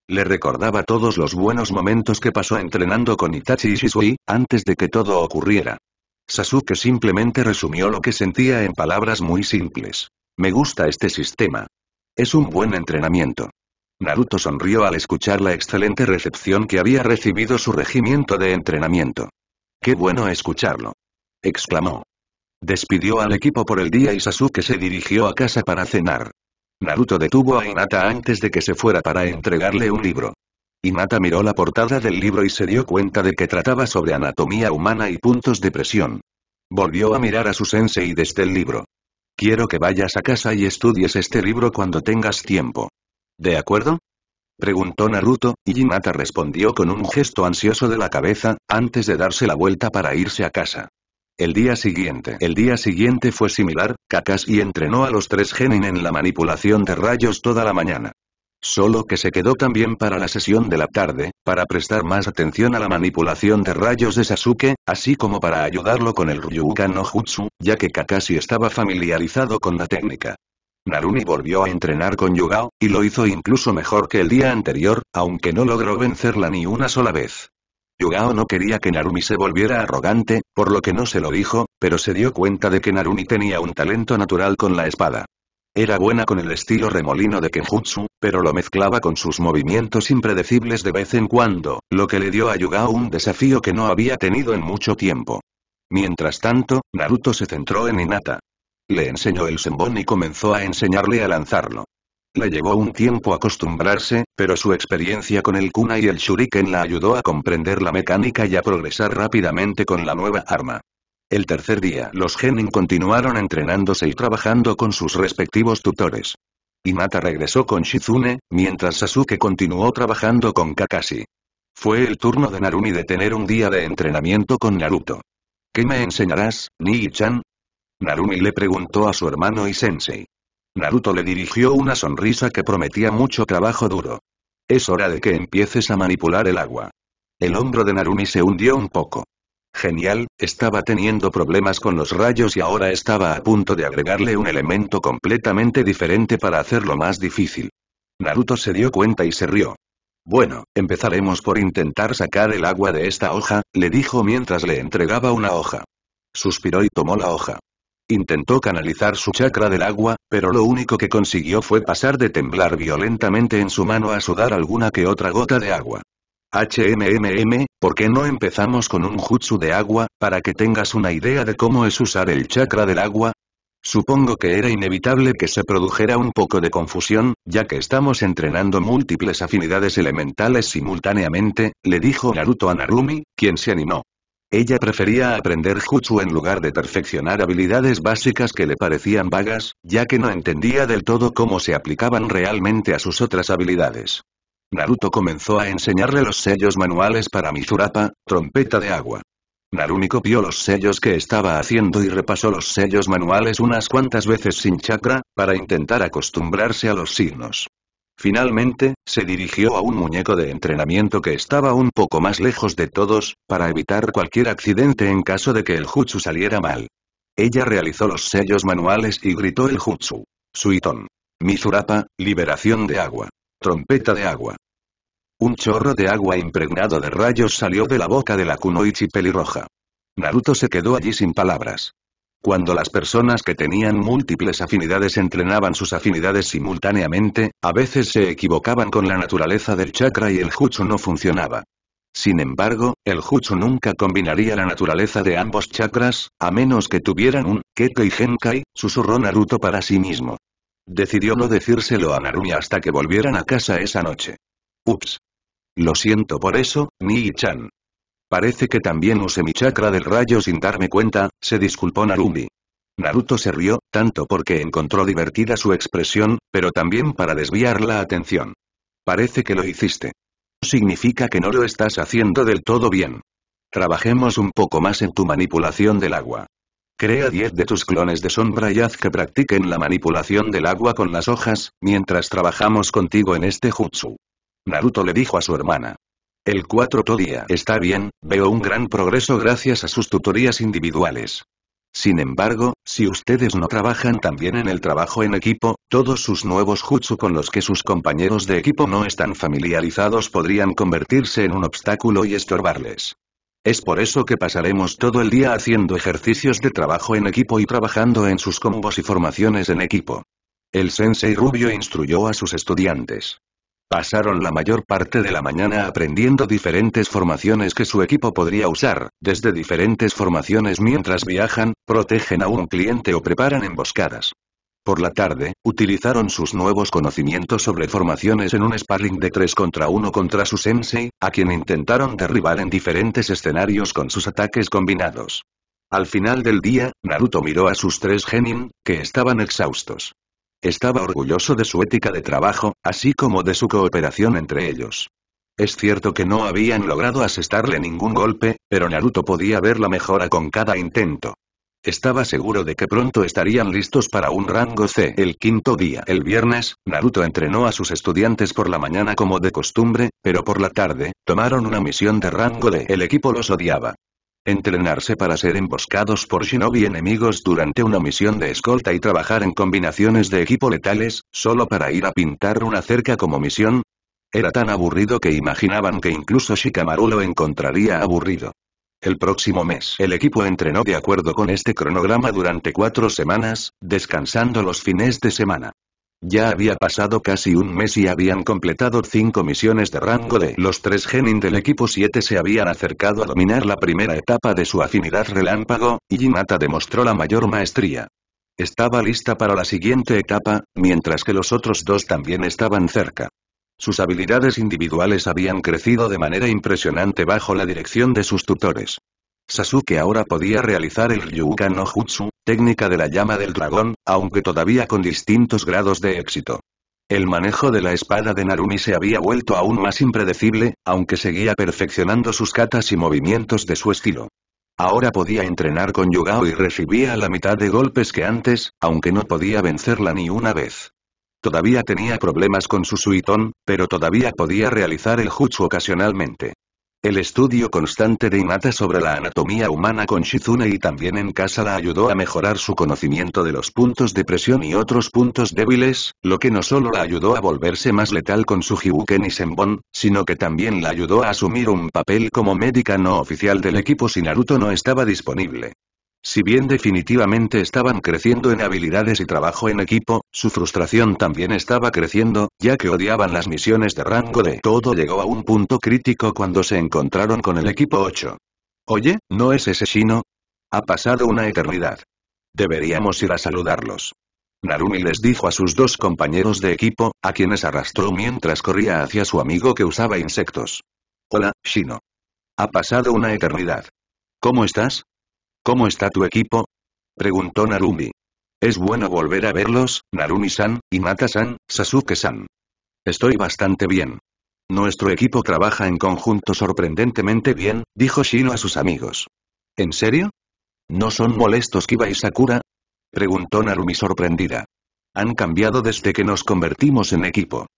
Le recordaba todos los buenos momentos que pasó entrenando con Itachi y Shisui, antes de que todo ocurriera. Sasuke simplemente resumió lo que sentía en palabras muy simples. Me gusta este sistema. Es un buen entrenamiento. Naruto sonrió al escuchar la excelente recepción que había recibido su regimiento de entrenamiento. ¡Qué bueno escucharlo! exclamó. Despidió al equipo por el día y Sasuke se dirigió a casa para cenar. Naruto detuvo a Hinata antes de que se fuera para entregarle un libro. Inata miró la portada del libro y se dio cuenta de que trataba sobre anatomía humana y puntos de presión. Volvió a mirar a su sensei desde el libro. Quiero que vayas a casa y estudies este libro cuando tengas tiempo. ¿De acuerdo? Preguntó Naruto, y Jinata respondió con un gesto ansioso de la cabeza, antes de darse la vuelta para irse a casa. El día siguiente. El día siguiente fue similar, Kakashi entrenó a los tres genin en la manipulación de rayos toda la mañana. Solo que se quedó también para la sesión de la tarde, para prestar más atención a la manipulación de rayos de Sasuke, así como para ayudarlo con el Ryuga no Jutsu, ya que Kakashi estaba familiarizado con la técnica. Narumi volvió a entrenar con Yugao, y lo hizo incluso mejor que el día anterior, aunque no logró vencerla ni una sola vez. Yugao no quería que Narumi se volviera arrogante, por lo que no se lo dijo, pero se dio cuenta de que Narumi tenía un talento natural con la espada. Era buena con el estilo remolino de Kenjutsu, pero lo mezclaba con sus movimientos impredecibles de vez en cuando, lo que le dio a Yugao un desafío que no había tenido en mucho tiempo. Mientras tanto, Naruto se centró en Hinata. Le enseñó el sembón y comenzó a enseñarle a lanzarlo. Le llevó un tiempo acostumbrarse, pero su experiencia con el kuna y el shuriken la ayudó a comprender la mecánica y a progresar rápidamente con la nueva arma. El tercer día los genin continuaron entrenándose y trabajando con sus respectivos tutores. Mata regresó con Shizune, mientras Sasuke continuó trabajando con Kakashi. Fue el turno de Narumi de tener un día de entrenamiento con Naruto. ¿Qué me enseñarás, Nii-chan? Narumi le preguntó a su hermano y sensei. Naruto le dirigió una sonrisa que prometía mucho trabajo duro. Es hora de que empieces a manipular el agua. El hombro de Narumi se hundió un poco. Genial, estaba teniendo problemas con los rayos y ahora estaba a punto de agregarle un elemento completamente diferente para hacerlo más difícil. Naruto se dio cuenta y se rió. Bueno, empezaremos por intentar sacar el agua de esta hoja, le dijo mientras le entregaba una hoja. Suspiró y tomó la hoja. Intentó canalizar su chakra del agua, pero lo único que consiguió fue pasar de temblar violentamente en su mano a sudar alguna que otra gota de agua. HMMM, ¿por qué no empezamos con un jutsu de agua, para que tengas una idea de cómo es usar el chakra del agua? Supongo que era inevitable que se produjera un poco de confusión, ya que estamos entrenando múltiples afinidades elementales simultáneamente, le dijo Naruto a Narumi, quien se animó. Ella prefería aprender jutsu en lugar de perfeccionar habilidades básicas que le parecían vagas, ya que no entendía del todo cómo se aplicaban realmente a sus otras habilidades. Naruto comenzó a enseñarle los sellos manuales para Mizurapa, trompeta de agua. Narumi copió los sellos que estaba haciendo y repasó los sellos manuales unas cuantas veces sin chakra, para intentar acostumbrarse a los signos. Finalmente, se dirigió a un muñeco de entrenamiento que estaba un poco más lejos de todos, para evitar cualquier accidente en caso de que el jutsu saliera mal. Ella realizó los sellos manuales y gritó el jutsu. Suiton. Mizurapa, liberación de agua. Trompeta de agua. Un chorro de agua impregnado de rayos salió de la boca de la kunoichi pelirroja. Naruto se quedó allí sin palabras. Cuando las personas que tenían múltiples afinidades entrenaban sus afinidades simultáneamente, a veces se equivocaban con la naturaleza del chakra y el jutsu no funcionaba. Sin embargo, el jutsu nunca combinaría la naturaleza de ambos chakras, a menos que tuvieran un Kekkei Genkai, susurró Naruto para sí mismo. Decidió no decírselo a Narumi hasta que volvieran a casa esa noche. Ups. Lo siento por eso, Nii-chan. Parece que también usé mi chakra del rayo sin darme cuenta, se disculpó Narumi. Naruto se rió, tanto porque encontró divertida su expresión, pero también para desviar la atención. Parece que lo hiciste. Significa que no lo estás haciendo del todo bien. Trabajemos un poco más en tu manipulación del agua. Crea 10 de tus clones de sombra y haz que practiquen la manipulación del agua con las hojas, mientras trabajamos contigo en este jutsu. Naruto le dijo a su hermana. El cuarto día está bien, veo un gran progreso gracias a sus tutorías individuales. Sin embargo, si ustedes no trabajan también en el trabajo en equipo, todos sus nuevos jutsu con los que sus compañeros de equipo no están familiarizados podrían convertirse en un obstáculo y estorbarles. Es por eso que pasaremos todo el día haciendo ejercicios de trabajo en equipo y trabajando en sus combos y formaciones en equipo. El sensei rubio instruyó a sus estudiantes. Pasaron la mayor parte de la mañana aprendiendo diferentes formaciones que su equipo podría usar, desde diferentes formaciones mientras viajan, protegen a un cliente o preparan emboscadas. Por la tarde, utilizaron sus nuevos conocimientos sobre formaciones en un sparring de 3 contra 1 contra su sensei, a quien intentaron derribar en diferentes escenarios con sus ataques combinados. Al final del día, Naruto miró a sus tres genin, que estaban exhaustos. Estaba orgulloso de su ética de trabajo, así como de su cooperación entre ellos. Es cierto que no habían logrado asestarle ningún golpe, pero Naruto podía ver la mejora con cada intento. Estaba seguro de que pronto estarían listos para un rango C. El quinto día, el viernes, Naruto entrenó a sus estudiantes por la mañana como de costumbre, pero por la tarde, tomaron una misión de rango D. El equipo los odiaba. Entrenarse para ser emboscados por shinobi enemigos durante una misión de escolta y trabajar en combinaciones de equipo letales, solo para ir a pintar una cerca como misión. Era tan aburrido que imaginaban que incluso Shikamaru lo encontraría aburrido. El próximo mes el equipo entrenó de acuerdo con este cronograma durante cuatro semanas, descansando los fines de semana. Ya había pasado casi un mes y habían completado cinco misiones de rango de Los tres genin del equipo 7 se habían acercado a dominar la primera etapa de su afinidad relámpago, y Jinata demostró la mayor maestría. Estaba lista para la siguiente etapa, mientras que los otros dos también estaban cerca. Sus habilidades individuales habían crecido de manera impresionante bajo la dirección de sus tutores. Sasuke ahora podía realizar el Ryuga no Jutsu, Técnica de la llama del dragón, aunque todavía con distintos grados de éxito. El manejo de la espada de Narumi se había vuelto aún más impredecible, aunque seguía perfeccionando sus catas y movimientos de su estilo. Ahora podía entrenar con Yugao y recibía la mitad de golpes que antes, aunque no podía vencerla ni una vez. Todavía tenía problemas con su suitón, pero todavía podía realizar el jutsu ocasionalmente. El estudio constante de imata sobre la anatomía humana con Shizune y también en casa la ayudó a mejorar su conocimiento de los puntos de presión y otros puntos débiles, lo que no solo la ayudó a volverse más letal con su Hibuken y Senbon, sino que también la ayudó a asumir un papel como médica no oficial del equipo si Naruto no estaba disponible. Si bien definitivamente estaban creciendo en habilidades y trabajo en equipo, su frustración también estaba creciendo, ya que odiaban las misiones de rango de todo llegó a un punto crítico cuando se encontraron con el equipo 8. Oye, ¿no es ese Shino? Ha pasado una eternidad. Deberíamos ir a saludarlos. Narumi les dijo a sus dos compañeros de equipo, a quienes arrastró mientras corría hacia su amigo que usaba insectos. Hola, Shino. Ha pasado una eternidad. ¿Cómo estás? ¿Cómo está tu equipo? Preguntó Narumi. Es bueno volver a verlos, Narumi-san, Hinata-san, Sasuke-san. Estoy bastante bien. Nuestro equipo trabaja en conjunto sorprendentemente bien, dijo Shino a sus amigos. ¿En serio? ¿No son molestos Kiba y Sakura? Preguntó Narumi sorprendida. Han cambiado desde que nos convertimos en equipo.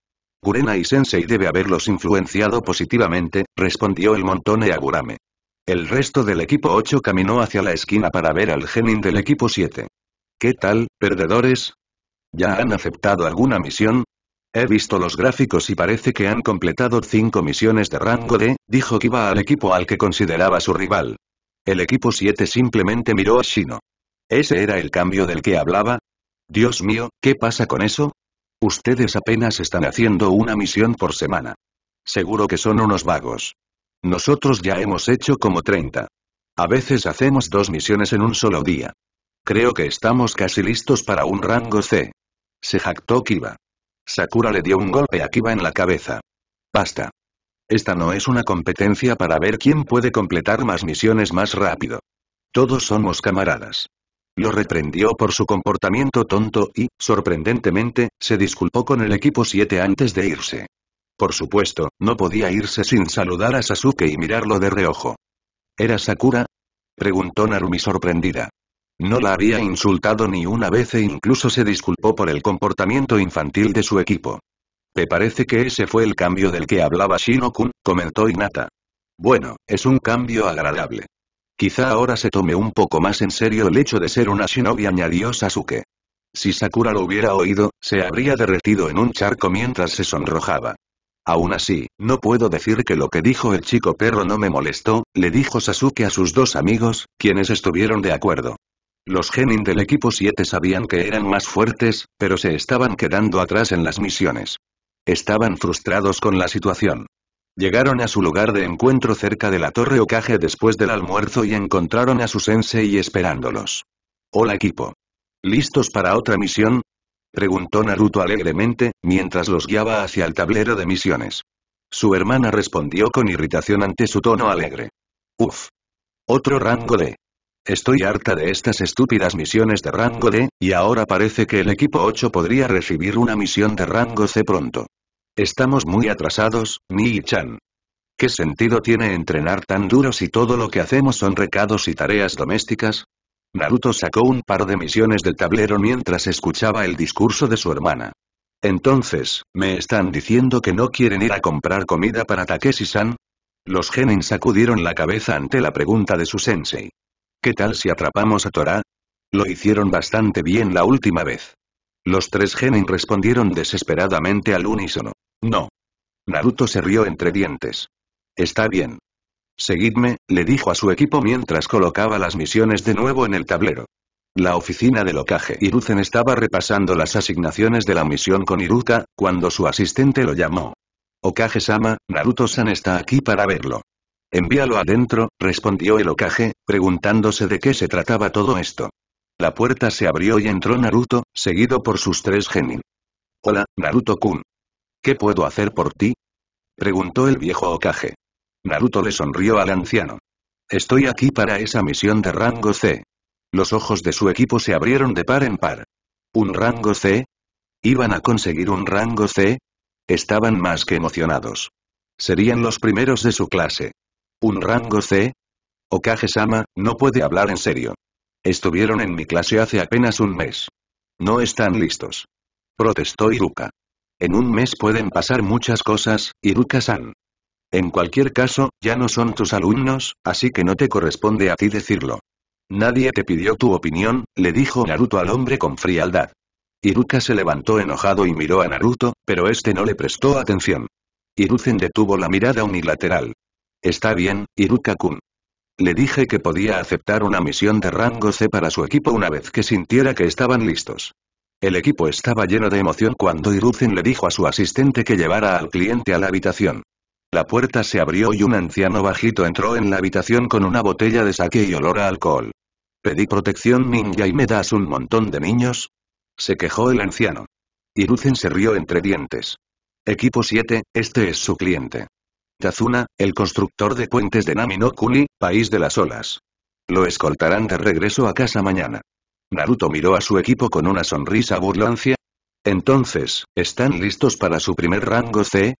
Kurena y Sensei debe haberlos influenciado positivamente, respondió el montone Agurame. El resto del equipo 8 caminó hacia la esquina para ver al genin del equipo 7. ¿Qué tal, perdedores? ¿Ya han aceptado alguna misión? He visto los gráficos y parece que han completado 5 misiones de rango D, dijo Kiba al equipo al que consideraba su rival. El equipo 7 simplemente miró a Shino. ¿Ese era el cambio del que hablaba? Dios mío, ¿qué pasa con eso? Ustedes apenas están haciendo una misión por semana. Seguro que son unos vagos. Nosotros ya hemos hecho como 30. A veces hacemos dos misiones en un solo día. Creo que estamos casi listos para un rango C. Se jactó Kiba. Sakura le dio un golpe a Kiba en la cabeza. Basta. Esta no es una competencia para ver quién puede completar más misiones más rápido. Todos somos camaradas. Lo reprendió por su comportamiento tonto y, sorprendentemente, se disculpó con el equipo 7 antes de irse. Por supuesto, no podía irse sin saludar a Sasuke y mirarlo de reojo. ¿Era Sakura? Preguntó Narumi sorprendida. No la había insultado ni una vez e incluso se disculpó por el comportamiento infantil de su equipo. ¿Te parece que ese fue el cambio del que hablaba Shinokun, comentó Inata. Bueno, es un cambio agradable. Quizá ahora se tome un poco más en serio el hecho de ser una shinobi añadió Sasuke. Si Sakura lo hubiera oído, se habría derretido en un charco mientras se sonrojaba. Aún así, no puedo decir que lo que dijo el chico perro no me molestó, le dijo Sasuke a sus dos amigos, quienes estuvieron de acuerdo. Los genin del equipo 7 sabían que eran más fuertes, pero se estaban quedando atrás en las misiones. Estaban frustrados con la situación. Llegaron a su lugar de encuentro cerca de la torre Okage después del almuerzo y encontraron a su sensei esperándolos. Hola equipo. ¿Listos para otra misión? Preguntó Naruto alegremente, mientras los guiaba hacia el tablero de misiones. Su hermana respondió con irritación ante su tono alegre. Uf. Otro rango D. Estoy harta de estas estúpidas misiones de rango D, y ahora parece que el equipo 8 podría recibir una misión de rango C pronto. Estamos muy atrasados, y chan ¿Qué sentido tiene entrenar tan duro si todo lo que hacemos son recados y tareas domésticas? Naruto sacó un par de misiones del tablero mientras escuchaba el discurso de su hermana. Entonces, ¿me están diciendo que no quieren ir a comprar comida para Takeshi-san? Los genin sacudieron la cabeza ante la pregunta de su sensei. ¿Qué tal si atrapamos a Torah? Lo hicieron bastante bien la última vez. Los tres genin respondieron desesperadamente al unísono. No. Naruto se rió entre dientes. Está bien. Seguidme, le dijo a su equipo mientras colocaba las misiones de nuevo en el tablero. La oficina de y Iruzen estaba repasando las asignaciones de la misión con Iruka, cuando su asistente lo llamó. Okage-sama, Naruto-san está aquí para verlo. Envíalo adentro, respondió el Okage, preguntándose de qué se trataba todo esto. La puerta se abrió y entró Naruto, seguido por sus tres genin. Hola, Naruto-kun. ¿Qué puedo hacer por ti? Preguntó el viejo Okage. Naruto le sonrió al anciano. Estoy aquí para esa misión de rango C. Los ojos de su equipo se abrieron de par en par. ¿Un rango C? ¿Iban a conseguir un rango C? Estaban más que emocionados. Serían los primeros de su clase. ¿Un rango C? Okage-sama, no puede hablar en serio. Estuvieron en mi clase hace apenas un mes. No están listos. Protestó Iruka. En un mes pueden pasar muchas cosas, Iruka-san. En cualquier caso, ya no son tus alumnos, así que no te corresponde a ti decirlo. Nadie te pidió tu opinión, le dijo Naruto al hombre con frialdad. Iruka se levantó enojado y miró a Naruto, pero este no le prestó atención. Iruzen detuvo la mirada unilateral. Está bien, Iruka-kun. Le dije que podía aceptar una misión de rango C para su equipo una vez que sintiera que estaban listos. El equipo estaba lleno de emoción cuando Iruzen le dijo a su asistente que llevara al cliente a la habitación. La puerta se abrió y un anciano bajito entró en la habitación con una botella de saque y olor a alcohol. Pedí protección ninja y me das un montón de niños. Se quejó el anciano. Iruzen se rió entre dientes. Equipo 7, este es su cliente. Tazuna, el constructor de puentes de Nami país de las olas. Lo escoltarán de regreso a casa mañana. Naruto miró a su equipo con una sonrisa burlancia. Entonces, ¿están listos para su primer rango C?